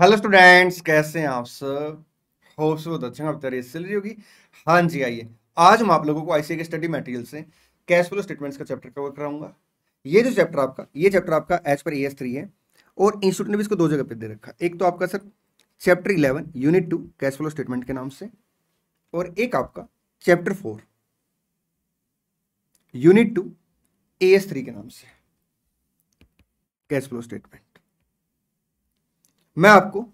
Hello students कैसे हैं आप सब होप बहुत अच्छे आप चल रही होगी हाँ जी आइए आज मैं आप लोगों को आईसीए के स्टडी मटेरियल से कैश फ्लो स्टेटमेंट्स का चैप्टर कवर कराऊंगा ये जो चैप्टर आपका ये चैप्टर आपका एज पर एस थ्री है और इंस्टीट्यूट ने भी इसको दो जगह पे दे रखा एक तो आपका sir chapter eleven unit two cash flow statement के नाम से और एक आपका chapter four unit two A S three के नाम से कैश फ्लो स्टेटमेंट मैं आपको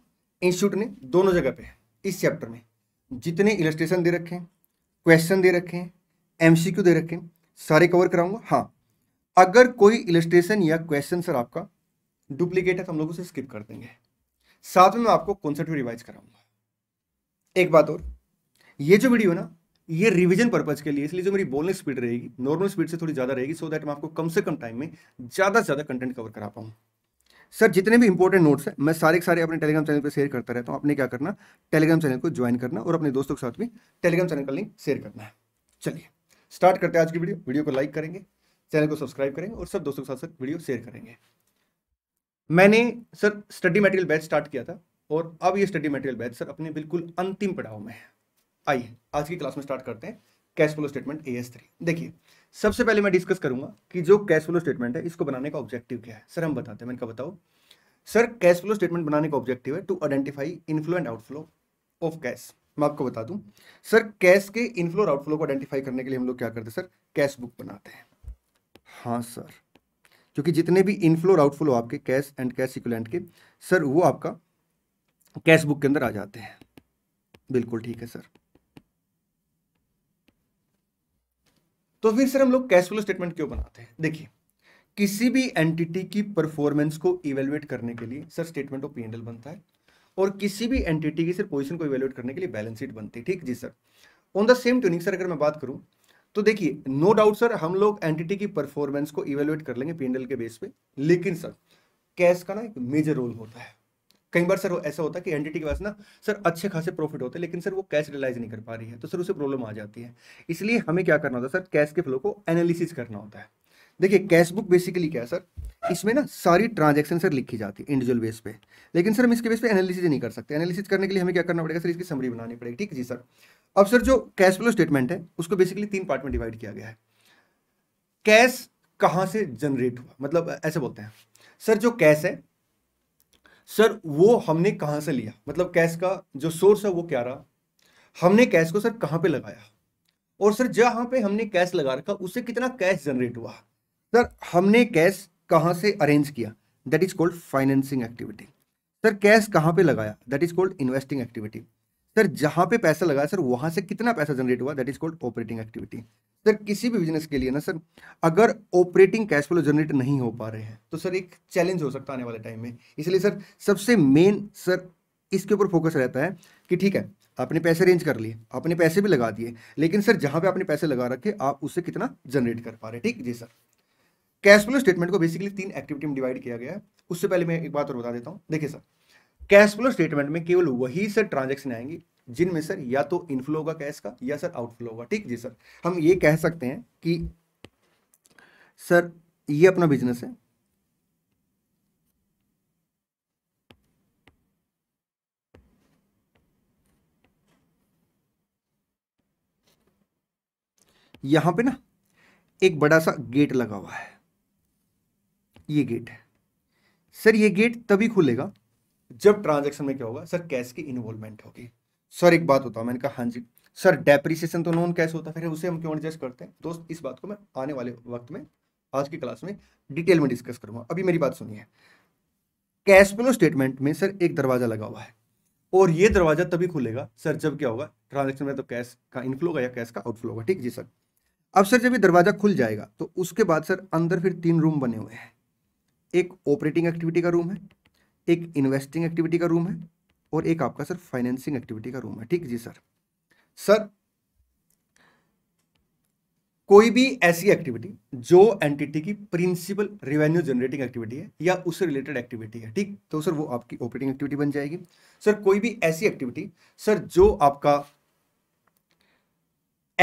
इंस्टीट्यूट ने दोनों जगह पे इस चैप्टर में जितने इलस्ट्रेशन दे रखे हैं क्वेश्चन दे रखे हैं क्यू दे रखे हैं सारे कवर कराऊंगा हाँ अगर कोई इलस्ट्रेशन या क्वेश्चन सर आपका डुप्लीकेट है तो हम लोग उसे स्किप कर देंगे साथ में मैं आपको कॉन्सेप्ट भी रिवाइज कराऊंगा एक बात और ये जो वीडियो ना ये रिवीजन पर्पज के लिए इसलिए जो मेरी बोलने स्पीड रहेगी नॉर्मल स्पीड से थोड़ी ज़्यादा रहेगी सो so दैट मैं आपको कम से कम टाइम में ज़्यादा से ज़्यादा कंटेंट कवर करा पाऊँ सर जितने भी इंपॉर्टेंट नोट्स हैं मैं सारे के सारे अपने टेलीग्राम चैनल पर शेयर करता रहता हूँ आपने क्या करना टेलीग्राम चैनल को ज्वाइन करना और अपने दोस्तों के साथ भी टेलीग्राम चैनल का लिंक शेयर करना है चलिए स्टार्ट करते हैं आज की वीडियो वीडियो को लाइक करेंगे चैनल को सब्सक्राइब करेंगे और सब दोस्तों के साथ साथ वीडियो शेयर करेंगे मैंने sir study material batch start किया था और अब ये स्टडी मटेरियल बैच सर अपने बिल्कुल अंतिम पड़ाव में है आइए आज की क्लास में स्टार्ट करते हैं cash flow statement A S three देखिए सबसे पहले मैं डिस्कस करूंगा कि जो कैश फ्लो स्टेटमेंट है इसको बनाने का ऑब्जेक्टिव क्या है सर हम बताते हैं मैंने कहा बताओ सर कैश फ्लो स्टेटमेंट बनाने का ऑब्जेक्टिव है to identify inflow and outflow of cash मैं आपको बता दूं सर कैश के इनफ्लो और आउटफ्लो को आइडेंटिफाई करने के लिए हम लोग क्या करते हैं सर कैश बुक बनाते हैं हाँ सर क्योंकि जितने भी इनफ्लो और आउटफ्लो आपके कैश एंड कैश इक्वलेंट के सर वो आपका कैश बुक के अंदर आ जाते हैं बिल्कुल ठीक है सर तो फिर सर हम लोग कैश फ्लो स्टेटमेंट क्यों बनाते हैं देखिए किसी भी एंटिटी की परफॉर्मेंस को इवेलुएट करने के लिए सर स्टेटमेंट ऑफ पीएनएल बनता है और किसी भी एंटिटी की सर पोजीशन को इवेलुएट करने के लिए बैलेंस शीट बनती है ठीक जी sir on the same tuning sir अगर मैं बात करूं तो देखिए नो डाउट सर हम लोग एंटिटी की परफॉर्मेंस को इवेलुएट कर लेंगे पीएनएल के बेस पे लेकिन सर कैश का ना एक मेजर रोल होता है कई बार सर ऐसा होता है कि एनडीटी के पास ना सर अच्छे खासे प्रॉफिट होते हैं लेकिन सर वो कैश रिलाइज नहीं कर पा रही है तो सर उसे प्रॉब्लम आ जाती है इसलिए हमें क्या करना होता है सर कैश के फ्लो को एनालिसिस करना होता है देखिए कैश बुक बेसिकली क्या है सर इसमें ना सारी ट्रांजेक्शन सर लिखी जाती है इंडिविजुअल बेस पे लेकिन सर हम इसके बेस पे एनालिसिस नहीं कर सकते एनालिसिस करने के लिए हमें क्या करना पड़ेगा सर इसकी समरी बनानी पड़ेगी ठीक जी सर अब सर जो कैश फ्लो स्टेटमेंट है उसको बेसिकली तीन पार्ट में डिवाइड किया गया है कैश कहाँ से जनरेट हुआ मतलब ऐसे बोलते हैं सर जो कैश है सर वो हमने कहाँ से लिया मतलब कैश का जो सोर्स है वो क्या रहा हमने कैश को सर कहाँ पे लगाया और सर जहाँ पे हमने कैश लगा रखा उससे कितना कैश जनरेट हुआ सर हमने कैश कहाँ से अरेंज किया that is called financing activity sir cash कहाँ पे लगाया that is called investing activity sir जहां पे पैसा लगा सर वहां से कितना पैसा जनरेट हुआ that is called operating activity sir किसी भी बिजनेस के लिए ना सर अगर ऑपरेटिंग कैश फ्लो जनरेट नहीं हो पा रहे हैं तो सर एक चैलेंज हो सकता है आने वाले टाइम में इसलिए सर सबसे मेन सर इसके ऊपर फोकस रहता है कि ठीक है आपने पैसे अरेंज कर लिए आपने पैसे भी लगा दिए लेकिन सर जहां पे आपने पैसे लगा रखे आप उससे कितना जनरेट कर पा रहे ठीक जी सर कैश फ्लो स्टेटमेंट को बेसिकली तीन एक्टिविटी में डिवाइड किया गया है उससे पहले मैं एक बात और बता देता हूँ देखिए सर कैश फ्लो स्टेटमेंट में केवल वही सर ट्रांजेक्शन आएंगी जिनमें सर या तो इनफ्लो होगा कैश का या सर आउटफ्लो होगा ठीक जी सर हम ये कह सकते हैं कि सर ये अपना बिजनेस है यहां पे ना एक बड़ा सा गेट लगा हुआ है ये गेट है सर ये गेट तभी खुलेगा जब ट्रांजेक्शन में क्या होगा सर कैश की इन्वॉल्वमेंट होगी सर एक बात होता मैंने कहा हाँ जी सर डेप्रिसिएशन तो नॉन कैश होता है फिर उसे हम क्यों एडजस्ट करते हैं दोस्त इस बात को मैं आने वाले वक्त में आज की क्लास में डिटेल में डिस्कस करूंगा अभी मेरी बात सुनिए कैश फ्लो स्टेटमेंट में सर एक दरवाजा लगा हुआ है और ये दरवाजा तभी खुलेगा सर जब क्या होगा ट्रांजेक्शन में तो कैश का इनफ्लो होगा या कैश का आउटफ्लो होगा ठीक जी सर अब सर जब ये दरवाजा खुल जाएगा तो उसके बाद सर अंदर फिर तीन रूम बने हुए हैं एक ऑपरेटिंग एक्टिविटी का रूम है एक इन्वेस्टिंग एक्टिविटी का रूम है और एक आपका सर फाइनेंसिंग एक्टिविटी का रूम है ठीक जी सर सर कोई भी ऐसी एक्टिविटी जो एंटिटी की प्रिंसिपल रेवेन्यू जनरेटिंग एक्टिविटी है या उससे रिलेटेड एक्टिविटी है ठीक तो सर वो आपकी ऑपरेटिंग एक्टिविटी बन जाएगी सर कोई भी ऐसी एक्टिविटी सर जो आपका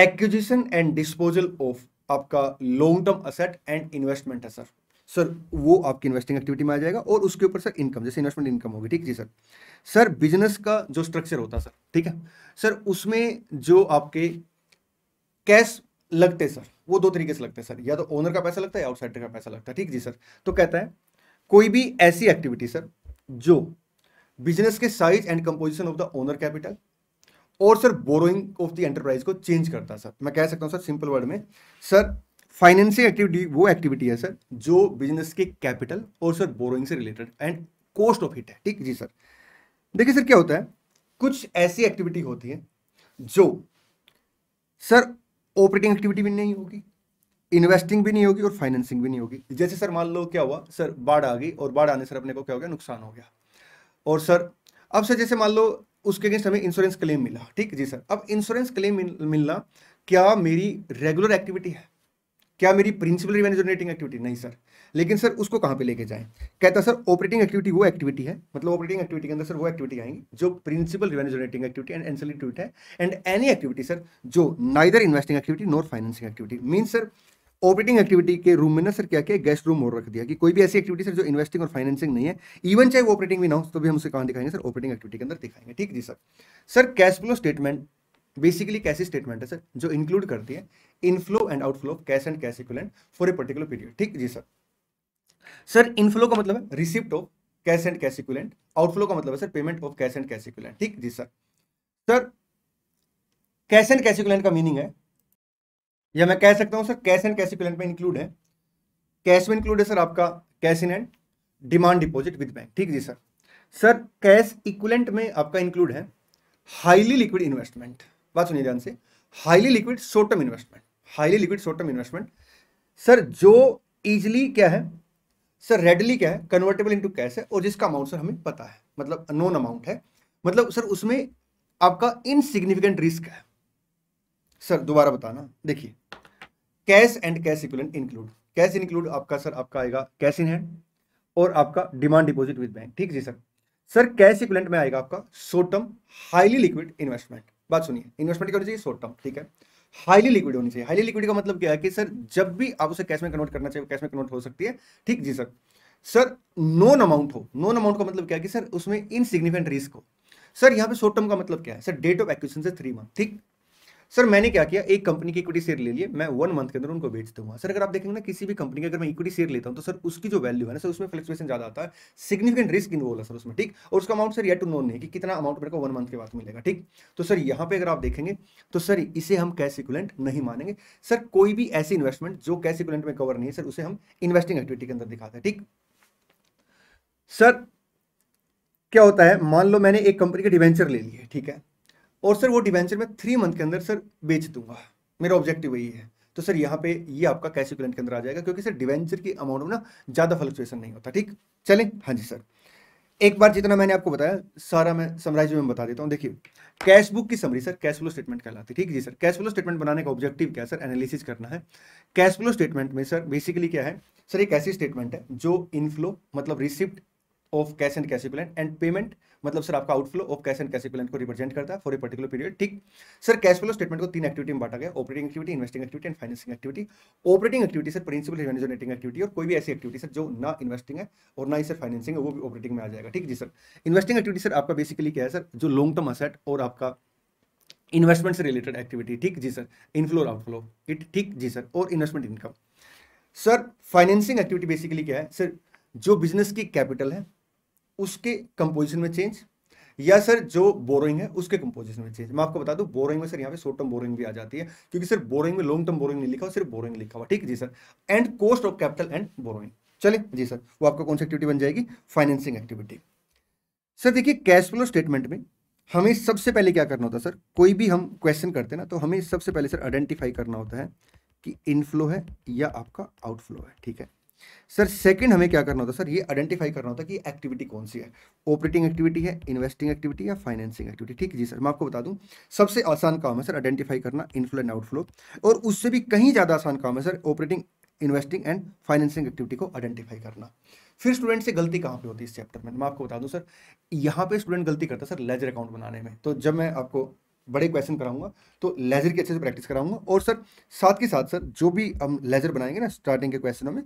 एक्विजिशन एंड डिस्पोजल ऑफ आपका long term asset and investment है सर सर वो आपकी इन्वेस्टिंग एक्टिविटी में आ जाएगा और उसके ऊपर सर इनकम जैसे इन्वेस्टमेंट इनकम होगी ठीक जी सर सर बिजनेस का जो स्ट्रक्चर होता है सर ठीक है सर उसमें जो आपके कैश लगते हैं सर वो दो तरीके से लगते हैं सर या तो ओनर का पैसा लगता है या आउटसाइडर का पैसा लगता है ठीक जी सर तो कहता है कोई भी ऐसी एक्टिविटी सर जो बिजनेस के size and composition of the owner capital और sir borrowing of the enterprise को चेंज करता है सर मैं कह सकता हूँ सर सिंपल वर्ड में सर फाइनेंशियल एक्टिविटी वो एक्टिविटी है सर जो बिजनेस के कैपिटल और सर बोरोइंग से related and cost of it है ठीक जी सर देखिए सर क्या होता है कुछ ऐसी एक्टिविटी होती है जो सर ऑपरेटिंग एक्टिविटी भी नहीं होगी इन्वेस्टिंग भी नहीं होगी और फाइनेंसिंग भी नहीं होगी जैसे सर मान लो क्या हुआ सर बाढ़ आ गई और बाढ़ आने सर अपने को क्या हो गया नुकसान हो गया और सर अब सर जैसे मान लो उसके अगेंस्ट हमें इंश्योरेंस क्लेम मिला ठीक जी सर अब इंश्योरेंस क्लेम मिलना क्या मेरी रेगुलर एक्टिविटी है क्या मेरी प्रिंसिपल रिवेन्यू जनरेटिंग एक्टिविटी नहीं सर लेकिन सर उसको कहाँ पे लेके जाएं कहता सर ऑपरेटिंग एक्टिविटी वो एक्टिविटी है मतलब ऑपरेटिंग एक्टिविटी के अंदर सर वो एक्टिविटी आएंगी जो principal revenue generating activity and ancillary activity है एंड एनी एक्टिविटी सर जो neither investing activity nor financing activity mean sir operating activity के रूम में ना सर क्या किया गेस्ट रूम और रख दिया कि कोई भी ऐसी एक्टिविटी सर जो इन्वेस्टिंग और फाइनेंसिंग नहीं है इवन चाहे वो ऑपरेटिंग भी ना हो तो भी हम उसे कहाँ दिखाएंगे सर ऑपरेटिंग एक्टिविटी के अंदर दिखाएंगे ठीक जी sir sir cash flow statement basically कैसी स्टेटमेंट है सर जो इंक्लूड करती है inflow and outflow of cash and cash equivalent for a particular period ठीक जी सर सर इनफ्लो का मतलब है receipt of cash and cash equivalent outflow का मतलब है sir payment of cash and cash equivalent ठीक जी sir sir cash and cash equivalent का मीनिंग है या मैं कह सकता हूं sir cash and cash equivalent में इंक्लूड है कैश में इंक्लूड है सर आपका cash in and demand deposit with bank ठीक जी सर सर कैश इक्वलेंट में आपका इंक्लूड है हाईली लिक्विड इन्वेस्टमेंट बात सुनिए ध्यान से highly liquid short term investment highly liquid short term investment sir जो इजिली क्या है सर रेडली क्या है कन्वर्टेबल इनटू कैश है और जिसका अमाउंट सर हमें पता है मतलब नोन अमाउंट है मतलब सर उसमें आपका इनसिग्निफिकेंट रिस्क है सर दोबारा बताना देखिए cash and cash equivalent include cash include आपका सर आपका आएगा कैश इन हैंड और आपका डिमांड डिपॉजिट विद बैंक ठीक जी सर सर कैश इक्विलेंट में आएगा आपका short term highly liquid investment बात सुनिए इन्वेस्टमेंट क्या होनी चाहिए शॉर्ट टर्म ठीक है हाईली लिक्विड होनी चाहिए हाईली लिक्विड का मतलब क्या है कि सर जब भी आप उसे कैश में कन्वर्ट करना चाहिए कैश में कन्वर्ट हो सकती है ठीक जी सर सर नोन अमाउंट हो नोन अमाउंट का मतलब क्या है कि सर उसमें इनसिग्निफिकेंट रिस्क हो सर यहाँ पे शॉर्ट टर्म का मतलब क्या है सर डेट ऑफ एक्विजिशन से थ्री मंथ ठीक सर मैंने क्या किया एक कंपनी की इक्विटी शेयर ले लिए मैं वन मंथ के अंदर उनको बेच दूंगा सर अगर आप देखेंगे ना किसी भी कंपनी की अगर मैं इक्विटी शेयर लेता हूं तो सर उसकी जो वैल्यू है ना सर उसमें फ्लक्चुएशन ज्यादा आता है सिग्निफिकेंट रिस्क इन्वॉल्व है सर उसमें ठीक और उसका अमाउंट सर ये टू नो नहीं कि कितना अमाउंट मेरे को वन मंथ के बाद मिलेगा ठीक तो सर यहाँ पे अगर आप देखेंगे तो सर इसे हम कैश इक्वलेंट नहीं मानेंगे सर कोई भी ऐसी इन्वेस्टमेंट जो कैश इक्वलेंट में कवर नहीं है सर उसे हम इन्वेस्टिंग एक्टिविटी के अंदर दिखाते हैं ठीक सर क्या होता है मान लो मैंने एक कंपनी के डिवेंचर ले लिए ठीक है और सर वो डिवेंचर मैं थ्री मंथ के अंदर सर बेच दूंगा मेरा ऑब्जेक्टिव वही है तो सर यहाँ पे ये आपका कैश के अंदर आ जाएगा क्योंकि सर डिवेंचर की अमाउंट में ना ज़्यादा फ्लक्चुएसन नहीं होता ठीक चलें हाँ जी सर एक बार जितना मैंने आपको बताया सारा मैं समराइज में बता देता हूँ देखिए कैश बुक की summary sir cash flow statement कहलाती है ठीक जी सर कैश फ्लो स्टेटमेंट बनाने का ऑब्जेक्टिव क्या सर एनालिसिस करना है कैश फ्लो स्टेटमेंट में सर बेसिकली क्या है सर एक ऐसी स्टेटमेंट है जो इनफ्लो मतलब receipt of cash and cash equivalent and payment मतलब सर आपका outflow of cash and cash equivalent को रिप्रेजेंट करता है फॉर ए पर्टिकुलर पीरियड ठीक सर कैश फ्लो स्टेटमेंट को तीन एक्टिविटी में बांटा गया operating activity investing activity and financing activity operating activity sir principal revenue generating activity और कोई भी ऐसी एक्टिविटी सर जो ना इन्वेस्टिंग है और ना ही सर फाइनेंसिंग है वो भी ऑपरेटिंग में आ जाएगा ठीक जी सर इन्वेस्टिंग एक्टिविटी सर आपका बेसिकली क्या है सर जो लॉन्ग टर्म असेट और आपका इन्वेस्टमेंट से रिलेटेड एक्टिविटी ठीक जी सर इनफ्लो और आउटफ्लो इट ठीक जी सर और investment income sir financing activity basically क्या है सर जो बिजनेस की कैपिटल है उसके कंपोजिशन में चेंज या सर जो बोरिंग है उसके कंपोजिशन में चेंज मैं आपको बता दूं बोरिंग में सर यहाँ पे शॉर्ट टर्म बोरिंग भी आ जाती है क्योंकि सर बोरिंग में लॉन्ग टर्म बोरिंग नहीं लिखा हुआ सिर्फ बोरिंग लिखा हुआ ठीक है जी sir and cost of capital and borrowing चले जी सर वो आपका कौन सी एक्टिविटी बन जाएगी फाइनेंसिंग एक्टिविटी सर देखिए कैश फ्लो स्टेटमेंट में हमें सबसे पहले क्या करना होता है सर कोई भी हम क्वेश्चन करते हैं ना तो हमें सबसे पहले सर आइडेंटिफाई करना होता है कि इनफ्लो है या आपका आउटफ्लो है ठीक है सर सेकंड हमें क्या करना होता है सर ये आइडेंटिफाई करना होता है कि एक्टिविटी कौन सी है ऑपरेटिंग एक्टिविटी है इन्वेस्टिंग एक्टिविटी या फाइनेंसिंग एक्टिविटी ठीक है जी सर मैं आपको बता दूं सबसे आसान काम है सर आइडेंटिफाई करना इनफ्लो एंड आउटफ्लो और उससे भी कहीं ज़्यादा आसान काम है sir operating investing and financing activity को आइडेंटिफाई करना फिर स्टूडेंट से गलती कहाँ पे होती है इस चैप्टर में मैं आपको बता दूं सर यहाँ पे स्टूडेंट गलती करता है सर लेजर अकाउंट बनाने में तो जब मैं आपको बड़े क्वेश्चन कराऊंगा तो लेजर की अच्छे से प्रैक्टिस कराऊंगा और सर साथ के साथ सर जो भी हम लेजर बनाएंगे ना स्टार्टिंग के क्वेश्चनों में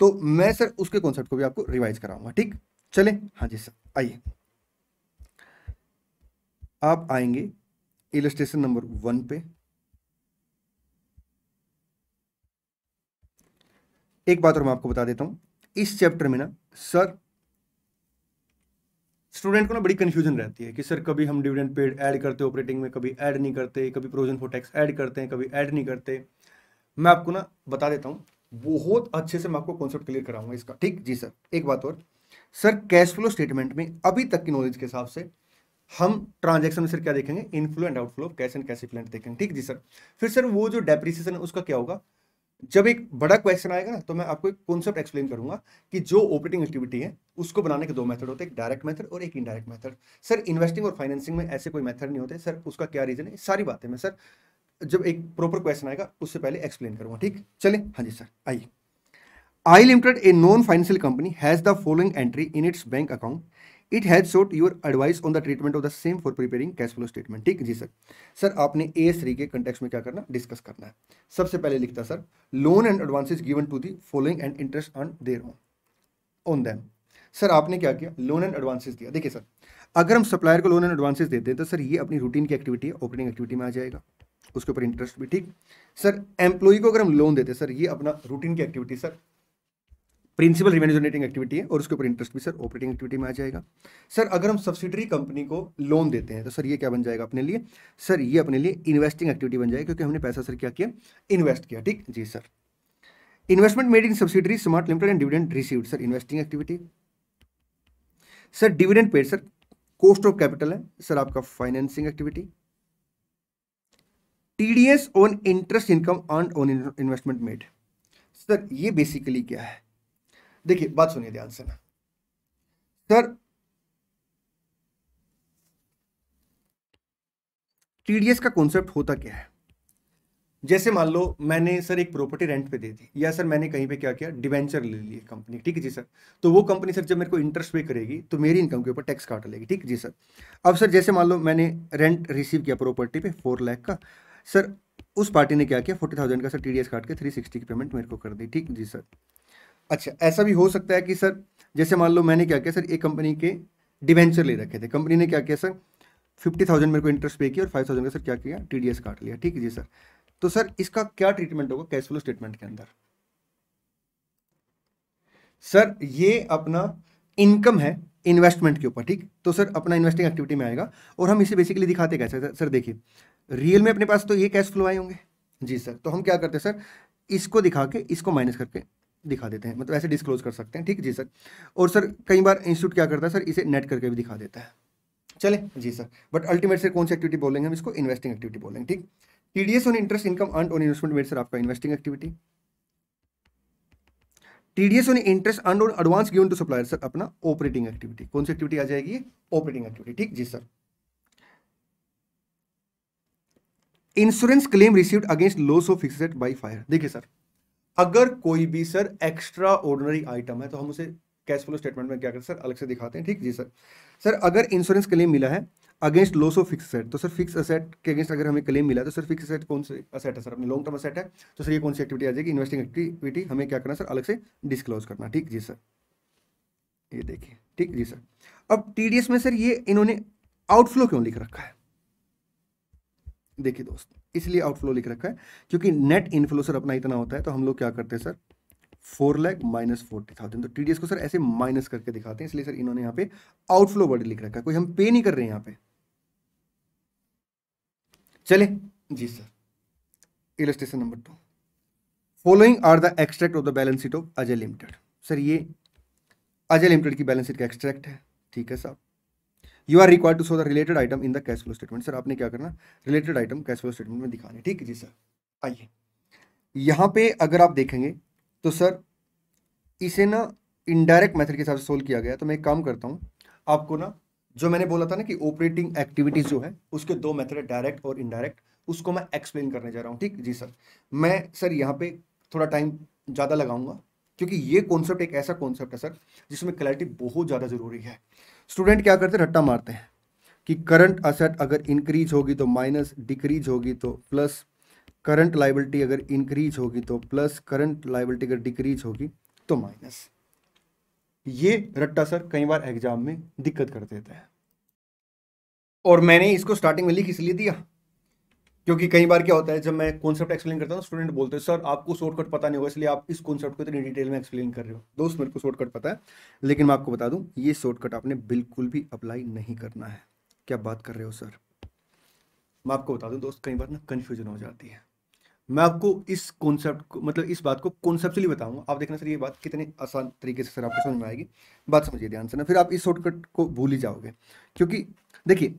तो मैं सर उसके कॉन्सेप्ट को भी आपको रिवाइज कराऊंगा ठीक चले हाँ जी सर आइए आप आएंगे इलस्ट्रेशन नंबर वन पे एक बात और मैं आपको बता देता हूं इस चैप्टर में ना सर स्टूडेंट को ना बड़ी कन्फ्यूजन रहती है कि सर कभी हम डिविडेंड पेड ऐड करते ऑपरेटिंग में कभी ऐड नहीं करते कभी प्रोविजन फॉर टैक्स ऐड करते हैं कभी ऐड नहीं करते मैं आपको ना बता देता हूँ बहुत अच्छे से मैं आपको कॉन्सेप्ट क्लियर कराऊंगा इसका ठीक जी सर एक बात और सर कैश फ्लो स्टेटमेंट में अभी तक की नॉलेज के हिसाब से हम ट्रांजेक्शन में सर क्या देखेंगे inflow and outflow cash and cash equivalent देखेंगे ठीक जी सर फिर सर वो जो डेप्रिसिएशन है उसका क्या होगा जब एक बड़ा क्वेश्चन आएगा ना तो मैं आपको एक कॉन्सेप्ट एक्सप्लेन करूंगा कि जो ऑपरेटिंग एक्टिविटी है उसको बनाने के दो मेथड होते हैं एक डायरेक्ट मेथड और एक इनडायरेक्ट मेथड सर इन्वेस्टिंग और फाइनेंसिंग में ऐसे कोई मेथड नहीं होते सर उसका क्या रीजन है सारी बातें मैं सर जब एक प्रॉपर क्वेश्चन आएगा उससे पहले एक्सप्लेन करूंगा ठीक चले हाँ जी सर आइए I limited a non financial company has the following entry in its bank account it has sought your advice on the treatment of the same for preparing cash flow statement ठीक जी sir sir आपने A S three के context में क्या करना discuss करना है सबसे पहले लिखता sir loan and advance given to the following and interest on there on on them sir आपने क्या किया लोन एंड एडवांसिस दिया देखिए सर अगर हम सप्लायर को लोन एंड एडवांसिस देते हैं तो सर ये अपनी रूटीन की एक्टिविटी है ओपनिंग एक्टिविटी में आ जाएगा उसके ऊपर इंटरेस्ट भी ठीक सर एम्प्लॉई को अगर हम लोन देते सर ये अपना रूटीन की activity sir principal revenue generating activity है और उसके ऊपर इंटरेस्ट भी सर ऑपरेटिंग एक्टिविटी में आ जाएगा सर अगर हम सब्सिडरी कंपनी को लोन देते हैं तो सर ये क्या बन जाएगा अपने लिए सर ये अपने लिए इन्वेस्टिंग एक्टिविटी बन जाएगी क्योंकि हमने पैसा सर क्या किया इन्वेस्ट किया ठीक जी sir investment made in subsidiary smart limited and dividend receive sir investing activity sir dividend paid sir cost of capital है सर आपका financing activity TDS on interest income on on investment made sir ये basically क्या है देखिए बात सुनिए ध्यान से ना सर टीडीएस का कॉन्सेप्ट होता क्या है जैसे मान लो मैंने सर एक प्रॉपर्टी रेंट पे दे दी या सर मैंने कहीं पे क्या किया डिवेंचर ले लिए कंपनी ठीक है जी सर तो वो कंपनी सर जब मेरे को इंटरेस्ट पे करेगी तो मेरी इनकम के ऊपर टैक्स काट लेगी ठीक जी सर अब सर जैसे मान लो मैंने रेंट रिसीव किया प्रॉपर्टी पे फोर लाख का सर उस पार्टी ने क्या किया फोर्टी थाउजेंड का सर टी काट के थ्री सिक्सटी की पेमेंट मेरे को कर दी ठीक जी सर अच्छा ऐसा भी हो सकता है कि सर जैसे मान लो मैंने क्या किया सर एक कंपनी के डिवेंचर ले रखे थे कंपनी ने क्या किया सर फिफ्टी थाउजेंड मेरे को इंटरेस्ट पे किया और फाइव थाउजेंड का सर क्या किया टी डी एस काट लिया ठीक है जी सर तो सर इसका क्या ट्रीटमेंट होगा कैश फ्लो स्टेटमेंट के अंदर सर ये अपना इनकम है इन्वेस्टमेंट के ऊपर ठीक तो सर अपना इन्वेस्टिंग एक्टिविटी में आएगा और हम इसे बेसिकली दिखाते कैसे सर, सर देखिए रियल में अपने पास तो ये कैश फ्लो आए होंगे जी सर तो हम क्या करते हैं सर इसको दिखा के इसको माइनस करके दिखा देते हैं मतलब ऐसे डिस्क्लोज कर सकते हैं ठीक जी सर और सर कई बार इंस्टीट्यूट क्या करता है सर इसे नेट करके भी दिखा देता है चले जी सर बट अल्टीमेट सर कौन सी एक्टिविटी बोलेंगे हम इसको इन्वेस्टिंग एक्टिविटी बोलेंगे ठीक T D S on interest income earn on investment made sir आपका investing activity TDS on interest earn on advance given to supplier sir अपना ऑपरेटिंग एक्टिविटी कौन सी एक्टिविटी आ जाएगी ऑपरेटिंग एक्टिविटी ठीक जी sir insurance claim received against loss of fixed by fire देखिए sir अगर कोई भी सर एक्स्ट्रा ऑर्डनरी आइटम है तो हम उसे कैश फ्लो स्टेटमेंट में क्या करें सर अलग से दिखाते हैं ठीक जी सर सर अगर इंश्योरेंस क्लेम मिला है against loss of fix asset तो सर फिक्स असेट के अगेंस्ट अगर हमें क्लेम मिला तो सर फिक्स असेट कौन से असेट है सर अपने लॉन्ग टर्म असेट है तो सर ये कौन सी एक्टिविटी आ जाएगी इन्वेस्टिंग एक्टिविटी हमें क्या करना सर अलग से डिस्क्लोज करना ठीक जी सर ये देखिए ठीक जी सर अब टी में सर ये इन्होंने आउटफ्लो क्यों लिख रखा है देखिए दोस्त इसलिए आउटफ्लो लिख रखा है क्योंकि नेट इनफ्लो सर अपना इतना होता है तो हम लोग क्या करते हैं sir four lakh minus forty thousand तो टीडीएस को सर ऐसे माइनस करके दिखाते हैं इसलिए सर इन्होंने यहाँ पे आउटफ्लो वर्ड लिख रखा है कोई हम पे नहीं कर रहे हैं यहाँ पे चले जी sir illustration number two following are the extract of the balance sheet of Ajay limited sir ये अजय लिमिटेड की बैलेंस शीट का एक्सट्रैक्ट है ठीक है साहब you are require to show the related item in the cash flow statement sir आपने क्या करना related item cash flow statement में दिखाने ठीक है जी सर आइए यहाँ पे अगर आप देखेंगे तो सर इसे ना इनडायरेक्ट मेथड के हिसाब से सोल्व किया गया तो मैं एक काम करता हूँ आपको ना जो मैंने बोला था ना कि ऑपरेटिंग एक्टिविटीज जो है उसके दो मेथड है डायरेक्ट और इनडायरेक्ट उसको मैं एक्सप्लेन करने जा रहा हूँ ठीक जी सर मैं सर यहाँ पे थोड़ा टाइम ज़्यादा लगाऊंगा क्योंकि ये कॉन्सेप्ट एक ऐसा कॉन्सेप्ट है सर जिसमें क्लैरिटी बहुत ज़्यादा ज़रूरी है स्टूडेंट क्या करते हैं रट्टा मारते हैं कि करंट असेट अगर इंक्रीज होगी तो माइनस डिक्रीज होगी तो प्लस करंट लाइबिलिटी अगर इंक्रीज होगी तो प्लस करंट लाइबिलिटी अगर डिक्रीज होगी तो माइनस ये रट्टा सर कई बार एग्जाम में दिक्कत कर देते हैं और मैंने इसको स्टार्टिंग में लिख इसलिए दिया क्योंकि कई बार क्या होता है जब मैं कॉन्सेप्ट एक्सप्लेन करता हूँ स्टूडेंट बोलते हैं सर आपको शॉर्टकट पता नहीं होगा इसलिए आप इस कॉन्सेप्ट को इतनी डिटेल में एक्सप्लेन कर रहे हो दोस्त मेरे को शॉर्टकट पता है लेकिन मैं आपको बता दूँ ये शॉर्टकट आपने बिल्कुल भी अप्लाई नहीं करना है क्या बात कर रहे हो सर मैं आपको बता दूँ दोस्त कई बार ना कन्फ्यूजन हो जाती है मैं आपको इस कॉन्सेप्ट को मतलब इस बात को कॉन्सेप्टली बताऊंगा आप देखना सर ये बात कितने आसान तरीके से सर आपको समझ में आएगी बात समझिए ध्यान से ना फिर आप इस शॉर्टकट को भूल ही जाओगे क्योंकि देखिए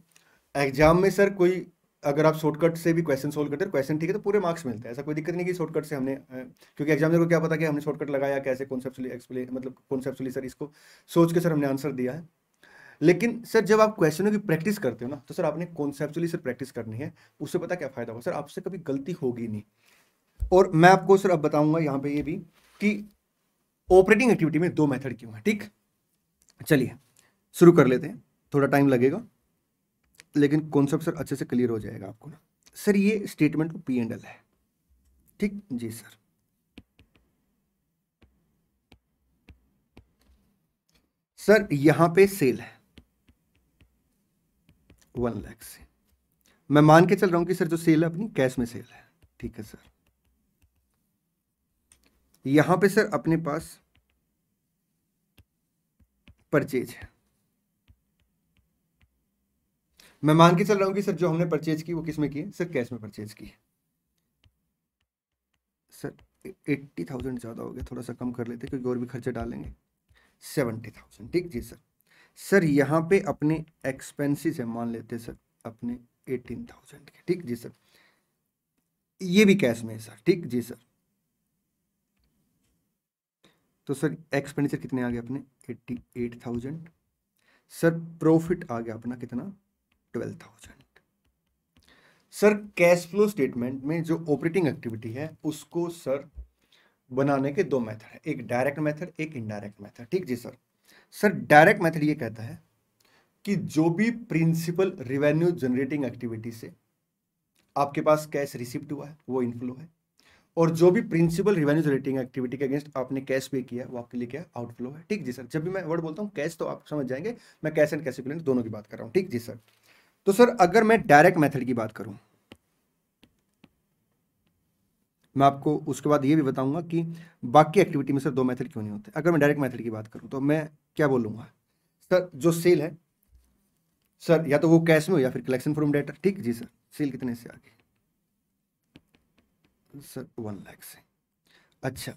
एग्जाम में सर कोई अगर आप शॉर्टकट से भी क्वेश्चन सोल्व करते हैं क्वेश्चन ठीक है तो पूरे मार्क्स मिलते हैं ऐसा कोई दिक्कत नहीं कि शॉर्टकट से हमने क्योंकि एग्जाम को क्या पता कि हमने शॉर्टकट लगाया कैसे कॉन्सेप्चुअली एक्सप्लेन मतलब कॉन्सेप्चुअली सर इसको सोच के सर हमने आंसर दिया है लेकिन सर जब आप क्वेश्चनों की प्रैक्टिस करते हो ना तो सर आपने कॉन्सेप्चुअली सर प्रैक्टिस करनी है उससे पता क्या फ़ायदा होगा सर आपसे कभी गलती होगी नहीं और मैं आपको सर अब बताऊंगा यहाँ पे ये भी कि ऑपरेटिंग एक्टिविटी में दो मेथड क्यों है ठीक चलिए शुरू कर लेते हैं थोड़ा टाइम लगेगा लेकिन कॉन्सेप्ट सर अच्छे से क्लियर हो जाएगा आपको ना सर ये स्टेटमेंट पी एंड एल है ठीक जी सर सर यहां पे सेल है वन लैख से मैं मान के चल रहा हूं कि सर जो सेल है अपनी कैश में सेल है ठीक है सर यहां पे सर अपने पास परचेज है मैं मान के चल रहा हूँ कि सर जो हमने परचेज की वो किस में की है सर कैश में परचेज की है सर एट्टी थाउजेंड ज़्यादा हो गया थोड़ा सा कम कर लेते क्योंकि और भी खर्चे डालेंगे सेवेंटी थाउजेंड ठीक जी सर सर यहाँ पे अपने एक्सपेंसिस है मान लेते सर अपने एटीन थाउजेंड के ठीक जी सर ये भी कैश में है सर ठीक जी सर तो सर एक्सपेंडिचर कितने आ गए अपने eighty eight thousand sir profit आ गया अपना कितना twelve thousand sir cash flow statement में जो ऑपरेटिंग एक्टिविटी है उसको सर बनाने के दो मेथड है एक डायरेक्ट मेथड एक इनडायरेक्ट मेथड ठीक जी सर सर डायरेक्ट मेथड ये कहता है कि जो भी प्रिंसिपल रिवेन्यू जनरेटिंग एक्टिविटी से आपके पास कैश रिसिप्ट हुआ है वो इनफ्लो है और जो भी प्रिंसिपल रिवेन्यू जनरेटिंग एक्टिविटी के अगेंस्ट आपने कैश पे किया वो आपके लिए क्या आउटफ्लो है ठीक जी सर जब भी मैं वर्ड बोलता हूँ कैश तो आप समझ जाएंगे मैं कैश एंड कैश दोनों की बात कर रहा हूँ ठीक जी सर तो सर अगर मैं डायरेक्ट मेथड की बात करूं मैं आपको उसके बाद ये भी बताऊंगा कि बाकी एक्टिविटी में सर दो मेथड क्यों नहीं होते अगर मैं डायरेक्ट मेथड की बात करूं तो मैं क्या बोलूँगा सर जो सेल है सर या तो वो कैश में हो या फिर कलेक्शन फ्रॉम डेटर ठीक जी सर सेल कितने से आगे सर वन लाख से अच्छा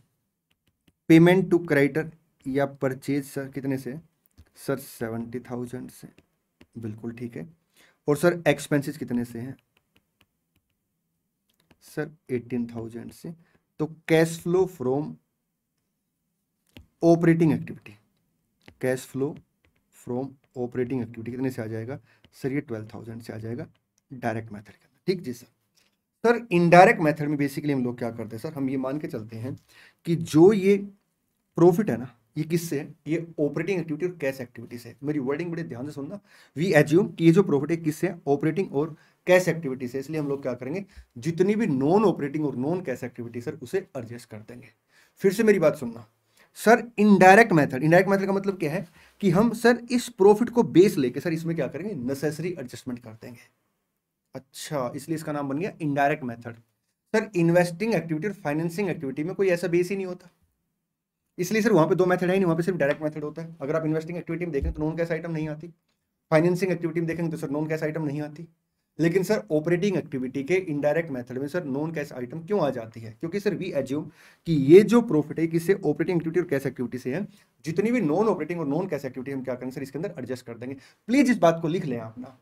पेमेंट टू क्राइटर या परचेज सर कितने से सर सेवेंटी थाउजेंड से बिल्कुल ठीक है और सर एक्सपेंसेस कितने से हैं सर एटीन थाउजेंड से तो cash flow from operating activity cash flow from operating activity कितने से आ जाएगा सर ये ट्वेल्व थाउजेंड से आ जाएगा डायरेक्ट मेथड के अंदर ठीक जी सर सर इनडायरेक्ट मेथड में बेसिकली हम लोग क्या करते हैं सर हम ये मान के चलते हैं कि जो ये प्रॉफिट है ना ये किससे ये ऑपरेटिंग एक्टिविटी और कैश एक्टिविटी से मेरी वर्डिंग बड़े ध्यान से सुनना वी एज्यूम कि ये जो प्रॉफिट है किससे ऑपरेटिंग और कैश एक्टिविटी से इसलिए हम लोग क्या करेंगे जितनी भी नॉन ऑपरेटिंग और नॉन कैश एक्टिविटी सर उसे एडजस्ट कर देंगे फिर से मेरी बात सुनना sir indirect method indirect method का मतलब क्या है कि हम सर इस प्रॉफिट को बेस लेके सर इसमें क्या करेंगे नेसेसरी एडजस्टमेंट कर देंगे अच्छा इसलिए इसका नाम बन गया indirect method sir investing activity और फाइनेंसिंग एक्टिविटी में कोई ऐसा बेस ही नहीं होता इसलिए सर वहाँ पे दो मेथड है नहीं वहाँ पे सिर्फ डायरेक्ट मेथड होता है अगर आप इन्वेस्टिंग एक्टिविटी में देखें तो नॉन कैश आइटम नहीं आती फाइनेंसिंग एक्टिविटी में देखेंगे तो सर नॉन कैश आइटम नहीं आती लेकिन सर ऑपरेटिंग एक्टिविटी के इनडायरेक्ट मेथड में सर नॉन कैश आइटम क्यों आ जाती है क्योंकि सर वी एज्यूम कि ये जो प्रॉफिट है किससे ऑपरेटिंग एक्टिविटी और कैश एक्टिविटी से है जितनी भी नॉन ऑपरेटिंग और नॉन कैश एक्टिविटी हम क्या करें सर इसके अंदर एडजस्ट कर देंगे प्लीज इस बात को लिख लें अपना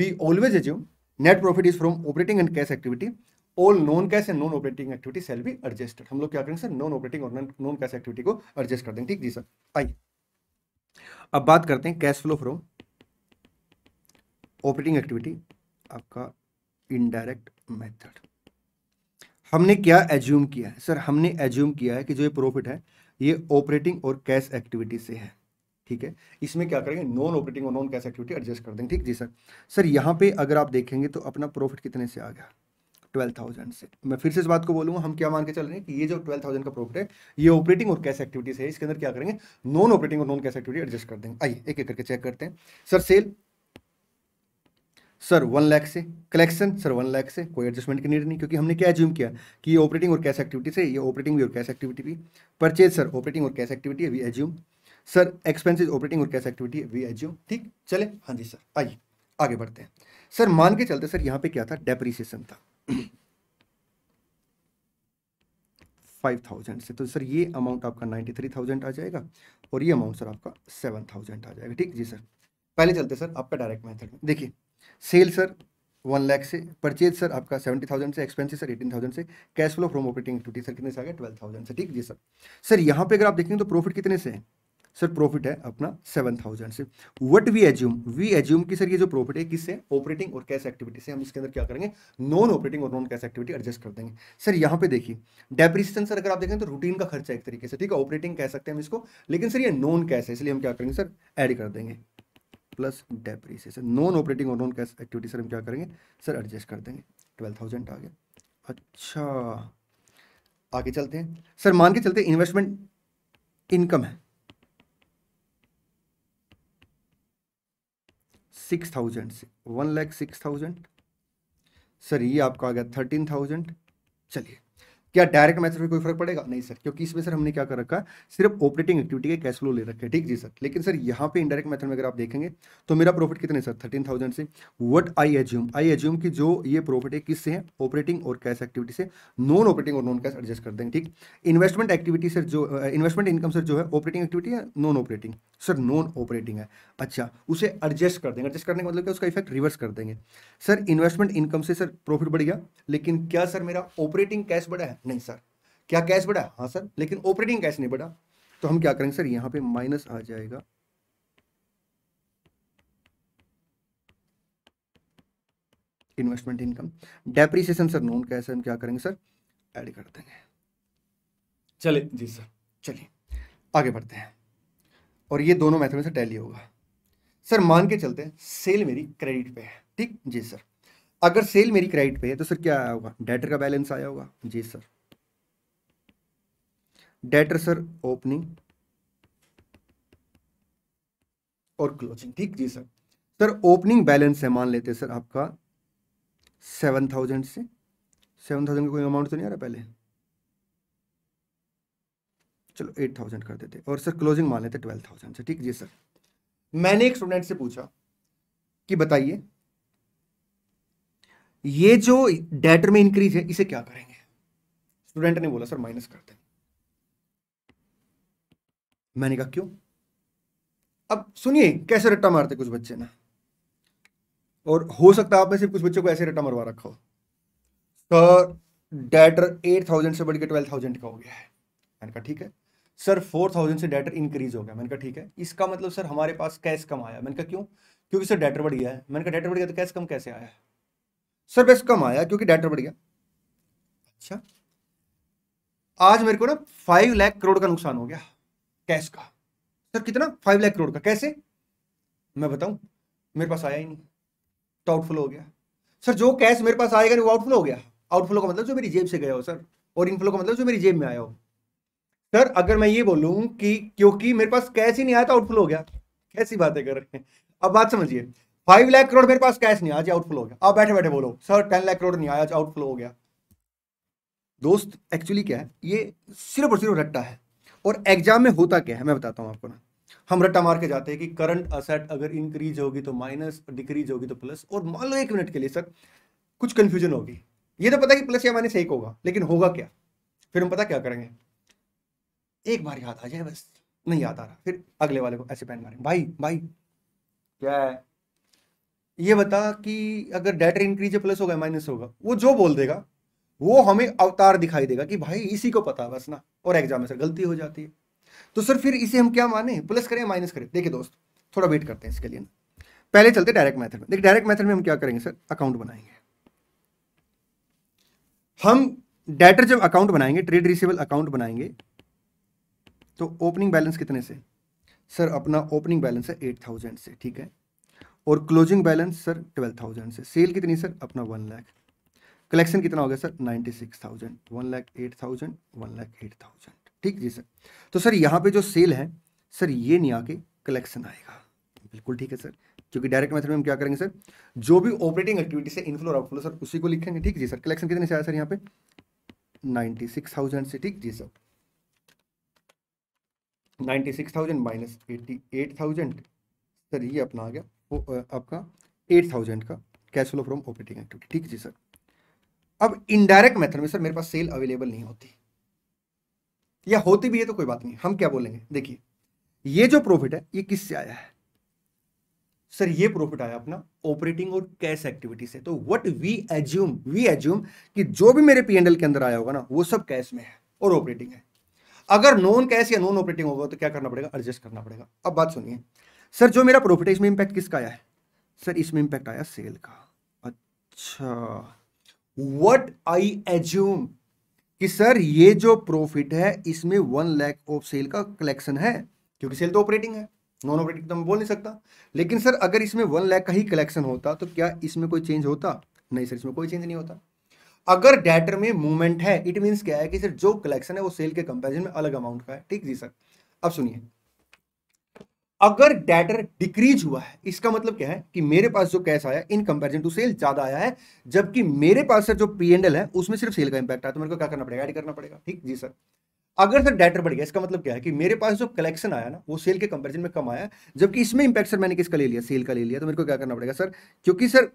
we always assume net profit is from operating and cash activity all non cash and non operating activity shall be adjusted हम लोग क्या करेंगे सर नॉन ऑपरेटिंग और नॉन कैश एक्टिविटी को एडजस्ट कर देंगे ठीक जी सर आइए अब बात करते हैं cash flow from operating activity आपका इनडायरेक्ट मेथड हमने क्या एज्यूम किया है सर हमने एज्यूम किया है कि जो ये प्रॉफिट है ये ऑपरेटिंग और कैश एक्टिविटी से है ठीक है इसमें क्या करेंगे नॉन ऑपरेटिंग और नॉन कैश एक्टिविटी एडजस्ट कर देंगे ठीक जी सर सर यहाँ पे अगर आप देखेंगे तो अपना प्रॉफिट कितने से आ गया ट्वेल्व थाउजेंड से मैं फिर से इस बात को बोलूंगा हम क्या मान के चल रहे हैं कि ये जो ट्वेल्व थाउजेंड का प्रॉफिट है ये ऑपरेटिंग और कैश एक्टिविटीज है इसके अंदर क्या करेंगे नॉन ऑपरेटिंग और नॉन कैश एक्टिविटी एडजस्ट कर देंगे आइए एक एक करके चेक करते हैं sir sale sir one lakh से कलेक्शन सर वन लाख से कोई एडजस्टमेंट की नीड नहीं क्योंकि हमने क्या एज्यूम किया कि ये ऑपरेटिंग और कैश एक्टिविटी से ये ऑपरेटिंग भी और कैश एक्टिविटी भी परचेज सर ऑपरेटिंग और cash activity we assume sir expenses operating और कैश एक्टिविटी वी एज्यूम ठीक चले हाँ जी सर आइए आगे बढ़ते हैं सर मान के चलते सर यहाँ पे क्या था डेप्रिसिएशन था फाइव थाउजेंड से तो सर ये अमाउंट आपका नाइन्टी थ्री थाउजेंड आ जाएगा और ये अमाउंट सर आपका सेवन थाउजेंड आ जाएगा ठीक जी सर पहले चलते सर आपका डायरेक्ट मेथड में देखिए सेल सर वन लाख से परचेज सर आपका सेवेंटी थाउजेंड से एक्सपेंसिस सर एटीन थाउजेंड से cash flow from operating activity sir कितने से आ गया ट्वेल्व थाउजेंड से ठीक जी सर सर यहाँ पे अगर आप देखेंगे तो प्रॉफिट कितने से है सर प्रॉफिट है अपना सेवन थाउजेंड से what we assume we assume कि सर ये जो प्रॉफिट है किससे ऑपरेटिंग और कैश एक्टिविटी से हम इसके अंदर क्या करेंगे नॉन ऑपरेटिंग और नॉन कैश एक्टिविटी एडजस्ट कर देंगे सर यहाँ पे देखिए डेप्रिसिएशन सर अगर आप देखें तो रूटीन का खर्चा एक तरीके से ठीक है ऑपरेटिंग कह सकते हैं हम इसको लेकिन सर ये नॉन कैश है इसलिए हम क्या करेंगे सर एड कर देंगे प्लस डेप्रीसिएशन नॉन ऑपरेटिंग और नॉन कैश एक्टिविटी सर हम क्या करेंगे सर एडजस्ट कर देंगे ट्वेल्व थाउजेंड आ गया अच्छा आगे चलते हैं सर मान के चलते इन्वेस्टमेंट इनकम है सिक्स थाउजेंड से one lakh six thousand sir ये आपका आ गया थर्टीन थाउजेंड चलिए क्या डायरेक्ट मैथड में कोई फर्क पड़ेगा नहीं सर क्योंकि इसमें सर हमने क्या कर रखा है सिर्फ ऑपरेटिंग एक्टिविटी के कैश फ्लो ले रखे ठीक जी सर लेकिन सर यहाँ पे इंडायरेक्ट मैथड में अगर आप देखेंगे तो मेरा प्रॉफिट कितने सर थर्टीन थाउजेंड से what I assume I assume की जो ये प्रॉफिट है किससे है ऑपरेटिंग और कैश एक्टिविटी से नॉन ऑपरेटिंग और नॉन कैश एडजस्ट कर देंगे ठीक इन्वेस्टमेंट एक्टिविटी सर जो इन्वेस्टमेंट इनकम सर जो है ऑपरेटिंग एक्टिविटी है non operating sir non operating है अच्छा उसे एडजस्ट कर देंगे एडजस्ट करने का मतलब क्या उसका इफेक्ट रिवर्स कर देंगे सर इन्वेस्टमेंट इनकम से सर प्रॉफिट बढ़ गया लेकिन क्या सर मेरा ऑपरेटिंग कैश बढ़ा है नहीं सर क्या कैश बढ़ा हाँ सर लेकिन ऑपरेटिंग कैश नहीं बढ़ा तो हम क्या करेंगे सर यहाँ पे माइनस आ जाएगा investment income depreciation sir non cash हम क्या करेंगे सर ऐड कर देंगे चले जी सर चलिए आगे बढ़ते हैं और ये दोनों मैथड में से टैली होगा सर मान के चलते हैं सेल मेरी क्रेडिट पे है ठीक जी सर अगर सेल मेरी क्रेडिट पे है तो सर क्या आया होगा डेटर का बैलेंस आया होगा जी सर डेटर सर ओपनिंग और क्लोजिंग ठीक जी सर सर ओपनिंग बैलेंस है मान लेते सर आपका सेवन थाउजेंड से सेवन थाउजेंड का कोई अमाउंट तो नहीं आ रहा पहले चलो एट थाउजेंड कर देते और सर क्लोजिंग मान लेते ट्वेल्व थाउजेंड से ठीक जी सर मैंने एक स्टूडेंट से पूछा कि बताइए ये जो डेटर में इंक्रीज है इसे क्या करेंगे स्टूडेंट ने बोला सर माइनस करते हैं मैंने कहा क्यों अब सुनिए कैसे रट्टा मारते कुछ बच्चे ना और हो सकता है आप में से कुछ बच्चों को ऐसे रट्टा मरवा रखा हो सर डेटर एट थाउजेंड से बढ़ के ट्वेल्व थाउजेंड का हो गया है मैंने कहा ठीक है सर फोर थाउजेंड से डेटर इंक्रीज हो गया मैंने कहा ठीक है इसका मतलब सर हमारे पास कैश कम आया मैंने कहा क्यों क्योंकि सर डेटर बढ़ गया है मैंने कहा डेटर बढ़ गया तो कैश कम कैसे आया सर बस कम आया क्योंकि डेटर बढ़ गया अच्छा आज मेरे को ना फाइव लाख करोड़ का नुकसान हो गया कैश का सर कितना फाइव लाख करोड़ का कैसे मैं बताऊं मेरे पास आया ही नहीं तो आउटफ्लो हो गया सर जो कैश मेरे पास आएगा वो आउटफ्लो हो गया आउटफ्लो का मतलब जो मेरी जेब से गया हो सर और इनफ्लो का मतलब जो मेरी जेब में आया हो सर अगर मैं ये बोलूँ कि क्योंकि मेरे पास कैश ही नहीं आया तो आउटफ्लो हो गया कैसी बातें कर रहे हैं अब बात समझिए फाइव लाख करोड़ मेरे पास कैश नहीं आया आउटफ्लो हो गया अब बैठे बैठे बोलो सर टेन लाख करोड़ नहीं आया आउटफ्लो हो गया दोस्त एक्चुअली क्या है ये सिर्फ और सिर्फ रट्टा है और एग्जाम में होता क्या है मैं बताता हूँ आपको ना हम रट्टा मार के जाते हैं कि करंट असेट अगर इंक्रीज होगी तो माइनस डिक्रीज होगी तो प्लस और मान लो एक मिनट के लिए सर कुछ कंफ्यूजन होगी ये तो पता है कि प्लस या माइनस एक होगा लेकिन होगा क्या फिर हम पता क्या करेंगे एक बार याद आ जाए बस नहीं याद आ रहा फिर अगले वाले को ऐसे पेन मारें भाई भाई क्या है ये बता कि अगर डेटर इंक्रीज है प्लस होगा माइनस होगा वो जो बोल देगा वो हमें अवतार दिखाई देगा कि भाई इसी को पता बस ना और एग्जाम में सर गलती हो जाती है तो सर फिर इसे हम क्या माने प्लस करें माइनस करें देखिए दोस्त थोड़ा वेट करते हैं इसके लिए ना पहले चलते डायरेक्ट मैथड में देखिए डायरेक्ट मैथड में हम क्या करेंगे सर अकाउंट बनाएंगे हम डेटर जब अकाउंट बनाएंगे ट्रेड रिसेबल अकाउंट बनाएंगे तो ओपनिंग बैलेंस कितने से सर अपना ओपनिंग बैलेंस है एट थाउजेंड से ठीक है और closing balance sir twelve thousand से सेल कितनी सर अपना वन लाख कलेक्शन कितना हो गया sir ninety six thousand one lakh eight thousand one lakh eight thousand ठीक जी सर तो सर यहाँ पे जो सेल है सर ये नहीं आके कलेक्शन आएगा बिल्कुल ठीक है सर क्योंकि डायरेक्ट मेथड में हम क्या करेंगे सर जो भी ऑपरेटिंग एक्टिविटी से इनफ्लो और आउटफ्लो सर उसी को लिखेंगे ठीक जी सर कलेक्शन कितने से आया सर यहाँ पे नाइन्टी सिक्स थाउजेंड से ठीक जी sir ninety six thousand minus eighty eight thousand sir ये अपना आ गया आपका एट थाउजेंड का cash flow from operating activity ठीक जी सर अब इनडायरेक्ट मेथड में सर मेरे पास सेल अवेलेबल नहीं होती या होती भी है तो कोई बात नहीं हम क्या बोलेंगे देखिए ये जो प्रॉफिट है ये किससे आया है सर ये प्रॉफिट आया अपना ऑपरेटिंग और कैश एक्टिविटी से तो what we assume we assume कि जो भी मेरे पीएनएल के अंदर आया होगा ना वो सब कैश में है और ऑपरेटिंग है अगर नॉन कैश या नॉन ऑपरेटिंग होगा तो क्या करना पड़ेगा एडजस्ट करना पड़ेगा अब बात सुनिए सर जो मेरा प्रॉफिट है इसमें इंपैक्ट किसका आया है सर इसमें इंपैक्ट आया सेल का अच्छा वट आई एज्यूम कि सर ये जो प्रॉफिट है इसमें वन लैख ऑफ सेल का कलेक्शन है क्योंकि सेल तो ऑपरेटिंग है नॉन ऑपरेटिंग तो मैं बोल नहीं सकता लेकिन सर अगर इसमें वन लैख का ही कलेक्शन होता तो क्या इसमें कोई चेंज होता नहीं सर इसमें कोई चेंज नहीं होता अगर डेटर में मूवमेंट है इट मीन्स क्या है कि सर जो कलेक्शन है वो सेल के कंपेरिजन में अलग अमाउंट का है ठीक जी सर अब सुनिए अगर डेटर डिक्रीज हुआ है इसका मतलब क्या है कि मेरे पास जो कैश आया इन कंपेरिजन टू सेल ज्यादा आया है जबकि मेरे पास सर जो पी एंड एल है उसमें सिर्फ सेल का इंपैक्ट आया तो मेरे को क्या करना पड़ेगा ऐड करना पड़ेगा ठीक जी सर अगर सर डेटर बढ़ गया इसका मतलब क्या है कि मेरे पास जो कलेक्शन आया ना वो सेल के कंपेरिजन में कम आया जबकि इसमें इंपैक्ट सर मैंने किसका ले लिया सेल का ले लिया तो मेरे को क्या करना पड़ेगा सर क्योंकि सर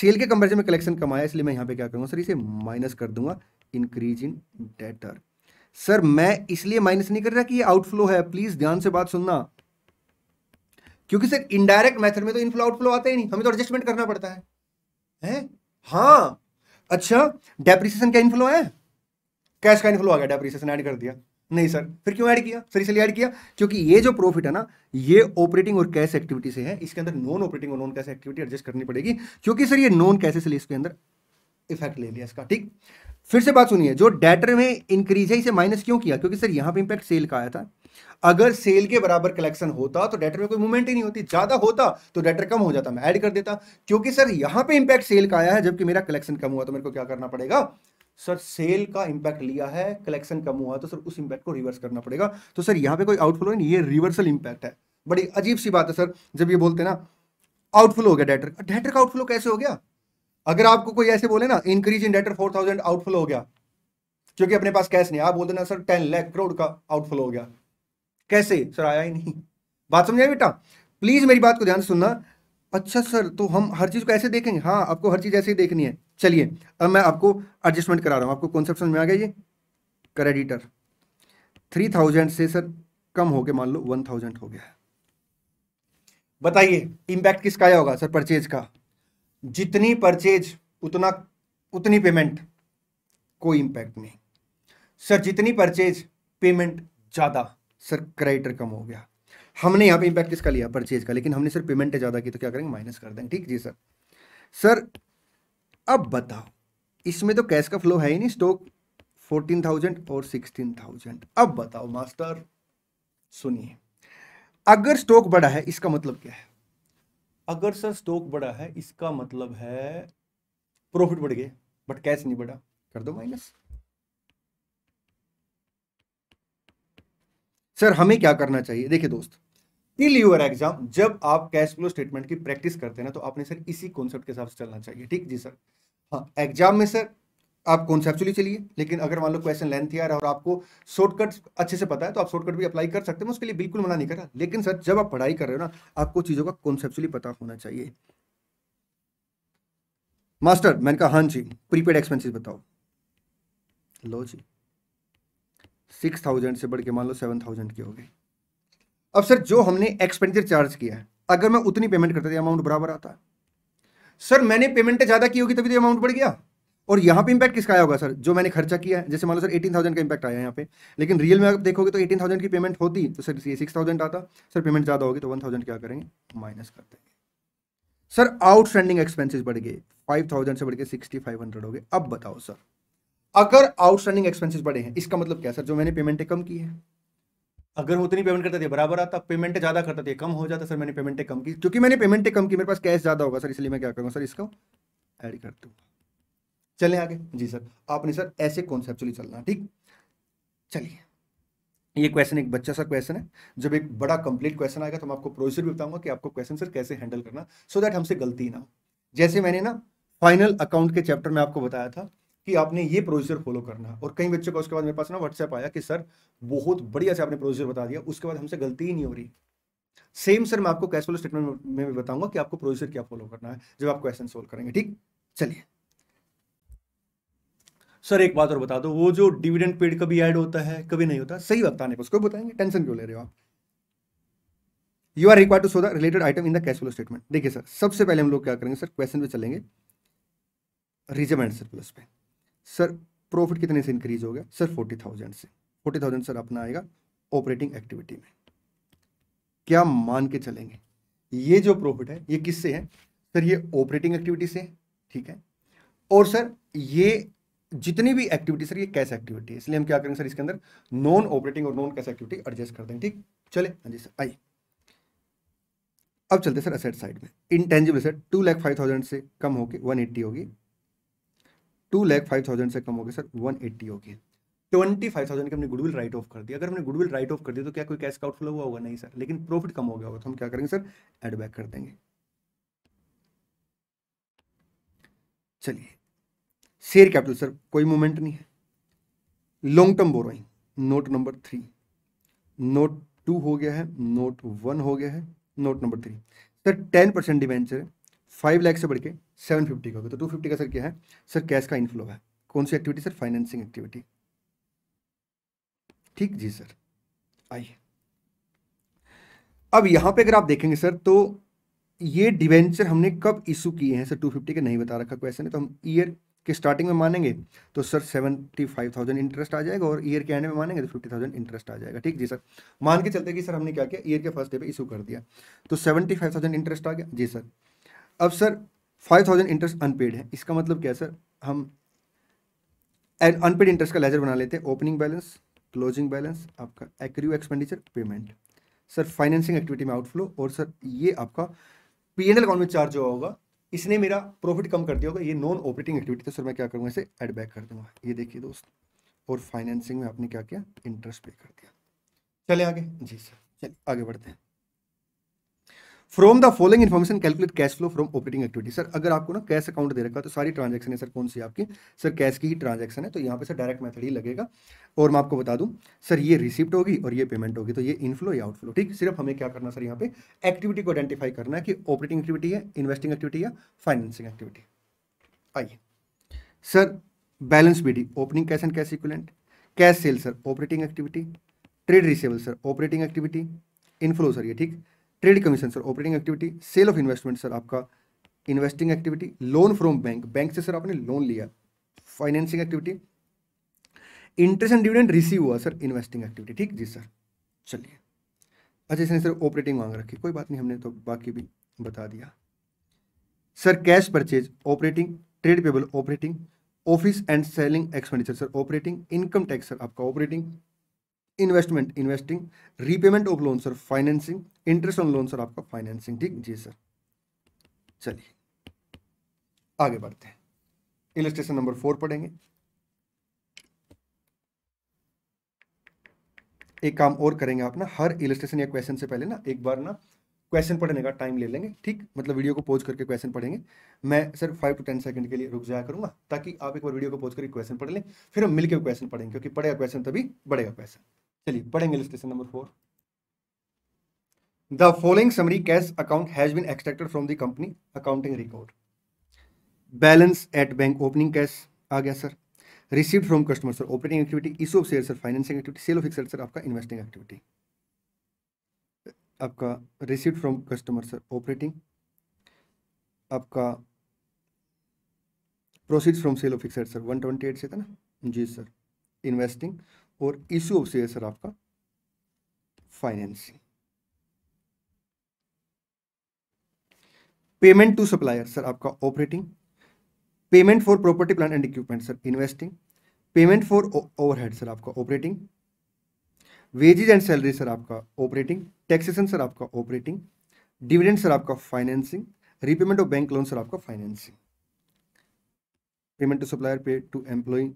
सेल के कंपेरिजन में कलेक्शन कम आया इसलिए मैं यहाँ पे क्या करूँगा सर इसे माइनस कर दूंगा इंक्रीज इन डेटर सर मैं इसलिए माइनस नहीं कर रहा कि ये आउटफ्लो है प्लीज़ ध्यान से बात सुनना क्योंकि सर इनडायरेक्ट मेथड में तो इनफ्लो आउटफ्लो आता ही नहीं हमें तो एडजस्टमेंट करना पड़ता है हैं हाँ अच्छा डेप्रिसिएशन का इनफ्लो है कैश का इनफ्लो आ गया डेप्रिसिएशन ऐड कर दिया नहीं सर फिर क्यों ऐड किया सर इसलिए ऐड किया क्योंकि ये जो प्रॉफिट है ना ये ऑपरेटिंग और कैश एक्टिविटी से है इसके अंदर नॉन ऑपरेटिंग और नॉन कैश एक्टिविटी एडजस्ट करनी पड़ेगी क्योंकि सर ये नॉन कैश से इसके अंदर इफेक्ट ले लिया इसका ठीक फिर से बात सुनिए जो डेटर में इंक्रीज है इसे माइनस क्यों किया क्योंकि सर यहां पे इंपैक्ट सेल का आया था अगर सेल के बराबर कलेक्शन होता तो डेटर में कोई मूवमेंट ही नहीं होती ज्यादा होता तो डेटर कम हो जाता मैं ऐड कर देता क्योंकि सर यहां पे इंपैक्ट सेल का आया है जबकि मेरा कलेक्शन कम हुआ तो मेरे को क्या करना पड़ेगा सर सेल का इंपैक्ट लिया है कलेक्शन कम हुआ तो सर उस इंपैक्ट को रिवर्स करना पड़ेगा तो सर यहाँ पे कोई आउटफ्लो नहीं ये रिवर्सल इंपैक्ट है बड़ी अजीब सी बात है सर जब ये बोलते ना आउटफ्लो हो गया डेटर डेटर का आउटफ्लो कैसे हो गया अगर आपको कोई ऐसे बोले ना increase in debtor four thousand outflow हो गया क्योंकि अपने पास कैश नहीं आप बोलते ना सर टेन लाख करोड़ का आउटफ्लो हो गया कैसे सर आया ही नहीं बात समझ आए बेटा प्लीज मेरी बात को ध्यान से सुनना अच्छा सर तो हम हर चीज को ऐसे देखेंगे हाँ आपको हर चीज ऐसे ही देखनी है चलिए अब मैं आपको एडजस्टमेंट करा रहा हूँ आपको कॉन्सेप्ट समझ में आ गया ये क्रेडिटर थ्री थाउजेंड से सर कम हो गया मान लो वन थाउजेंड हो गया बताइए इम्पैक्ट किसका आया होगा सर परचेज का जितनी परचेज उतना उतनी पेमेंट कोई इम्पैक्ट नहीं सर जितनी परचेज पेमेंट ज़्यादा सर क्राइटर कम हो गया हमने यहाँ पे इम्पैक्ट इसका लिया परचेज का लेकिन हमने सर पेमेंट ज़्यादा की तो क्या करेंगे माइनस कर देंगे ठीक जी सर सर अब बताओ इसमें तो कैश का फ्लो है ही नहीं स्टॉक फोर्टीन थाउजेंड और सिक्सटीन थाउजेंड अब बताओ मास्टर सुनिए अगर स्टॉक बड़ा है इसका मतलब क्या है अगर सर स्टॉक बड़ा है इसका मतलब है प्रॉफिट बढ़ गया बट कैश नहीं बढ़ा कर दो माइनस सर हमें क्या करना चाहिए देखिए दोस्त टिल यूर एग्जाम जब आप कैश फ्लो स्टेटमेंट की प्रैक्टिस करते हैं ना तो आपने सर इसी कॉन्सेप्ट के हिसाब से चलना चाहिए ठीक जी सर हाँ एग्जाम में सर आप कॉन्सेप्चुअली चलिए लेकिन अगर मान लो क्वेश्चन लेंथ यार और आपको शॉर्टकट अच्छे से पता है तो आप शॉर्टकट भी अप्लाई कर सकते हैं उसके लिए बिल्कुल मना नहीं कर रहा लेकिन सर जब आप पढ़ाई कर रहे हो ना आपको चीज़ों का कॉन्सेप्चुअली पता होना चाहिए मास्टर मैंने कहा हाँ जी प्रीपेड एक्सपेंसिस बताओ लो जी सिक्स थाउजेंड से बढ़ के मान लो सेवन थाउजेंड की हो गई अब सर जो हमने एक्सपेंडिचर चार्ज किया है अगर मैं उतनी पेमेंट करता था तो अमाउंट बराबर आता सर मैंने पेमेंट ज़्यादा की होगी तभी तो अमाउंट बढ़ गया और यहाँ पे इंपैक्ट किसका आया होगा सर जो मैंने खर्चा किया है जैसे मान लो सर एटीन थाउजेंड का इंपैक्ट आया यहाँ पे लेकिन रियल में आप देखोगे तो एटीन थाउजेंड की पेमेंट होती तो सर ये सिक्स थाउजेंड आता सर पेमेंट ज़्यादा होगी तो वन थाउजेंड क्या करेंगे माइनस कर देंगे सर आउटस्टैंडिंग एक्सपेंसेस बढ़ गए फाइव थाउजेंड से बढ़ के सिक्सटी फाइव हंड्रेड हो गए अब बताओ सर अगर आउटस्टैंडिंग एक्सपेंसिस बढ़े हैं इसका मतलब क्या सर जो मैंने पेमेंटें कम की है अगर वो उतनी पेमेंट करता थी बराबर आता पेमेंट ज़्यादा करता थी कम हो जाता सर मैंने पेमेंटें कम की क्योंकि मैंने पेमेंटें कम की मेरे पास कैश ज़्यादा होगा सर इसलिए मैं क्या करूँगा सर इसको ऐड कर दूंगा चले आगे जी सर आपने सर ऐसे कॉन्सेप्चुअली चलना ठीक चलिए ये क्वेश्चन एक बच्चा सा क्वेश्चन है जब एक बड़ा कंप्लीट क्वेश्चन आएगा तो मैं आपको प्रोसीजर भी बताऊंगा कि आपको क्वेश्चन सर कैसे हैंडल करना सो so दैट हमसे गलती ना हो जैसे मैंने ना फाइनल अकाउंट के चैप्टर में आपको बताया था कि आपने ये प्रोसीजर फॉलो करना और कई बच्चों का उसके बाद मेरे पास ना व्हाट्सएप आया कि सर बहुत बढ़िया से आपने प्रोसीजर बता दिया उसके बाद हमसे गलती ही नहीं हो रही सेम सर मैं आपको कैश फ्लो स्टेटमेंट में भी बताऊंगा कि आपको प्रोसीजर क्या फॉलो करना है जब आप क्वेश्चन सोल्व करेंगे ठीक चलिए सर एक बात और बता दो वो जो डिविडेंड पेड कभी ऐड होता है कभी नहीं होता सही वक्त आने पर उसको बताएंगे टेंशन क्यों ले रहे हो आप you are require to show the related item in the cash flow statement देखिए सर सबसे पहले हम लोग क्या करेंगे सर क्वेश्चन पे चलेंगे रिजर्व एंड सरप्लस पे सर प्रॉफिट कितने से इंक्रीज हो गया सर फोर्टी थाउजेंड से फोर्टी थाउजेंड सर अपना आएगा ऑपरेटिंग एक्टिविटी में क्या मान के चलेंगे ये जो प्रॉफिट है ये किससे है सर ये ऑपरेटिंग एक्टिविटी से ठीक है और सर ये जितनी भी एक्टिविटी सर ये कैश एक्टिविटी है इसलिए हम क्या करेंगे सर इसके अंदर नॉन ऑपरेटिंग और नॉन कैश एक्टिविटी एडजस्ट कर देंगे ठीक चले हाँ जी सर आइए अब चलते सर असेट साइड में intangible sir two lakh five thousand से कम होकर वन एट्टी होगी टू लैख फाइव थाउजेंड से कम हो गया सर वन एट्टी हो गया ट्वेंटी फाइव थाउजेंड की हमने गुडविल राइट ऑफ कर दिया अगर हमने गुडविल राइट ऑफ कर दिया तो क्या कोई कैश का आउटफ्लो हुआ होगा नहीं सर लेकिन प्रॉफिट कम हो गया होगा तो हम क्या करेंगे सर एड बैक कर देंगे चलिए शेयर कैपिटल सर कोई मूवमेंट नहीं है long term borrowing note number three note two हो गया है नोट वन हो गया है note number three sir ten percent debenture five lakh से बढ़ के सेवन फिफ्टी का होगा तो टू फिफ्टी का सर क्या है सर कैश का इनफ्लो है कौन सी एक्टिविटी सर फाइनेंसिंग एक्टिविटी ठीक जी सर आइए अब यहाँ पे अगर आप देखेंगे सर तो ये डिवेंचर हमने कब इशू किए हैं सर टू फिफ्टी का नहीं बता रखा क्वेश्चन है तो हम ईयर के स्टार्टिंग में मानेंगे तो sir seventy five thousand interest आ जाएगा और ईयर के एंड में मानेंगे तो फिफ्टी थाउजेंड इंटरेस्ट आ जाएगा ठीक जी सर मान के चलते कि सर हमने क्या किया ईयर के फर्स्ट डे पे इशू कर दिया तो सेवेंटी फाइव थाउजेंड इंटरेस्ट आ गया जी सर अब sir five thousand interest unpaid है इसका मतलब क्या है सर हम अनपेड इंटरेस्ट का लेजर बना लेते हैं ओपनिंग बैलेंस क्लोजिंग बैलेंस आपका accrue expenditure payment sir financing activity में आउटफ्लो और सर ये आपका पी एन एल अकाउंट में चार्ज हुआ होगा इसने मेरा प्रॉफिट कम कर दिया होगा ये नॉन ऑपरेटिंग एक्टिविटी तो सर मैं क्या करूँगा इसे एड बैक कर दूंगा ये देखिए दोस्त और फाइनेंसिंग में आपने क्या किया इंटरेस्ट पे कर दिया चले आगे जी सर चलिए आगे बढ़ते हैं from the following information calculate cash flow from operating activity sir अगर आपको ना कैश अकाउंट दे रखा है तो सारी ट्रांजेक्शन है सर कौन सी आपकी सर कैश की ही ट्रांजेक्शन है तो यहाँ पे सर डायरेक्ट मेथड ही लगेगा और मैं आपको बता दूं सर ये रिसिप्ट होगी और ये पेमेंट होगी तो ये इनफ्लो या आउटफ्लो ठीक सिर्फ हमें क्या करना सर यहाँ पे एक्टिविटी को आइडेंटिफाई करना है कि ऑपरेटिंग एक्टिविटी है इन्वेस्टिंग एक्टिविटी या फाइनेंसिंग एक्टिविटी आइए sir balance the opening cash and cash equivalent cash sale sir operating activity trade receivable sir operating activity inflow sir ये ठीक trade commission sir operating activity sale of investment sir आपका investing activity loan from bank bank से sir आपने loan लिया financing activity interest and dividend receive हुआ sir investing activity ठीक जी sir चलिए अच्छा इसने सर ऑपरेटिंग मांग रखी कोई बात नहीं हमने तो बाकी भी बता दिया sir cash purchase operating trade payable operating office and selling expenditure sir operating income tax sir आपका operating investment investing repayment of loan sir financing interest on loan sir आपका फाइनेंसिंग ठीक जी सर चलिए आगे बढ़ते हैं इलस्ट्रेशन नंबर फोर पढ़ेंगे एक काम और करेंगे आप ना हर इलस्ट्रेशन या क्वेश्चन से पहले ना एक बार ना क्वेश्चन पढ़ने का टाइम ले लेंगे ठीक मतलब वीडियो को पोज करके क्वेश्चन पढ़ेंगे मैं sir five two ten second के लिए रुक जाया करूंगा ताकि आप एक बार वीडियो को पोज करके क्वेश्चन पढ़ लें फिर हम मिलकर क्वेश्चन पढ़ेंगे क्योंकि पढ़ेगा क्वेश्चन तभी बढ़ेगा क्वेश्चन चलिए पढ़ेंगे illustration number four the following summary cash account has been extracted from the company accounting record balance at bank opening cash आ गया sir received from customer sir operating activity issue of share sir financing activity sale of asset sir आपका investing activity आपका received from customer sir operating आपका proceed from sale of asset sir one twenty eight से था ना जी sir investing और issue of share sir आपका financing payment to supplier sir आपका operating payment for property plant and equipment sir investing payment for overhead sir आपका operating wages and salary sir आपका operating taxation sir आपका operating dividend sir आपका financing repayment of bank loan sir आपका financing payment to supplier pay to employ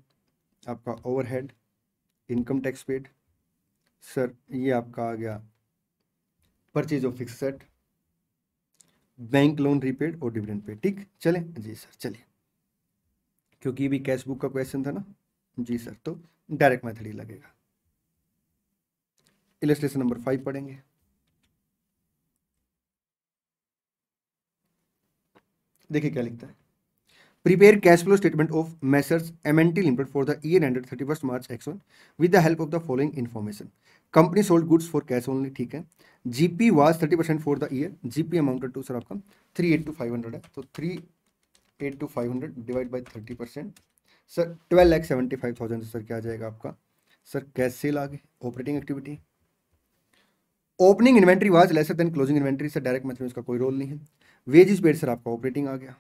आपका overhead income tax paid sir ये आपका आ गया purchase of fixed asset bank loan repaid और dividend paid ठीक चले जी सर चलिए क्योंकि ये भी कैश बुक का क्वेश्चन था ना जी सर तो डायरेक्ट मेथड ही लगेगा इलेस्ट्रेशन नंबर फाइव पढ़ेंगे देखिए क्या लिखता है prepare cash flow statement of messrs M N T limited for the year ended thirty first March X one with the help of the following information company sold goods for cash only ठीक है G P was thirty percent for the year G P amounted to sir आपका three eight two five hundred है तो three eight two five hundred divide by thirty percent sir twelve lakh seventy five thousand sir क्या आ जाएगा आपका sir cash sale आ गए operating activity opening inventory was lesser than closing inventory sir direct method में उसका कोई रोल नहीं है वेज इज पेड सर आपका ऑपरेटिंग आ गया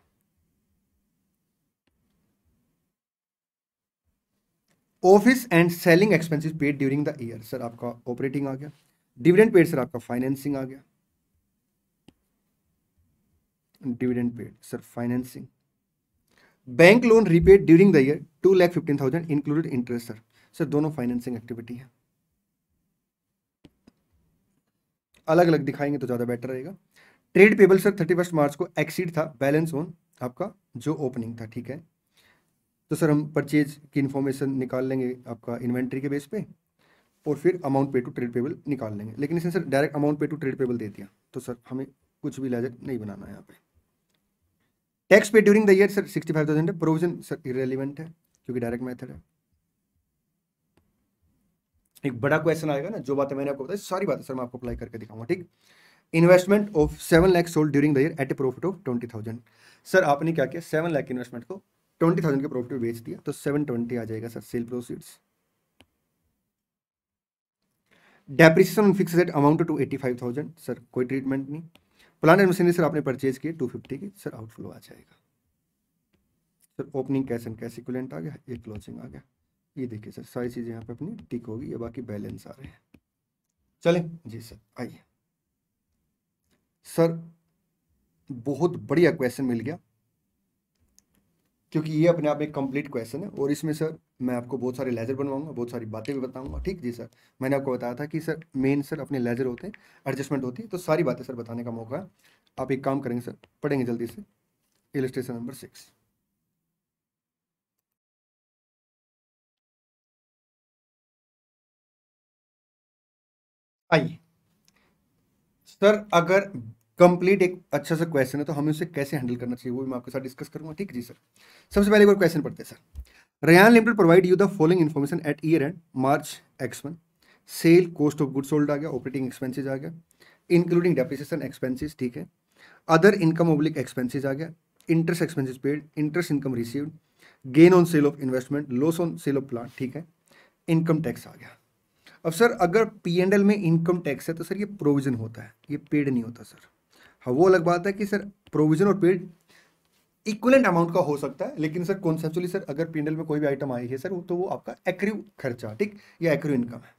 office and selling expenses paid during the year sir आपका ऑपरेटिंग आ गया डिविडेंड पेड सर आपका फाइनेंसिंग आ गया dividend paid sir financing bank loan repaid during the year two lakh fifteen thousand included interest sir sir दोनों financing activity है अलग अलग दिखाएंगे तो ज़्यादा बेटर रहेगा trade payable sir thirty first March को एक्सीड था बैलेंस ऑन आपका जो ओपनिंग था ठीक है तो सर हम परचेज की इन्फॉर्मेशन निकाल लेंगे आपका इन्वेंट्री के बेस पे और फिर amount pay to trade payable निकाल लेंगे लेकिन इसने sir direct amount pay to trade payable दे दिया तो सर हमें कुछ भी लाजक नहीं बनाना है यहाँ पे tax pay during the year sir sixty five thousand है प्रोविजन सर इरेलीवेंट है क्योंकि डायरेक्ट मैथड है एक बड़ा क्वेश्चन आएगा ना जो बातें मैंने आपको बताई सारी बातें सर मैं आपको अप्लाई करके दिखाऊंगा ठीक investment of seven lakh sold during the year at a profit of twenty thousand sir आपने क्या किया सेवन लैख इन्वेस्टमेंट को ट्वेंटी थाउजेंड के प्रॉफिट बेच दिया तो सेवन ट्वेंटी आ जाएगा sir sale proceeds depreciation on fixed rate amount to eighty five thousand sir कोई ट्रीटमेंट नहीं प्लान एंड मशीनरी सर आपने परचेज किए टू फिफ्टी की सर आउटफ्लो आ जाएगा sir opening cash and cash equivalent आ गया ये क्लोजिंग आ गया ये देखिए सर सारी चीज़ें यहाँ पे अपनी टिक होगी ये बाकी बैलेंस आ रहे हैं चले जी सर आइए सर बहुत बढ़िया क्वेश्चन मिल गया क्योंकि ये अपने आप एक कंप्लीट क्वेश्चन है और इसमें सर मैं आपको बहुत सारे लेजर बनवाऊंगा बहुत सारी बातें भी बताऊंगा ठीक जी सर मैंने आपको बताया था कि सर मेन सर अपने लेजर होते हैं एडजस्टमेंट होती है तो सारी बातें सर बताने का मौका है आप एक काम करेंगे सर पढ़ेंगे जल्दी से इलस्ट्रेशन नंबर सिक्स आइए सर अगर कंप्लीट एक अच्छा सा क्वेश्चन है तो हमें उसे कैसे हैंडल करना चाहिए वो भी मैं आपके साथ डिस्कस करूंगा ठीक जी सर सबसे पहले एक बार क्वेश्चन पढ़ते हैं sir Ryan limited provide you the following information at year end March X one sale cost of good sold आ गया ऑपरेटिंग एक्सपेंसिस आ गया इंक्लूडिंग डेप्रिसिएशन एक्सपेंसिस ठीक है अदर इनकम ओब्लिक एक्सपेंसिस आ गया interest expenses paid interest income received gain on sale of investment loss on sale of plant ठीक है इनकम टैक्स आ गया अब सर अगर पी एंड एल में इनकम टैक्स है तो सर ये प्रोविजन होता है ये पेड नहीं होता सर हाँ वो अलग बात है कि सर प्रोविजन और पेड इक्वलेंट अमाउंट का हो सकता है लेकिन सर कॉन्सेप्चुअली सर अगर पिंडल में कोई भी आइटम आई है सर तो वो आपका एक्रिव खर्चा ठीक या एक्रिव इनकम है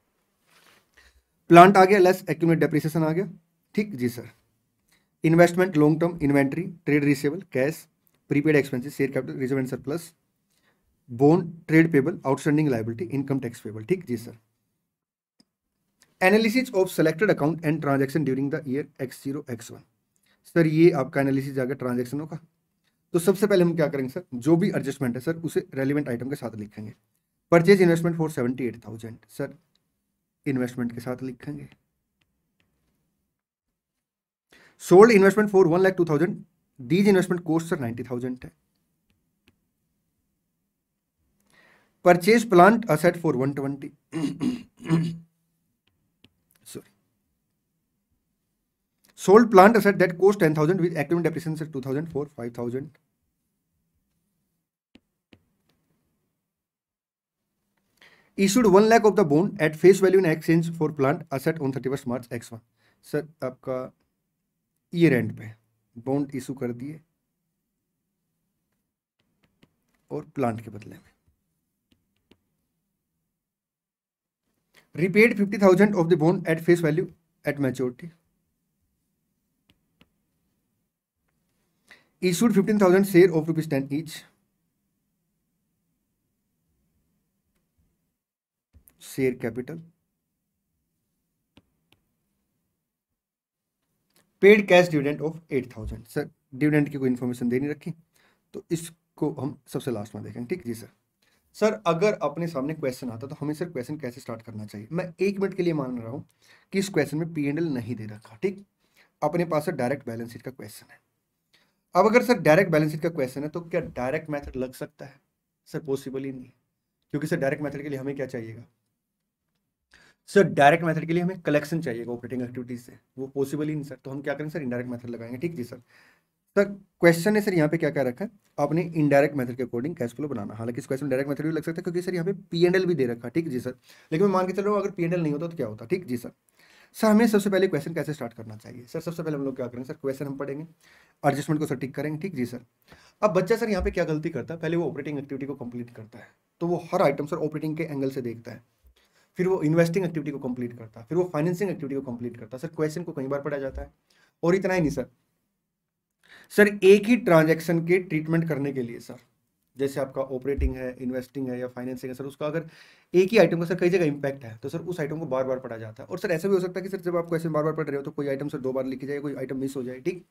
प्लांट आ गया लेस एक्यूमेट डेप्रिसिएशन आ गया ठीक जी sir investment long term inventory trade receivable cash prepaid expenses share capital reserve and surplus bond trade payable outstanding liability income tax payable ठीक जी sir analysis of selected account and transaction during the year X zero X one sir ये आपका analysis आ गया ट्रांजेक्शनों का तो सबसे पहले हम क्या करेंगे सर जो भी एडजस्टमेंट है सर उसे रेलिवेंट आइटम के साथ लिखेंगे purchase investment for seventy eight thousand sir investment के साथ लिखेंगे sold investment for one lakh two thousand these investment cost sir ninety thousand है purchase plant asset for one twenty Sold plant asset that cost 10,000 with active depreciation at 2,000 for 5,000. Issued 1 lakh of the bond at face value in exchange for plant asset on 31st March X1. Sir आपका year end पे bond issue कर दिए और plant के बदले में repaid 50000 of the bond at face value at maturity issued 15,000 share of rupees 10 each. Share capital. Paid cash dividend of eight thousand sir dividend की कोई इन्फॉर्मेशन दे नहीं रखी तो इसको हम सबसे लास्ट में देखेंगे ठीक जी सर सर अगर अपने सामने क्वेश्चन आता तो हमें सर क्वेश्चन कैसे स्टार्ट करना चाहिए मैं एक मिनट के लिए मान रहा हूँ कि इस क्वेश्चन में पी एंड एल नहीं दे रखा ठीक अपने पास सर डायरेक्ट बैलेंस शीट का क्वेश्चन है अब अगर सर डायरेक्ट बैलेंस शीट का क्वेश्चन है तो क्या डायरेक्ट मेथड लग सकता है सर पॉसिबल ही नहीं क्योंकि सर डायरेक्ट मेथड के लिए हमें क्या चाहिएगा सर डायरेक्ट मेथड के लिए हमें कलेक्शन चाहिएगा ऑपरेटिंग एक्टिविटीज से वो पॉसिबल ही नहीं सर तो हम क्या करेंगे सर इनडायरेक्ट मेथड लगाएंगे ठीक जी सर सर क्वेश्चन है सर यहाँ पे क्या क्या रखा है आपने इनडायरेक्ट मेथड के अकॉर्डिंग कैश फ्लो बनाना हालांकि इस क्वेश्चन डायरेक्ट मेथड भी लग सकता है क्योंकि सर यहाँ पे एल भी दे रखा ठीक जी सर लेकिन मैं मान के चल रहा हूँ अगर पीएनएल नहीं होता तो क्या होता ठीक जी सर सर हमें सबसे पहले क्वेश्चन कैसे स्टार्ट करना चाहिए सर सबसे पहले हम लोग क्या करेंगे सर क्वेश्चन हम पढ़ेंगे एडजस्टमेंट को सर टिक करेंगे ठीक जी सर अब बच्चा सर यहाँ पे क्या गलती करता है पहले वो ऑपरेटिंग एक्टिविटी को कंप्लीट करता है तो वो हर आइटम सर ऑपरेटिंग के एंगल से देखता है फिर वो इन्वेस्टिंग एक्टिविटी को कंप्लीट करता है फिर वो फाइनेंसिंग एक्टिविटी को कंप्लीट करता है सर क्वेश्चन को कई बार पढ़ा जाता है और इतना ही नहीं सर सर एक ही ट्रांजेक्शन के ट्रीटमेंट करने के लिए सर जैसे आपका ऑपरेटिंग है इन्वेस्टिंग है या फाइनेंसिंग है सर उसका अगर एक ही आइटम का सर कई जगह इम्पैक्ट है तो सर उस आइटम को बार बार पढ़ा जाता है और सर ऐसा भी हो सकता है कि सर जब आप क्वेश्चन बार बार पढ़ रहे हो तो कोई आइटम सर दो बार लिखी जाए कोई आइटम मिस हो जाए ठीक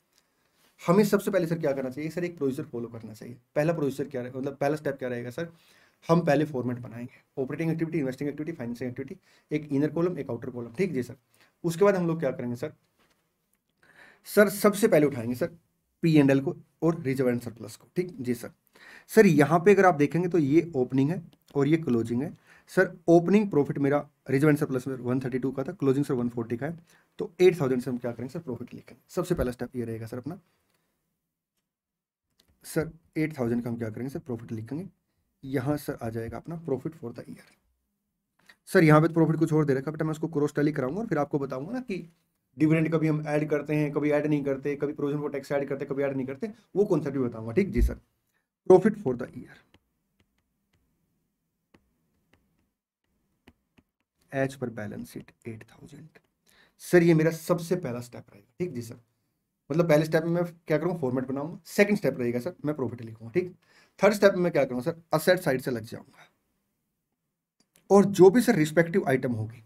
हमें सबसे पहले सर क्या करना चाहिए सर एक प्रोसीजर फॉलो करना चाहिए पहला प्रोसीजर क्या मतलब पहला स्टेप क्या रहेगा सर हम पहले फॉर्मेट बनाएंगे operating activity investing activity financing activity एक इनर कॉलम एक आउटर कॉलम ठीक जी सर उसके बाद हम लोग क्या करेंगे सर सर सबसे पहले उठाएंगे सर पी एंड एल को और रिजर्व एंड सरप्लस को ठीक जी सर सर यहाँ पे अगर आप देखेंगे तो ये ओपनिंग है और ये क्लोजिंग है सर ओपनिंग प्रॉफिट मेरा reserve and surplus one thirty two का था क्लोजिंग सर वन फोर्टी का है तो एट थाउजेंड से हम क्या करेंगे सर प्रॉफिट लिखेंगे सबसे पहला स्टेप ये रहेगा सर अपना सर एट थाउजेंड का हम क्या करेंगे सर प्रॉफिट लिखेंगे यहाँ सर आ जाएगा अपना profit for the year sir यहाँ पे तो प्रॉफिट कुछ और दे रखा बेटा मैं उसको क्रॉस टैली कराऊंगा और फिर आपको बताऊंगा ना कि डिविडेंड कभी हम ऐड करते हैं कभी ऐड नहीं करते कभी प्रोविजन फॉर टैक्स ऐड करते कभी ऐड नहीं करते वो कॉन्सेप्ट भी बताऊंगा ठीक जी sir profit for the year as per balance sheet eight thousand sir ये मेरा सबसे पहला स्टेप रहेगा ठीक जी सर मतलब पहले स्टेप में मैं क्या करूँगा फॉर्मेट बनाऊंगा सेकंड स्टेप रहेगा सर मैं प्रॉफिट लिखूंगा ठीक थर्ड स्टेप में मैं क्या करूँगा सर असेट साइड से लग जाऊंगा और जो भी सर रिस्पेक्टिव आइटम होगी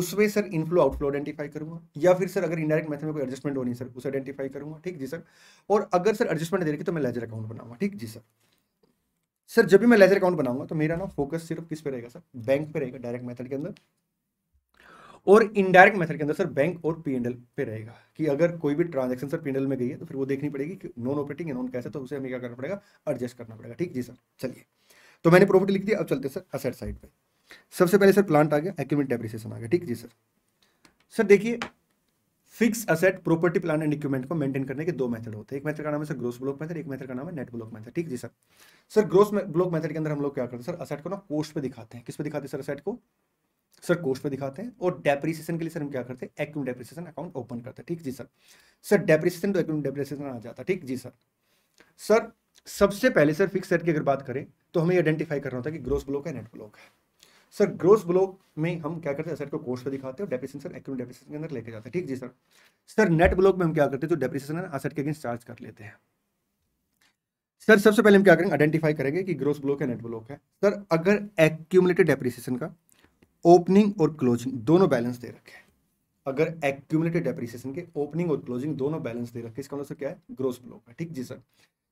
उसमें सर इनफ्लो आउटफ्लो आइडेंटिफाई करूंगा या फिर सर अगर इनडायरेक्ट मेथड में कोई एडजस्टमेंट होनी सर उसे आइडेंटिफाई करूंगा ठीक जी सर और अगर सर एडजस्टमेंट दे रही तो मैं लेजर अकाउंट बनाऊंगा ठीक जी सर सर जब भी मैं लेजर अकाउंट बनाऊंगा तो मेरा ना फोकस सिर्फ किस पे रहेगा सर बैंक पे रहेगा डायरेक्ट मेथड के अंदर और इनडायरेक्ट मेथड के अंदर सर बैंक और पी पे रहेगा कि अगर कोई भी ट्रांजेक्शन सर पी में गई है तो फिर वो देखनी पड़ेगी कि नॉन ऑपरेटिंग नॉन कैसे तो उसे हमें क्या करना पड़ेगा एडजस्ट करना पड़ेगा ठीक जी सर चलिए तो मैंने प्रॉफिट लिख दिया अब चलते सर असेट साइड पर सबसे पहले सर प्लांट आ गया एक्यूमेंट डेप्रिसिएशन आ गया ठीक जी सर सर देखिए fixed asset property plant and equipment को मेंटेन करने के दो मेथड होते हैं एक मेथड का नाम है सर ग्रोस ब्लॉक मेथड एक मेथड का नाम है नेट ब्लॉक मेथड ठीक जी sir sir gross block method के अंदर हम लोग क्या करते हैं सर असेट को ना कोस्ट पे दिखाते हैं किस पे दिखाते हैं सर असेट को सर कोर्स पे दिखाते हैं और डेप्रिसिएशन के लिए सर हम क्या करते हैं एक्यूम डेप्रिसिएशन अकाउंट ओपन करते हैं ठीक जी सर सर डेप्रिसिएशन तो एक्यूम डेप्रिसिएशन आ जाता है ठीक जी सर सर सबसे पहले सर फिक्स सेट की अगर बात करें तो हमें आइडेंटिफाई करना होता है कि ग्रोस ब्लॉक है नेट ब्लॉक है सर ग्रोस ब्लॉक में हम क्या करते हैं सर को कोर्स पे दिखाते हैं और डेप्रिसिएशन सर एक्यूम डेप्रिसिएशन के अंदर लेके जाते हैं ठीक जी सर सर नेट ब्लॉक में हम क्या करते हैं तो डेप्रिसिएशन है असर के अगेंस्ट चार्ज कर लेते हैं सर सबसे पहले हम क्या करेंगे आइडेंटिफाई करेंगे कि ग्रोस ब्लॉक है नेट ब्लॉक है सर अगर एक्यूमुलेटेड डेप्रिसिएशन का ओपनिंग और क्लोजिंग दोनों बैलेंस दे रखे हैं अगर एक्यूमलेटेड डेप्रिसिएशन के ओपनिंग और क्लोजिंग दोनों बैलेंस दे रखे इसका मतलब क्या है ग्रोस ब्लॉक है ठीक जी सर